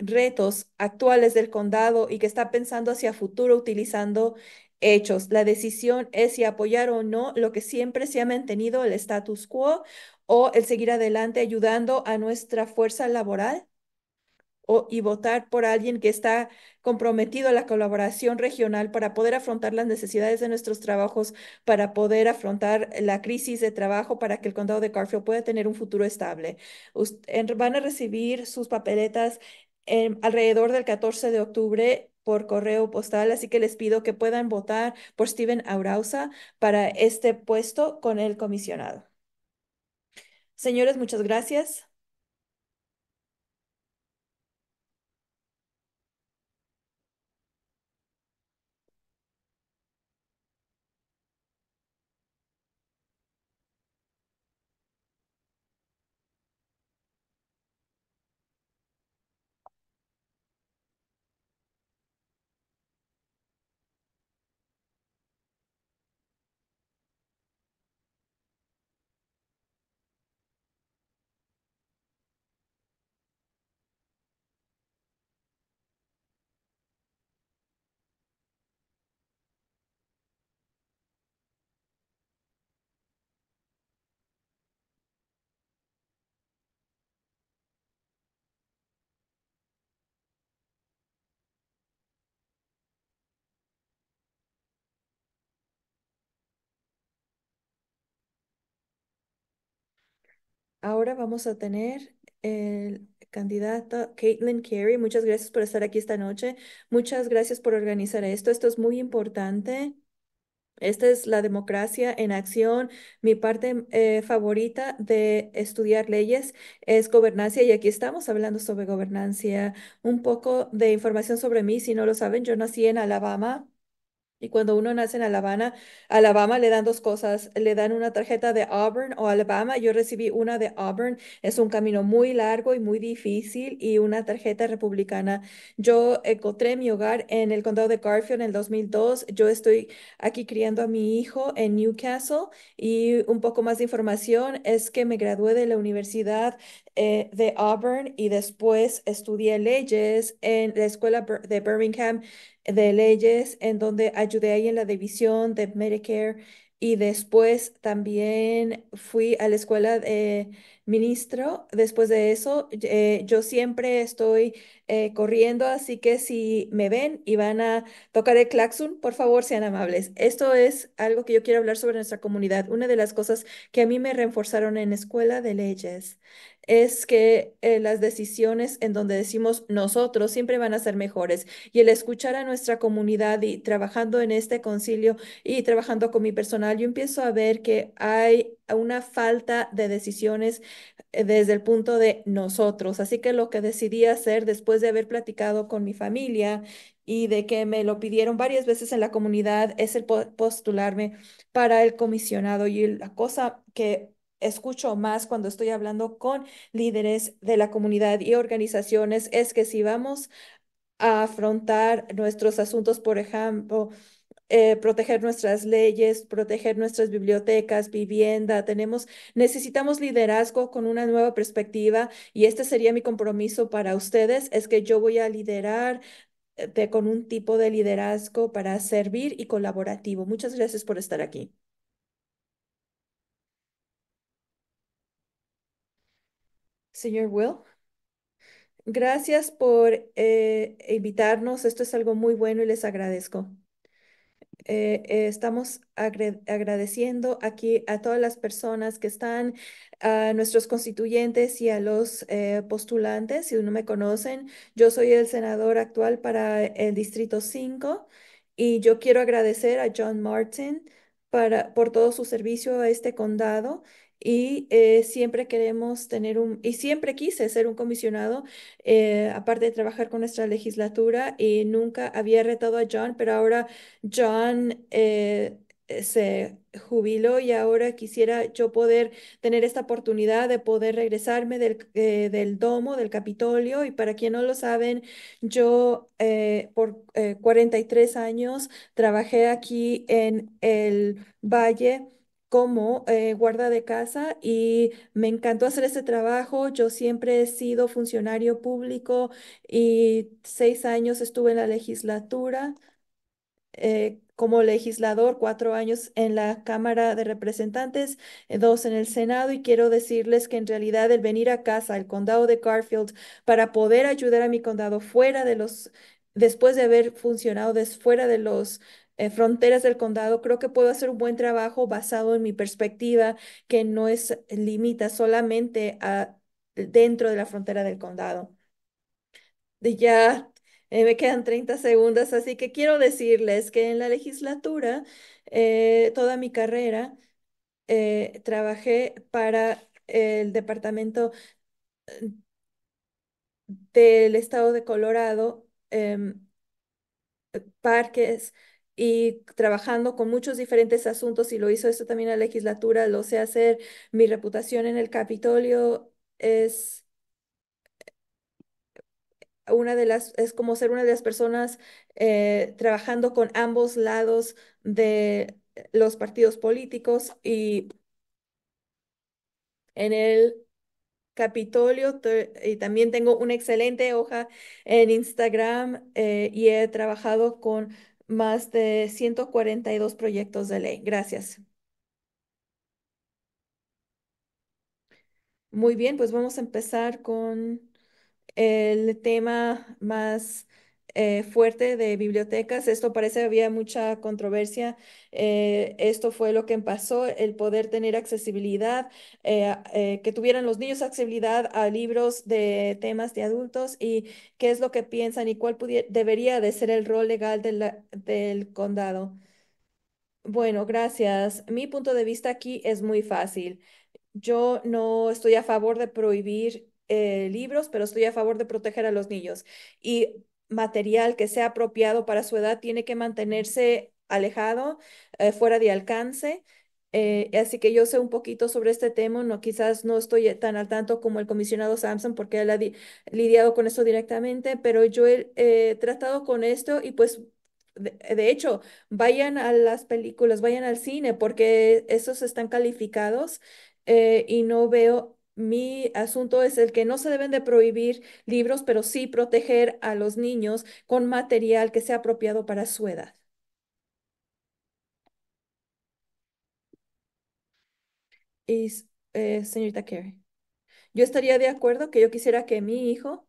Speaker 2: retos actuales del condado y que está pensando hacia futuro utilizando hechos. La decisión es si apoyar o no lo que siempre se ha mantenido el status quo o el seguir adelante ayudando a nuestra fuerza laboral o, y votar por alguien que está comprometido a la colaboración regional para poder afrontar las necesidades de nuestros trabajos, para poder afrontar la crisis de trabajo, para que el condado de Carfield pueda tener un futuro estable. Van a recibir sus papeletas em, alrededor del 14 de octubre por correo postal, así que les pido que puedan votar por Steven Arauza para este puesto con el comisionado. Señores, muchas gracias. Ahora vamos a tener el candidato Caitlin Carey. Muchas gracias por estar aquí esta noche. Muchas gracias por organizar esto. Esto es muy importante. Esta es la democracia en acción. Mi parte eh, favorita de estudiar leyes es gobernancia y aquí estamos hablando sobre gobernancia. Un poco de información sobre mí, si no lo saben, yo nací en Alabama y cuando uno nace en Alabama, Alabama le dan dos cosas, le dan una tarjeta de Auburn o Alabama. Yo recibí una de Auburn, es un camino muy largo y muy difícil y una tarjeta republicana. Yo encontré mi hogar en el condado de Garfield en el 2002. Yo estoy aquí criando a mi hijo en Newcastle y un poco más de información es que me gradué de la universidad eh, de Auburn y después estudié leyes en la escuela de Birmingham de leyes en donde ayudé ahí en la división de Medicare y después también fui a la escuela de ministro. Después de eso, eh, yo siempre estoy eh, corriendo, así que si me ven y van a tocar el claxon, por favor sean amables. Esto es algo que yo quiero hablar sobre nuestra comunidad. Una de las cosas que a mí me reforzaron en escuela de leyes es que eh, las decisiones en donde decimos nosotros siempre van a ser mejores. Y el escuchar a nuestra comunidad y trabajando en este concilio y trabajando con mi personal, yo empiezo a ver que hay una falta de decisiones eh, desde el punto de nosotros. Así que lo que decidí hacer después de haber platicado con mi familia y de que me lo pidieron varias veces en la comunidad es el postularme para el comisionado. Y la cosa que escucho más cuando estoy hablando con líderes de la comunidad y organizaciones es que si vamos a afrontar nuestros asuntos, por ejemplo, eh, proteger nuestras leyes, proteger nuestras bibliotecas, vivienda. Tenemos, necesitamos liderazgo con una nueva perspectiva y este sería mi compromiso para ustedes, es que yo voy a liderar eh, con un tipo de liderazgo para servir y colaborativo. Muchas gracias por estar aquí. Señor Will, gracias por eh, invitarnos. Esto es algo muy bueno y les agradezco. Eh, eh, estamos agradeciendo aquí a todas las personas que están, a nuestros constituyentes y a los postulantes. Si no me conocen, yo soy el senador actual para el Distrito 5 y yo quiero agradecer a John Martin por todo su servicio a este condado y eh, siempre queremos tener un, y siempre quise ser un comisionado, eh, aparte de trabajar con nuestra legislatura y nunca había retado a John, pero ahora John eh, se jubiló y ahora quisiera yo poder tener esta oportunidad de poder regresarme del, del domo, del Capitolio. Y para quien no lo saben, yo por 43 años trabajé aquí en el Valle como eh, guarda de casa y me encantó hacer ese trabajo. Yo siempre he sido funcionario público y seis años estuve en la legislatura eh, como legislador, cuatro años en la Cámara de Representantes, eh, dos en el Senado y quiero decirles que en realidad el venir a casa, al condado de Garfield, para poder ayudar a mi condado fuera de los después de haber funcionado fuera de los eh, fronteras del condado, creo que puedo hacer un buen trabajo basado en mi perspectiva que no es limita solamente a dentro de la frontera del condado. de ya eh, me quedan 30 segundos, así que quiero decirles que en la legislatura, eh, toda mi carrera, trabajé para el Departamento del Estado de Colorado, em, parques, y trabajando con muchos diferentes asuntos, y lo hizo esto también en la legislatura, lo sé hacer, mi reputación en el Capitolio es una de las, es como ser una de las personas eh, trabajando con ambos lados de los partidos políticos y en el Capitolio y también tengo una excelente hoja en Instagram eh, y he trabajado con más de 142 proyectos de ley. Gracias. Muy bien, pues vamos a empezar con el tema más eh, fuerte de bibliotecas. Esto parece había mucha controversia. Eh, esto fue lo que pasó, el poder tener accesibilidad, eh, que tuvieran los niños accesibilidad a libros de temas de adultos y qué es lo que piensan y cuál debería de ser el rol legal del condado. Bueno, gracias. Mi punto de vista aquí es muy fácil. Yo no estoy a favor de prohibir libros, pero estoy a favor de proteger a los niños. Y material que sea apropiado para su edad tiene que mantenerse alejado, eh, fuera de alcance. Eh, así que yo sé un poquito sobre este tema, no, quizás no estoy tan al tanto como el comisionado Samson porque él ha lidiado con esto directamente, pero yo he tratado con esto y pues de, hecho, vayan a las películas, vayan al cine porque esos están calificados eh, y no veo mi asunto es el que no se deben de prohibir libros, pero sí proteger a los niños con material que sea apropiado para su edad. Y, eh, señorita Carey, yo estaría de acuerdo que yo quisiera que mi hijo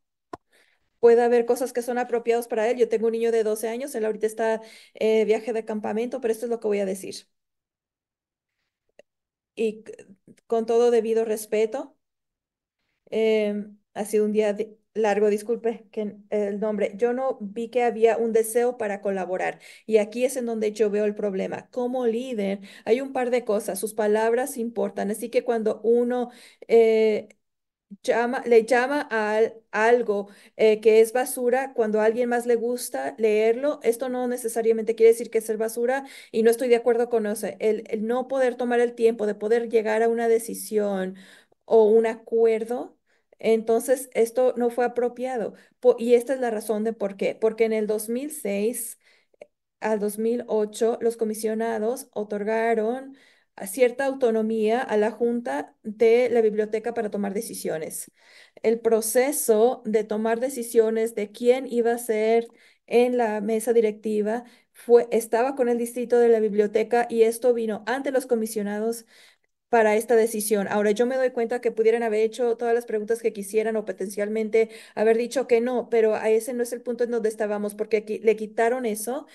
Speaker 2: pueda ver cosas que son apropiados para él. Yo tengo un niño de 12 años, él ahorita está eh, viaje de campamento, pero esto es lo que voy a decir y eh, con todo debido respeto, eh, ha sido un día largo, disculpe que el nombre. Yo no vi que había un deseo para colaborar y aquí es en donde yo veo el problema. Como líder, hay un par de cosas, sus palabras importan, así que cuando uno eh, llama, le llama a algo eh, que es basura, cuando a alguien más le gusta leerlo, esto no necesariamente quiere decir que es basura y no estoy de acuerdo con eso. El, el no poder tomar el tiempo de poder llegar a una decisión o un acuerdo entonces, esto no fue apropiado. y esta es la razón de por qué. Porque en el 2006 eh, al 2008, los comisionados otorgaron cierta autonomía a la Junta de la Biblioteca para tomar decisiones. El proceso de tomar decisiones de quién iba a ser en la mesa directiva estaba con el distrito de la biblioteca y esto vino ante los comisionados para esta decisión. Ahora yo me doy cuenta que pudieran haber hecho todas las preguntas que quisieran o potencialmente haber dicho que no, pero a ese no es el punto en donde estábamos porque aquí le quitaron eso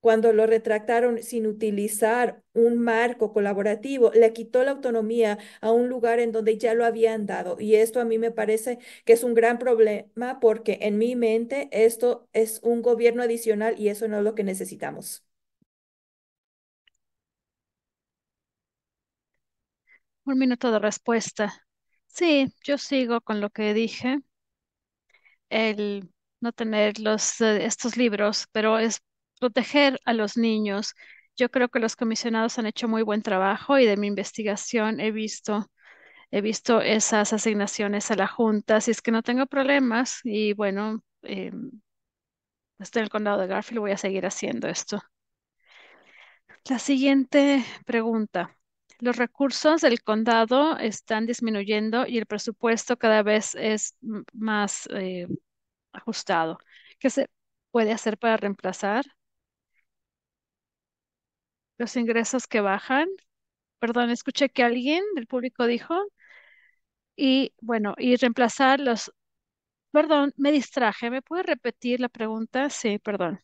Speaker 2: cuando lo retractaron sin utilizar un marco colaborativo, le quitó la autonomía a un lugar en donde ya lo habían dado. Y esto a mí me parece que es un gran problema porque en mi mente esto es un gobierno adicional y eso no es lo que necesitamos.
Speaker 1: Un minuto de respuesta. Sí, yo sigo con lo que dije, el no tener los, eh, estos libros, pero es proteger a los niños. Yo creo que los comisionados han hecho muy buen trabajo y de mi investigación he visto, he visto esas asignaciones a la Junta, así es que no tengo problemas y bueno, eh, estoy en el condado de Garfield, voy a seguir haciendo esto. La siguiente pregunta. Los recursos del condado están disminuyendo y el presupuesto cada vez es más eh, ajustado. ¿Qué se puede hacer para reemplazar? Los ingresos que bajan. Perdón, escuché que alguien del público dijo. Y bueno, y reemplazar los... Perdón, me distraje. ¿Me puede repetir la pregunta? Sí, perdón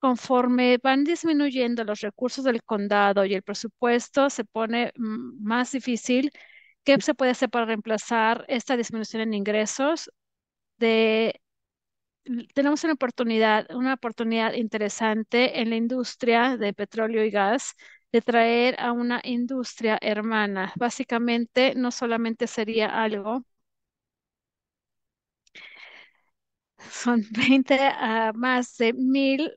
Speaker 1: conforme van disminuyendo los recursos del condado y el presupuesto, se pone más difícil. ¿Qué se puede hacer para reemplazar esta disminución en ingresos? De, tenemos una oportunidad, una oportunidad interesante en la industria de petróleo y gas de traer a una industria hermana. Básicamente, no solamente sería algo son 20 a más de mil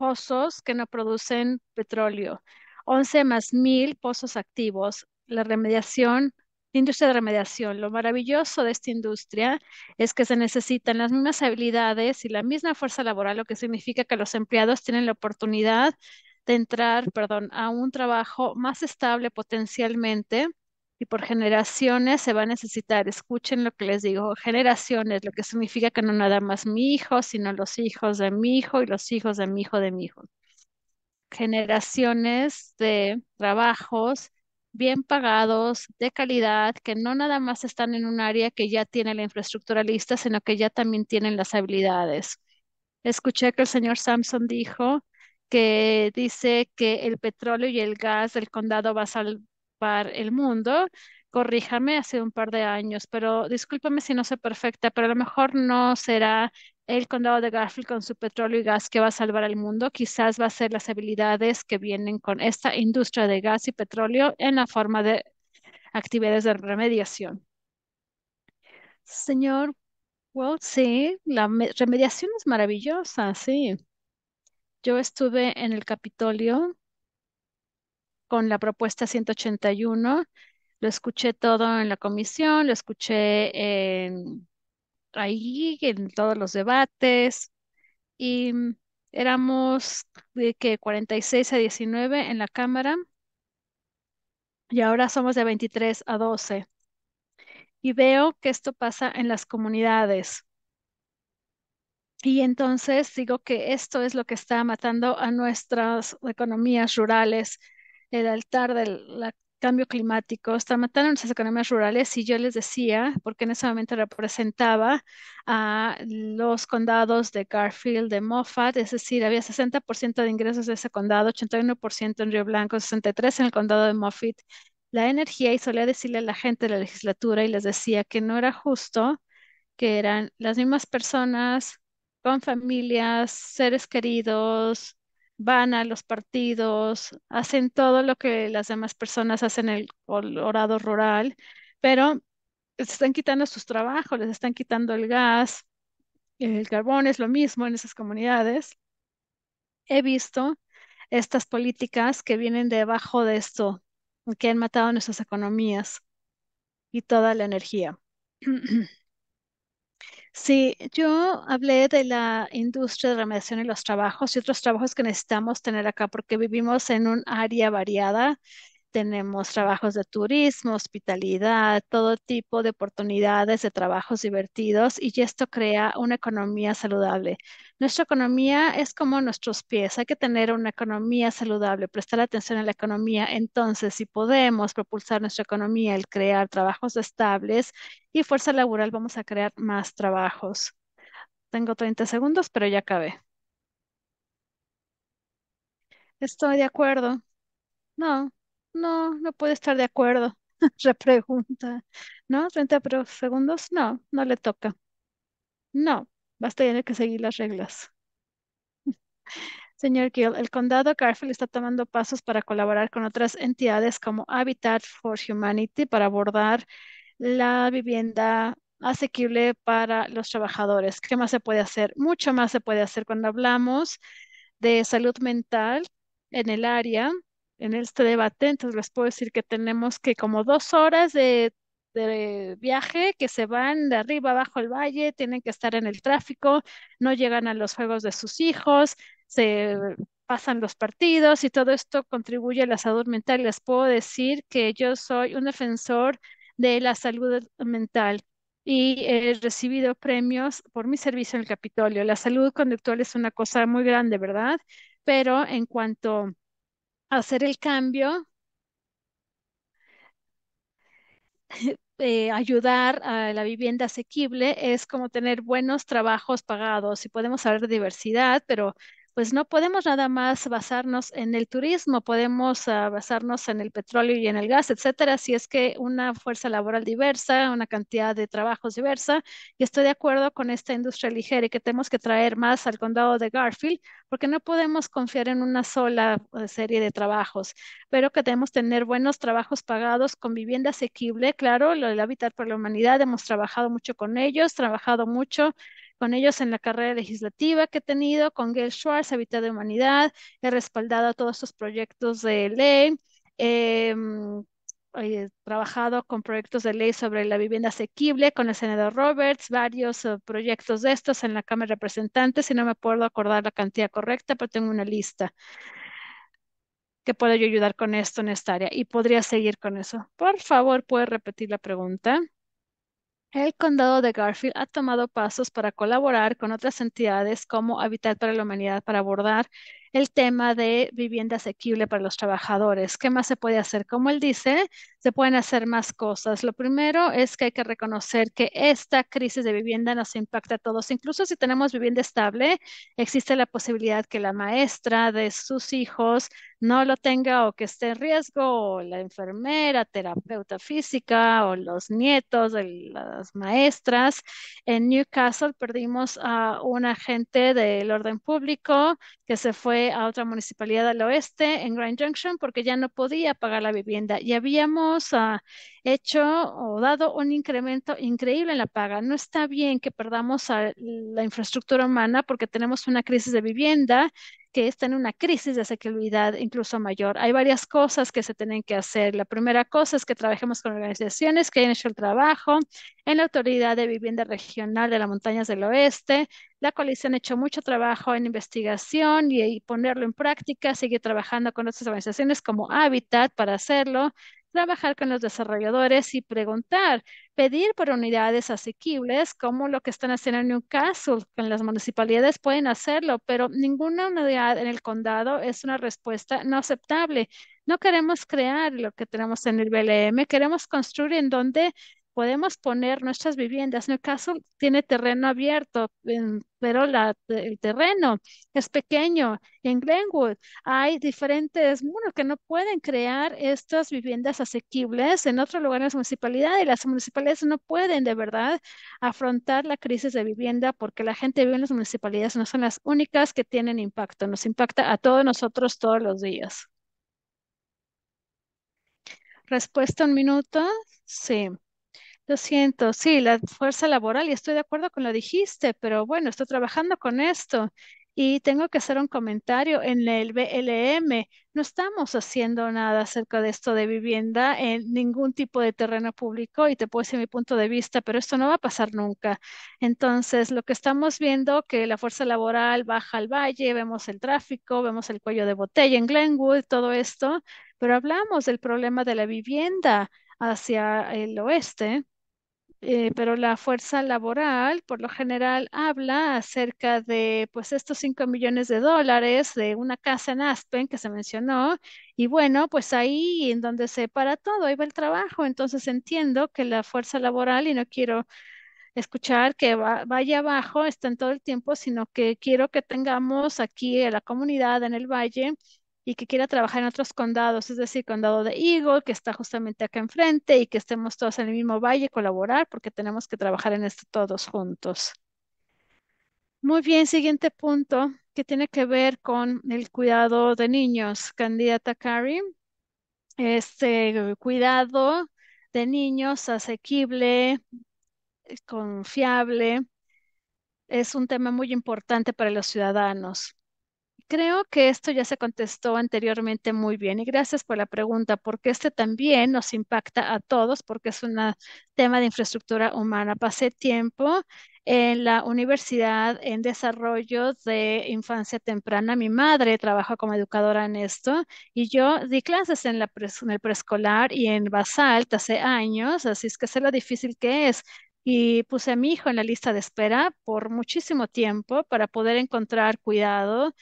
Speaker 1: pozos que no producen petróleo, 11 más mil pozos activos. La remediación, industria de remediación, lo maravilloso de esta industria es que se necesitan las mismas habilidades y la misma fuerza laboral, lo que significa que los empleados tienen la oportunidad de entrar, perdón, a un trabajo más estable potencialmente y por generaciones se va a necesitar. Escuchen lo que les digo, generaciones, lo que significa que no nada más mi hijo, sino los hijos de mi hijo y los hijos de mi hijo de mi hijo. Generaciones de trabajos bien pagados, de calidad, que no nada más están en un área que ya tiene la infraestructura lista, sino que ya también tienen las habilidades. Escuché que el señor Samson dijo que dice que el petróleo y el gas del condado va a, sal el mundo, corríjame, hace un par de años, pero discúlpame si no soy perfecta, pero a lo mejor no será el condado de Garfield con su petróleo y gas que va a salvar al mundo, quizás va a ser las habilidades que vienen con esta industria de gas y petróleo en la forma de actividades de remediación. Señor Well, sí, la remediación es maravillosa, sí. Yo estuve en el Capitolio con la propuesta 181. Lo escuché todo en la comisión, lo escuché ahí, en todos los debates, y éramos de que 46 a 19 en la Cámara, y ahora somos de 23 a 12. Y veo que esto pasa en las comunidades. Y entonces digo que esto es lo que está matando a nuestras economías rurales, el altar del cambio climático, matando nuestras economías rurales y yo les decía, porque en ese momento representaba a los condados de Garfield, de Moffat, es decir, había 60% de ingresos de ese condado, 81% en Río Blanco, 63% en el condado de Moffat. La energía y solía decirle a la gente de la legislatura y les decía que no era justo que eran las mismas personas con familias, seres queridos, van a los partidos, hacen todo lo que las demás personas hacen en el Colorado rural, pero les están quitando sus trabajos, les están quitando el gas, el carbón es lo mismo en esas comunidades. He visto estas políticas que vienen debajo de esto, que han matado nuestras economías y toda la energía. [clears throat] Sí, yo hablé de la industria de remediación y los trabajos y otros trabajos que necesitamos tener acá porque vivimos en un área variada tenemos trabajos de turismo, hospitalidad, todo tipo de oportunidades de trabajos divertidos y esto crea una economía saludable. Nuestra economía es como nuestros pies, hay que tener una economía saludable, prestar atención a la economía. Entonces, si podemos propulsar nuestra economía, el crear trabajos estables y fuerza laboral, vamos a crear más trabajos. Tengo 30 segundos, pero ya acabé. Estoy de acuerdo. No. No, no puede estar de acuerdo. [laughs] Repregunta. ¿No? 30 segundos. No, no le toca. No, basta tener que seguir las reglas. [laughs] Señor Gill, el condado Garfield está tomando pasos para colaborar con otras entidades como Habitat for Humanity para abordar la vivienda asequible para los trabajadores. ¿Qué más se puede hacer? Mucho más se puede hacer cuando hablamos de salud mental en el área en este debate, entonces les puedo decir que tenemos que como dos horas de, de viaje que se van de arriba abajo el valle, tienen que estar en el tráfico, no llegan a los juegos de sus hijos, se pasan los partidos y todo esto contribuye a la salud mental. Les puedo decir que yo soy un defensor de la salud mental y he recibido premios por mi servicio en el Capitolio. La salud conductual es una cosa muy grande, ¿verdad? Pero en cuanto hacer el cambio, [laughs] eh, ayudar a la vivienda asequible es como tener buenos trabajos pagados. Y podemos hablar de diversidad, pero pues no podemos nada más basarnos en el turismo, podemos ah, basarnos en el petróleo y en el gas, etcétera, si es que una fuerza laboral diversa, una cantidad de trabajos diversa, y estoy de acuerdo con esta industria ligera y que tenemos que traer más al condado de Garfield, porque no podemos confiar en una sola eh, serie de trabajos, pero que debemos tener buenos trabajos pagados con vivienda asequible, claro, lo Hábitat por la Humanidad, hemos trabajado mucho con ellos, trabajado mucho con ellos en la carrera legislativa que he tenido, con Gail Schwartz, Habitat de Humanidad, he respaldado todos estos proyectos de ley, em, he trabajado con proyectos de ley sobre la vivienda asequible con el senador Roberts, varios eh, proyectos de estos en la Cámara de Representantes, si no me puedo acordar la cantidad correcta, pero tengo una lista que puedo yo ayudar con esto en esta área y podría seguir con eso. Por favor, ¿puedes repetir la pregunta? El condado de Garfield ha tomado pasos para colaborar con otras entidades como Habitat para la Humanidad para abordar el tema de vivienda asequible para los trabajadores. ¿Qué más se puede hacer? Como él dice, se pueden hacer más cosas. Lo primero es que hay que reconocer que esta crisis de vivienda nos impacta a todos. Incluso si tenemos vivienda estable, existe la posibilidad que la maestra de sus hijos no lo tenga o que esté en riesgo, o la enfermera, terapeuta física o los nietos de las maestras. En Newcastle perdimos a un agente del orden público que se fue a otra municipalidad al oeste, en Grand Junction, porque ya no podía pagar la vivienda y habíamos ah, hecho o dado un incremento increíble en la paga. No está bien que perdamos la infraestructura humana porque tenemos una crisis de vivienda que está en una crisis de seguridad incluso mayor. Hay varias cosas que se tienen que hacer. La primera cosa es que trabajemos con organizaciones que hayan hecho el trabajo en la Autoridad de Vivienda Regional de las Montañas del Oeste. La coalición ha hecho mucho trabajo en investigación y, y ponerlo en práctica. Sigue trabajando con otras organizaciones como Habitat para hacerlo trabajar con los desarrolladores y preguntar, pedir por unidades asequibles, como lo que están haciendo en Newcastle, con las municipalidades pueden hacerlo, pero ninguna unidad en el condado es una respuesta no aceptable. No queremos crear lo que tenemos en el BLM, queremos construir en donde podemos poner nuestras viviendas. En el caso tiene terreno abierto, em, pero el terreno es pequeño. En Glenwood hay diferentes muros que no pueden crear estas viviendas asequibles en otro lugar otros lugares municipalidades. Las municipalidades no pueden de verdad afrontar la crisis de vivienda porque la gente vive en las municipalidades, no son las únicas que tienen impacto. Nos impacta a todos nosotros todos los días. Respuesta un minuto. Sí. Lo siento, sí, la fuerza laboral, y estoy de acuerdo con lo dijiste, pero bueno, estoy trabajando con esto. Y tengo que hacer un comentario en el BLM. No estamos haciendo nada acerca de esto de vivienda en ningún tipo de terreno público y te puedo decir mi punto de vista, pero esto no va a pasar nunca. Entonces, lo que estamos viendo que la fuerza laboral baja al valle, vemos el tráfico, vemos el cuello de botella en Glenwood, todo esto, pero hablamos del problema de la vivienda hacia el oeste eh, pero la fuerza laboral por lo general habla acerca de pues estos cinco millones de dólares de una casa en Aspen que se mencionó y bueno, pues ahí en donde se para todo, ahí va el trabajo, entonces entiendo que la fuerza laboral y no quiero escuchar que va, vaya abajo, está en todo el tiempo, sino que quiero que tengamos aquí a la comunidad en el valle y que quiera trabajar en otros condados, es decir, condado de Eagle, que está justamente acá enfrente y que estemos todos en el mismo valle, colaborar, porque tenemos que trabajar en esto todos juntos. Muy bien, siguiente punto que tiene que ver con el cuidado de niños, candidata Carrie. Este cuidado de niños asequible, confiable, es un tema muy importante para los ciudadanos. Creo que esto ya se contestó anteriormente muy bien y gracias por la pregunta, porque este también nos impacta a todos, porque es un tema de infraestructura humana. Pasé tiempo en la universidad en desarrollo de infancia temprana. Mi madre trabaja como educadora en esto y yo di clases en, la el preescolar y en Basalt hace años, así es que sé lo difícil que es y puse a mi hijo en la lista de espera por muchísimo tiempo para poder encontrar cuidado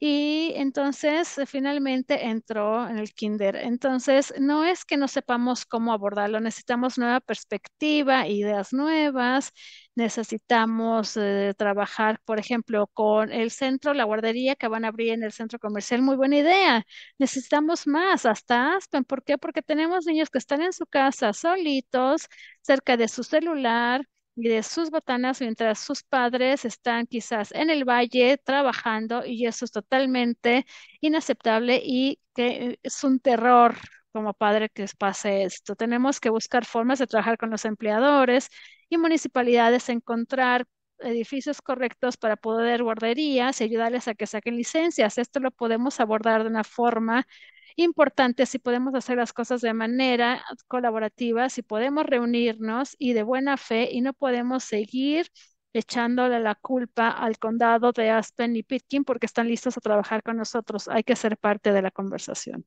Speaker 1: y entonces eh, finalmente entró en el kinder. Entonces, no es que no sepamos cómo abordarlo, necesitamos nueva perspectiva, ideas nuevas, necesitamos eh, trabajar, por ejemplo, con el centro, la guardería que van a abrir en el centro comercial, muy buena idea. Necesitamos más, hasta Aspen. ¿Por qué? Porque tenemos niños que están en su casa solitos, cerca de su celular y de sus botanas mientras sus padres están quizás en el valle trabajando y eso es totalmente inaceptable y que es un terror como padre que pase esto. Tenemos que buscar formas de trabajar con los empleadores y municipalidades, encontrar edificios correctos para poder guarderías y ayudarles a que saquen licencias. Esto lo podemos abordar de una forma importante si podemos hacer las cosas de manera colaborativa, si podemos reunirnos y de buena fe y no podemos seguir echándole la culpa al condado de Aspen y Pitkin porque están listos a trabajar con nosotros. Hay que ser parte de la conversación.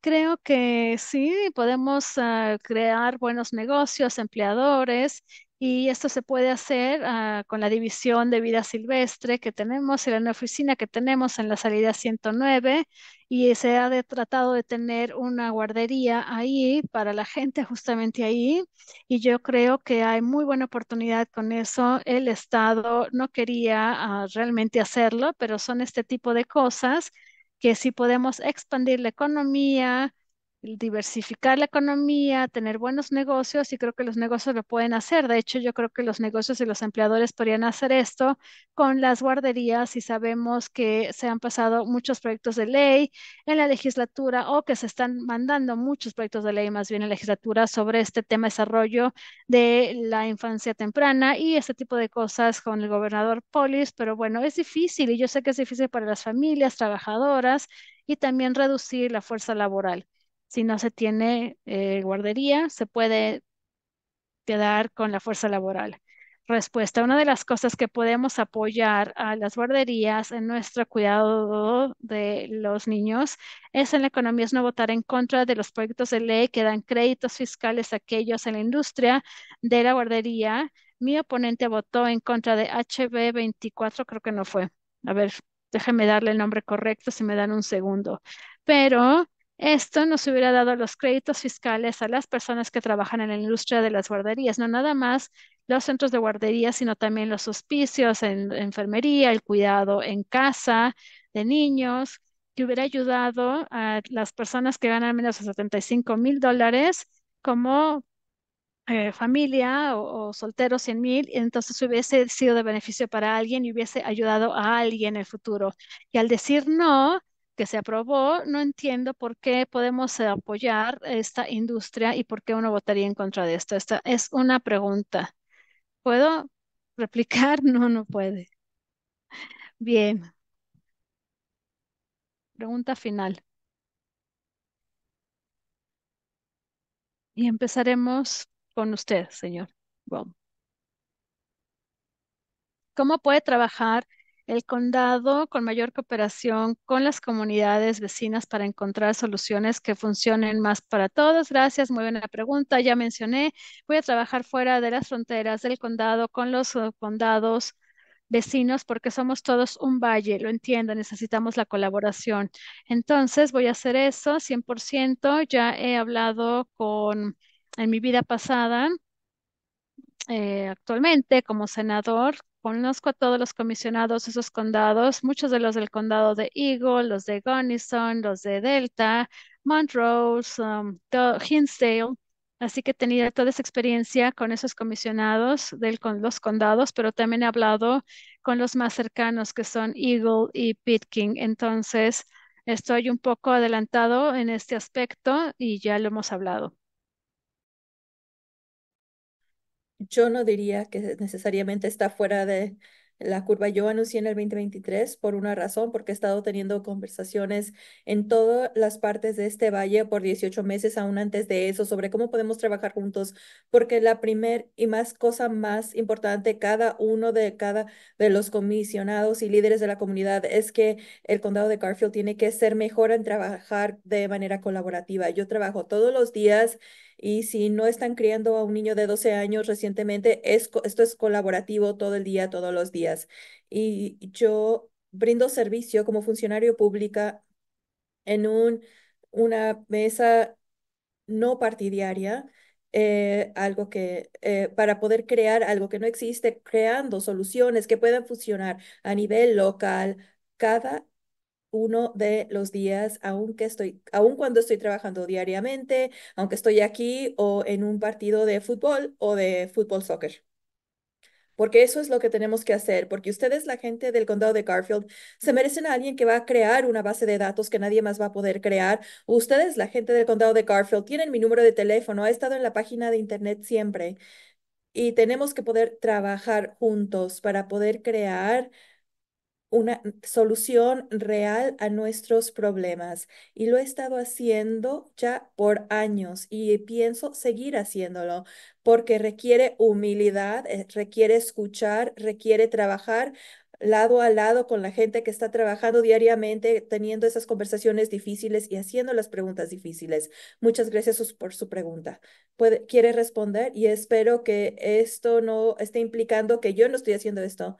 Speaker 1: Creo que sí, podemos ah, crear buenos negocios, empleadores y esto se puede hacer ah, con la división de vida silvestre que tenemos en la oficina que tenemos en la salida 109 y se ha de, tratado de tener una guardería ahí para la gente justamente ahí y yo creo que hay muy buena oportunidad con eso. El Estado no quería ah, realmente hacerlo, pero son este tipo de cosas que si podemos expandir la economía, diversificar la economía, tener buenos negocios y creo que los negocios lo pueden hacer. De hecho, yo creo que los negocios y los empleadores podrían hacer esto con las guarderías y sabemos que se han pasado muchos proyectos de ley en la legislatura o que se están mandando muchos proyectos de ley más bien en la legislatura sobre este tema de desarrollo de la infancia temprana y este tipo de cosas con el gobernador Polis, pero bueno, es difícil y yo sé que es difícil para las familias trabajadoras y también reducir la fuerza laboral. Si no se tiene eh, guardería, se puede quedar con la fuerza laboral. Respuesta. Una de las cosas que podemos apoyar a las guarderías en nuestro cuidado de los niños es en la economía es no votar en contra de los proyectos de ley que dan créditos fiscales a aquellos en la industria de la guardería. Mi oponente votó en contra de HB 24, creo que no fue. A ver, déjeme darle el nombre correcto si me dan un segundo. Pero esto nos hubiera dado los créditos fiscales a las personas que trabajan en la industria de las guarderías, no nada más los centros de guardería, sino también los hospicios en, enfermería, el cuidado en casa de niños, que hubiera ayudado a las personas que ganan menos de 75 mil dólares como eh, familia o, soltero solteros 100 mil, entonces hubiese sido de beneficio para alguien y hubiese ayudado a alguien en el futuro. Y al decir no, que se aprobó, no entiendo por qué podemos apoyar esta industria y por qué uno votaría en contra de esto. Esta es una pregunta. ¿Puedo replicar? [laughs] No, no puede. Bien. Pregunta final. Y empezaremos con usted, señor. ¿Cómo puede trabajar el condado con mayor cooperación con las comunidades vecinas para encontrar soluciones que funcionen más para todos. Gracias, muy buena pregunta. Ya mencioné, voy a trabajar fuera de las fronteras del condado con los uh, condados vecinos porque somos todos un valle, lo entiendo, necesitamos la colaboración. Entonces, voy a hacer eso 100%. Ya he hablado con, en mi vida pasada, eh, actualmente como senador conozco a todos los comisionados de esos condados, muchos de los del condado de Eagle, los de Gunnison, los de Delta, Montrose, um, Hinsdale. Así que tenía toda esa experiencia con esos comisionados de los condados, pero también he hablado con los más cercanos que son Eagle y Pitkin. Entonces, estoy un poco adelantado en este aspecto y ya lo hemos hablado.
Speaker 2: yo no diría que necesariamente está fuera de la curva. Yo anuncié en el 2023 por una razón, porque he estado teniendo conversaciones en todas las partes de este valle por 18 meses aún antes de eso sobre cómo podemos trabajar juntos, porque la primer y más cosa más importante cada uno de cada de los comisionados y líderes de la comunidad es que el condado de Garfield tiene que ser mejor en trabajar de manera colaborativa. Yo trabajo todos los días y si no están criando a un niño de 12 años recientemente, esto es colaborativo todo el día, todos los días. Y yo brindo servicio como funcionario pública en un, una mesa no partidaria, eh, algo que eh, para poder crear algo que no existe, creando soluciones que puedan funcionar a nivel local, cada uno de los días, aunque estoy, aun cuando estoy trabajando diariamente, aunque estoy aquí o en un partido de fútbol o de fútbol soccer. Porque eso es lo que tenemos que hacer, porque ustedes, la gente del condado de Garfield, se merecen a alguien que va a crear una base de datos que nadie más va a poder crear. Ustedes, la gente del condado de Garfield, tienen mi número de teléfono, ha estado en la página de internet siempre. Y tenemos que poder trabajar juntos para poder crear una solución real a nuestros problemas y lo he estado haciendo ya por años y pienso seguir haciéndolo porque requiere humildad, eh, requiere escuchar, requiere trabajar lado a lado con la gente que está trabajando diariamente, teniendo esas conversaciones difíciles y haciendo las preguntas difíciles. Muchas gracias por su pregunta. Puede, quiere responder y espero que esto no esté implicando que yo no estoy haciendo esto.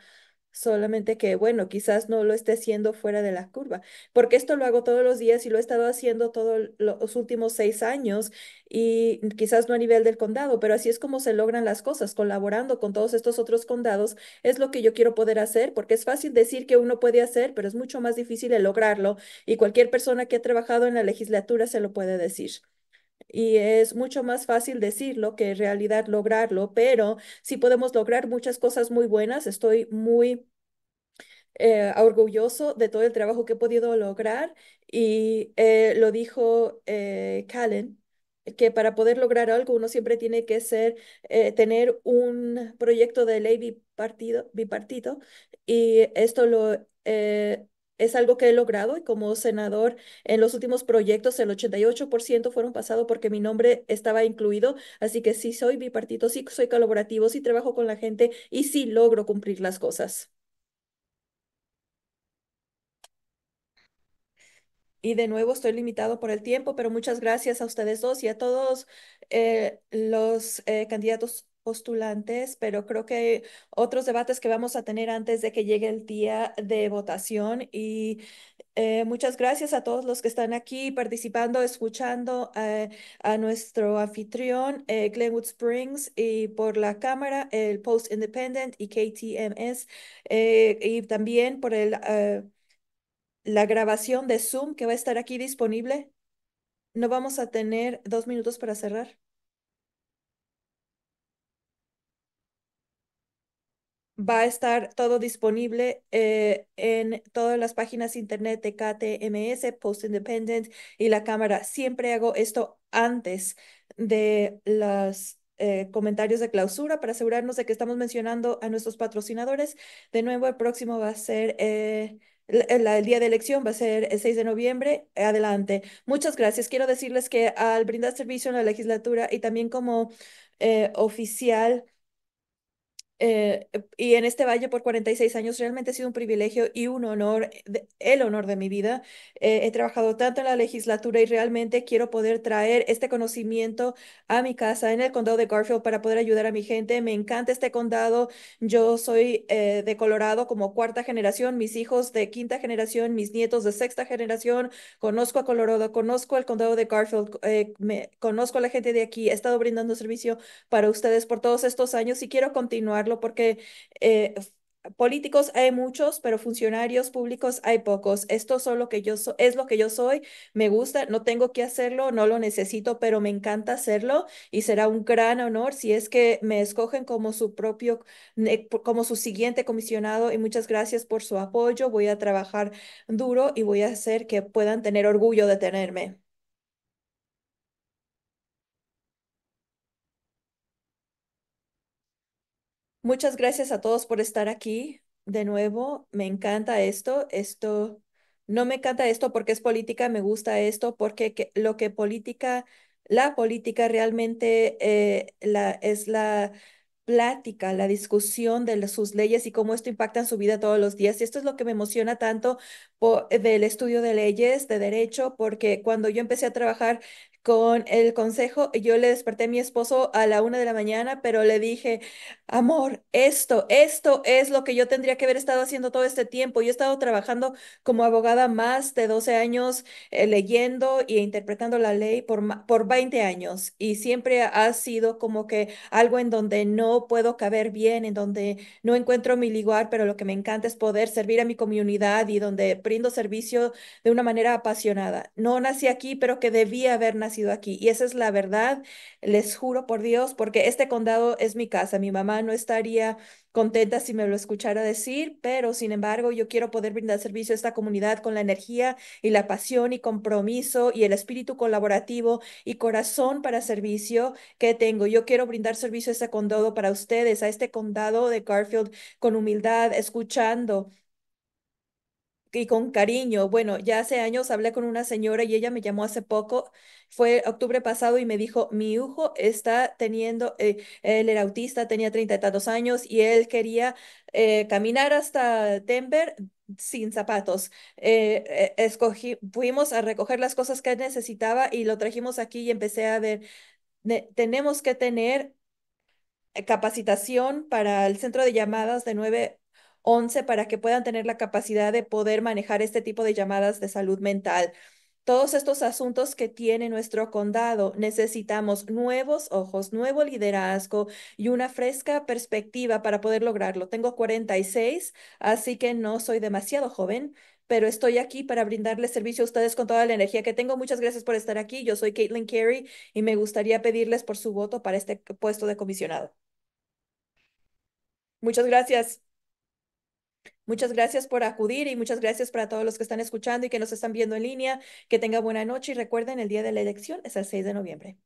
Speaker 2: Solamente que, bueno, quizás no lo esté haciendo fuera de la curva, porque esto lo hago todos los días y lo he estado haciendo todos los últimos seis años y quizás no a nivel del condado, pero así es como se logran las cosas, colaborando con todos estos otros condados, es lo que yo quiero poder hacer, porque es fácil decir que uno puede hacer, pero es mucho más difícil lograrlo y cualquier persona que ha trabajado en la legislatura se lo puede decir y es mucho más fácil decirlo que en realidad lograrlo, pero sí podemos lograr muchas cosas muy buenas. Estoy muy eh, orgulloso de todo el trabajo que he podido lograr y eh, lo dijo eh, que para poder lograr algo uno siempre tiene que ser eh, tener un proyecto de ley bipartido, bipartito y esto lo es algo que he logrado y como senador en los últimos proyectos el 88% fueron pasados porque mi nombre estaba incluido, así que sí soy bipartito, sí soy colaborativo, sí trabajo con la gente y sí logro cumplir las cosas. Y de nuevo estoy limitado por el tiempo, pero muchas gracias a ustedes dos y a todos eh, los eh, candidatos postulantes, pero creo que otros debates que vamos a tener antes de que llegue el día de votación. Y eh, muchas gracias a todos los que están aquí participando, escuchando eh, a nuestro anfitrión eh, Glenwood Springs y por la cámara, el Post Independent y KTMS, y también por el, la grabación de Zoom que va a estar aquí disponible. No vamos a tener dos minutos para cerrar. va a estar todo disponible eh, en todas las páginas internet de KTMS, Post Independent y la cámara. Siempre hago esto antes de los eh, comentarios de clausura para asegurarnos de que estamos mencionando a nuestros patrocinadores. De nuevo, el próximo va a ser... Eh, el, día de elección va a ser el 6 de noviembre. Adelante. Muchas gracias. Quiero decirles que al brindar servicio en la legislatura y también como oficial eh, y en este valle por 46 años realmente ha sido un privilegio y un honor, eh, el honor de mi vida. Eh, he trabajado tanto en la legislatura y realmente quiero poder traer este conocimiento a mi casa en el condado de Garfield para poder ayudar a mi gente. Me encanta este condado. Yo soy de Colorado como cuarta generación, mis hijos de quinta generación, mis nietos de sexta generación. Conozco a Colorado, conozco el condado de Garfield, me, conozco a la gente de aquí. He estado brindando servicio para ustedes por todos estos años y quiero continuarlo porque eh, políticos hay muchos, pero funcionarios públicos hay pocos. Esto que yo es lo que yo soy, me gusta, no tengo que hacerlo, no lo necesito, pero me encanta hacerlo y será un gran honor si es que me escogen como su propio, como su siguiente comisionado y muchas gracias por su apoyo. Voy a trabajar duro y voy a hacer que puedan tener orgullo de tenerme. Muchas gracias a todos por estar aquí. De nuevo, me encanta esto. Esto no me encanta esto porque es política, me gusta esto porque lo que política, la política realmente eh, la, es la plática, la discusión de sus leyes y cómo esto impacta en su vida todos los días. Y esto es lo que me emociona tanto del estudio de leyes, de derecho, porque cuando yo empecé a trabajar con el consejo. Yo le desperté a mi esposo a la una de la mañana, pero le dije, amor, esto, esto es lo que yo tendría que haber estado haciendo todo este tiempo. Yo he estado trabajando como abogada más de 12 años, eh, leyendo e interpretando la ley por, por 20 años y siempre ha sido como que algo en donde no puedo caber bien, en donde no encuentro mi lugar, pero lo que me encanta es poder servir a mi comunidad y donde brindo servicio de una manera apasionada. No nací aquí, pero que debía haber nacido sido aquí. Y esa es la verdad, les juro por Dios, porque este condado es mi casa. Mi mamá no estaría contenta si me lo escuchara decir, pero sin embargo yo quiero poder brindar servicio a esta comunidad con la energía y la pasión y compromiso y el espíritu colaborativo y corazón para servicio que tengo. Yo quiero brindar servicio a este condado para ustedes, a este condado de Garfield con humildad, escuchando y con cariño. Bueno, ya hace años hablé con una señora y ella me llamó hace poco, fue octubre pasado y me dijo, mi hijo está teniendo, eh, él era autista, tenía 32 años y él quería eh, caminar hasta Denver sin zapatos. Eh, fuimos a recoger las cosas que necesitaba y lo trajimos aquí y empecé a ver, tenemos que tener capacitación para el centro de llamadas de nueve 11 para que puedan tener la capacidad de poder manejar este tipo de llamadas de salud mental. Todos estos asuntos que tiene nuestro condado, necesitamos nuevos ojos, nuevo liderazgo y una fresca perspectiva para poder lograrlo. Tengo 46, así que no soy demasiado joven, pero estoy aquí para brindarles servicio a ustedes con toda la energía que tengo. Muchas gracias por estar aquí. Yo soy Caitlin Carey y me gustaría pedirles por su voto para este puesto de comisionado. Muchas gracias. Muchas gracias por acudir y muchas gracias para todos los que están escuchando y que nos están viendo en línea. Que
Speaker 1: tenga buena noche y recuerden, el día de la elección es el 6 de noviembre.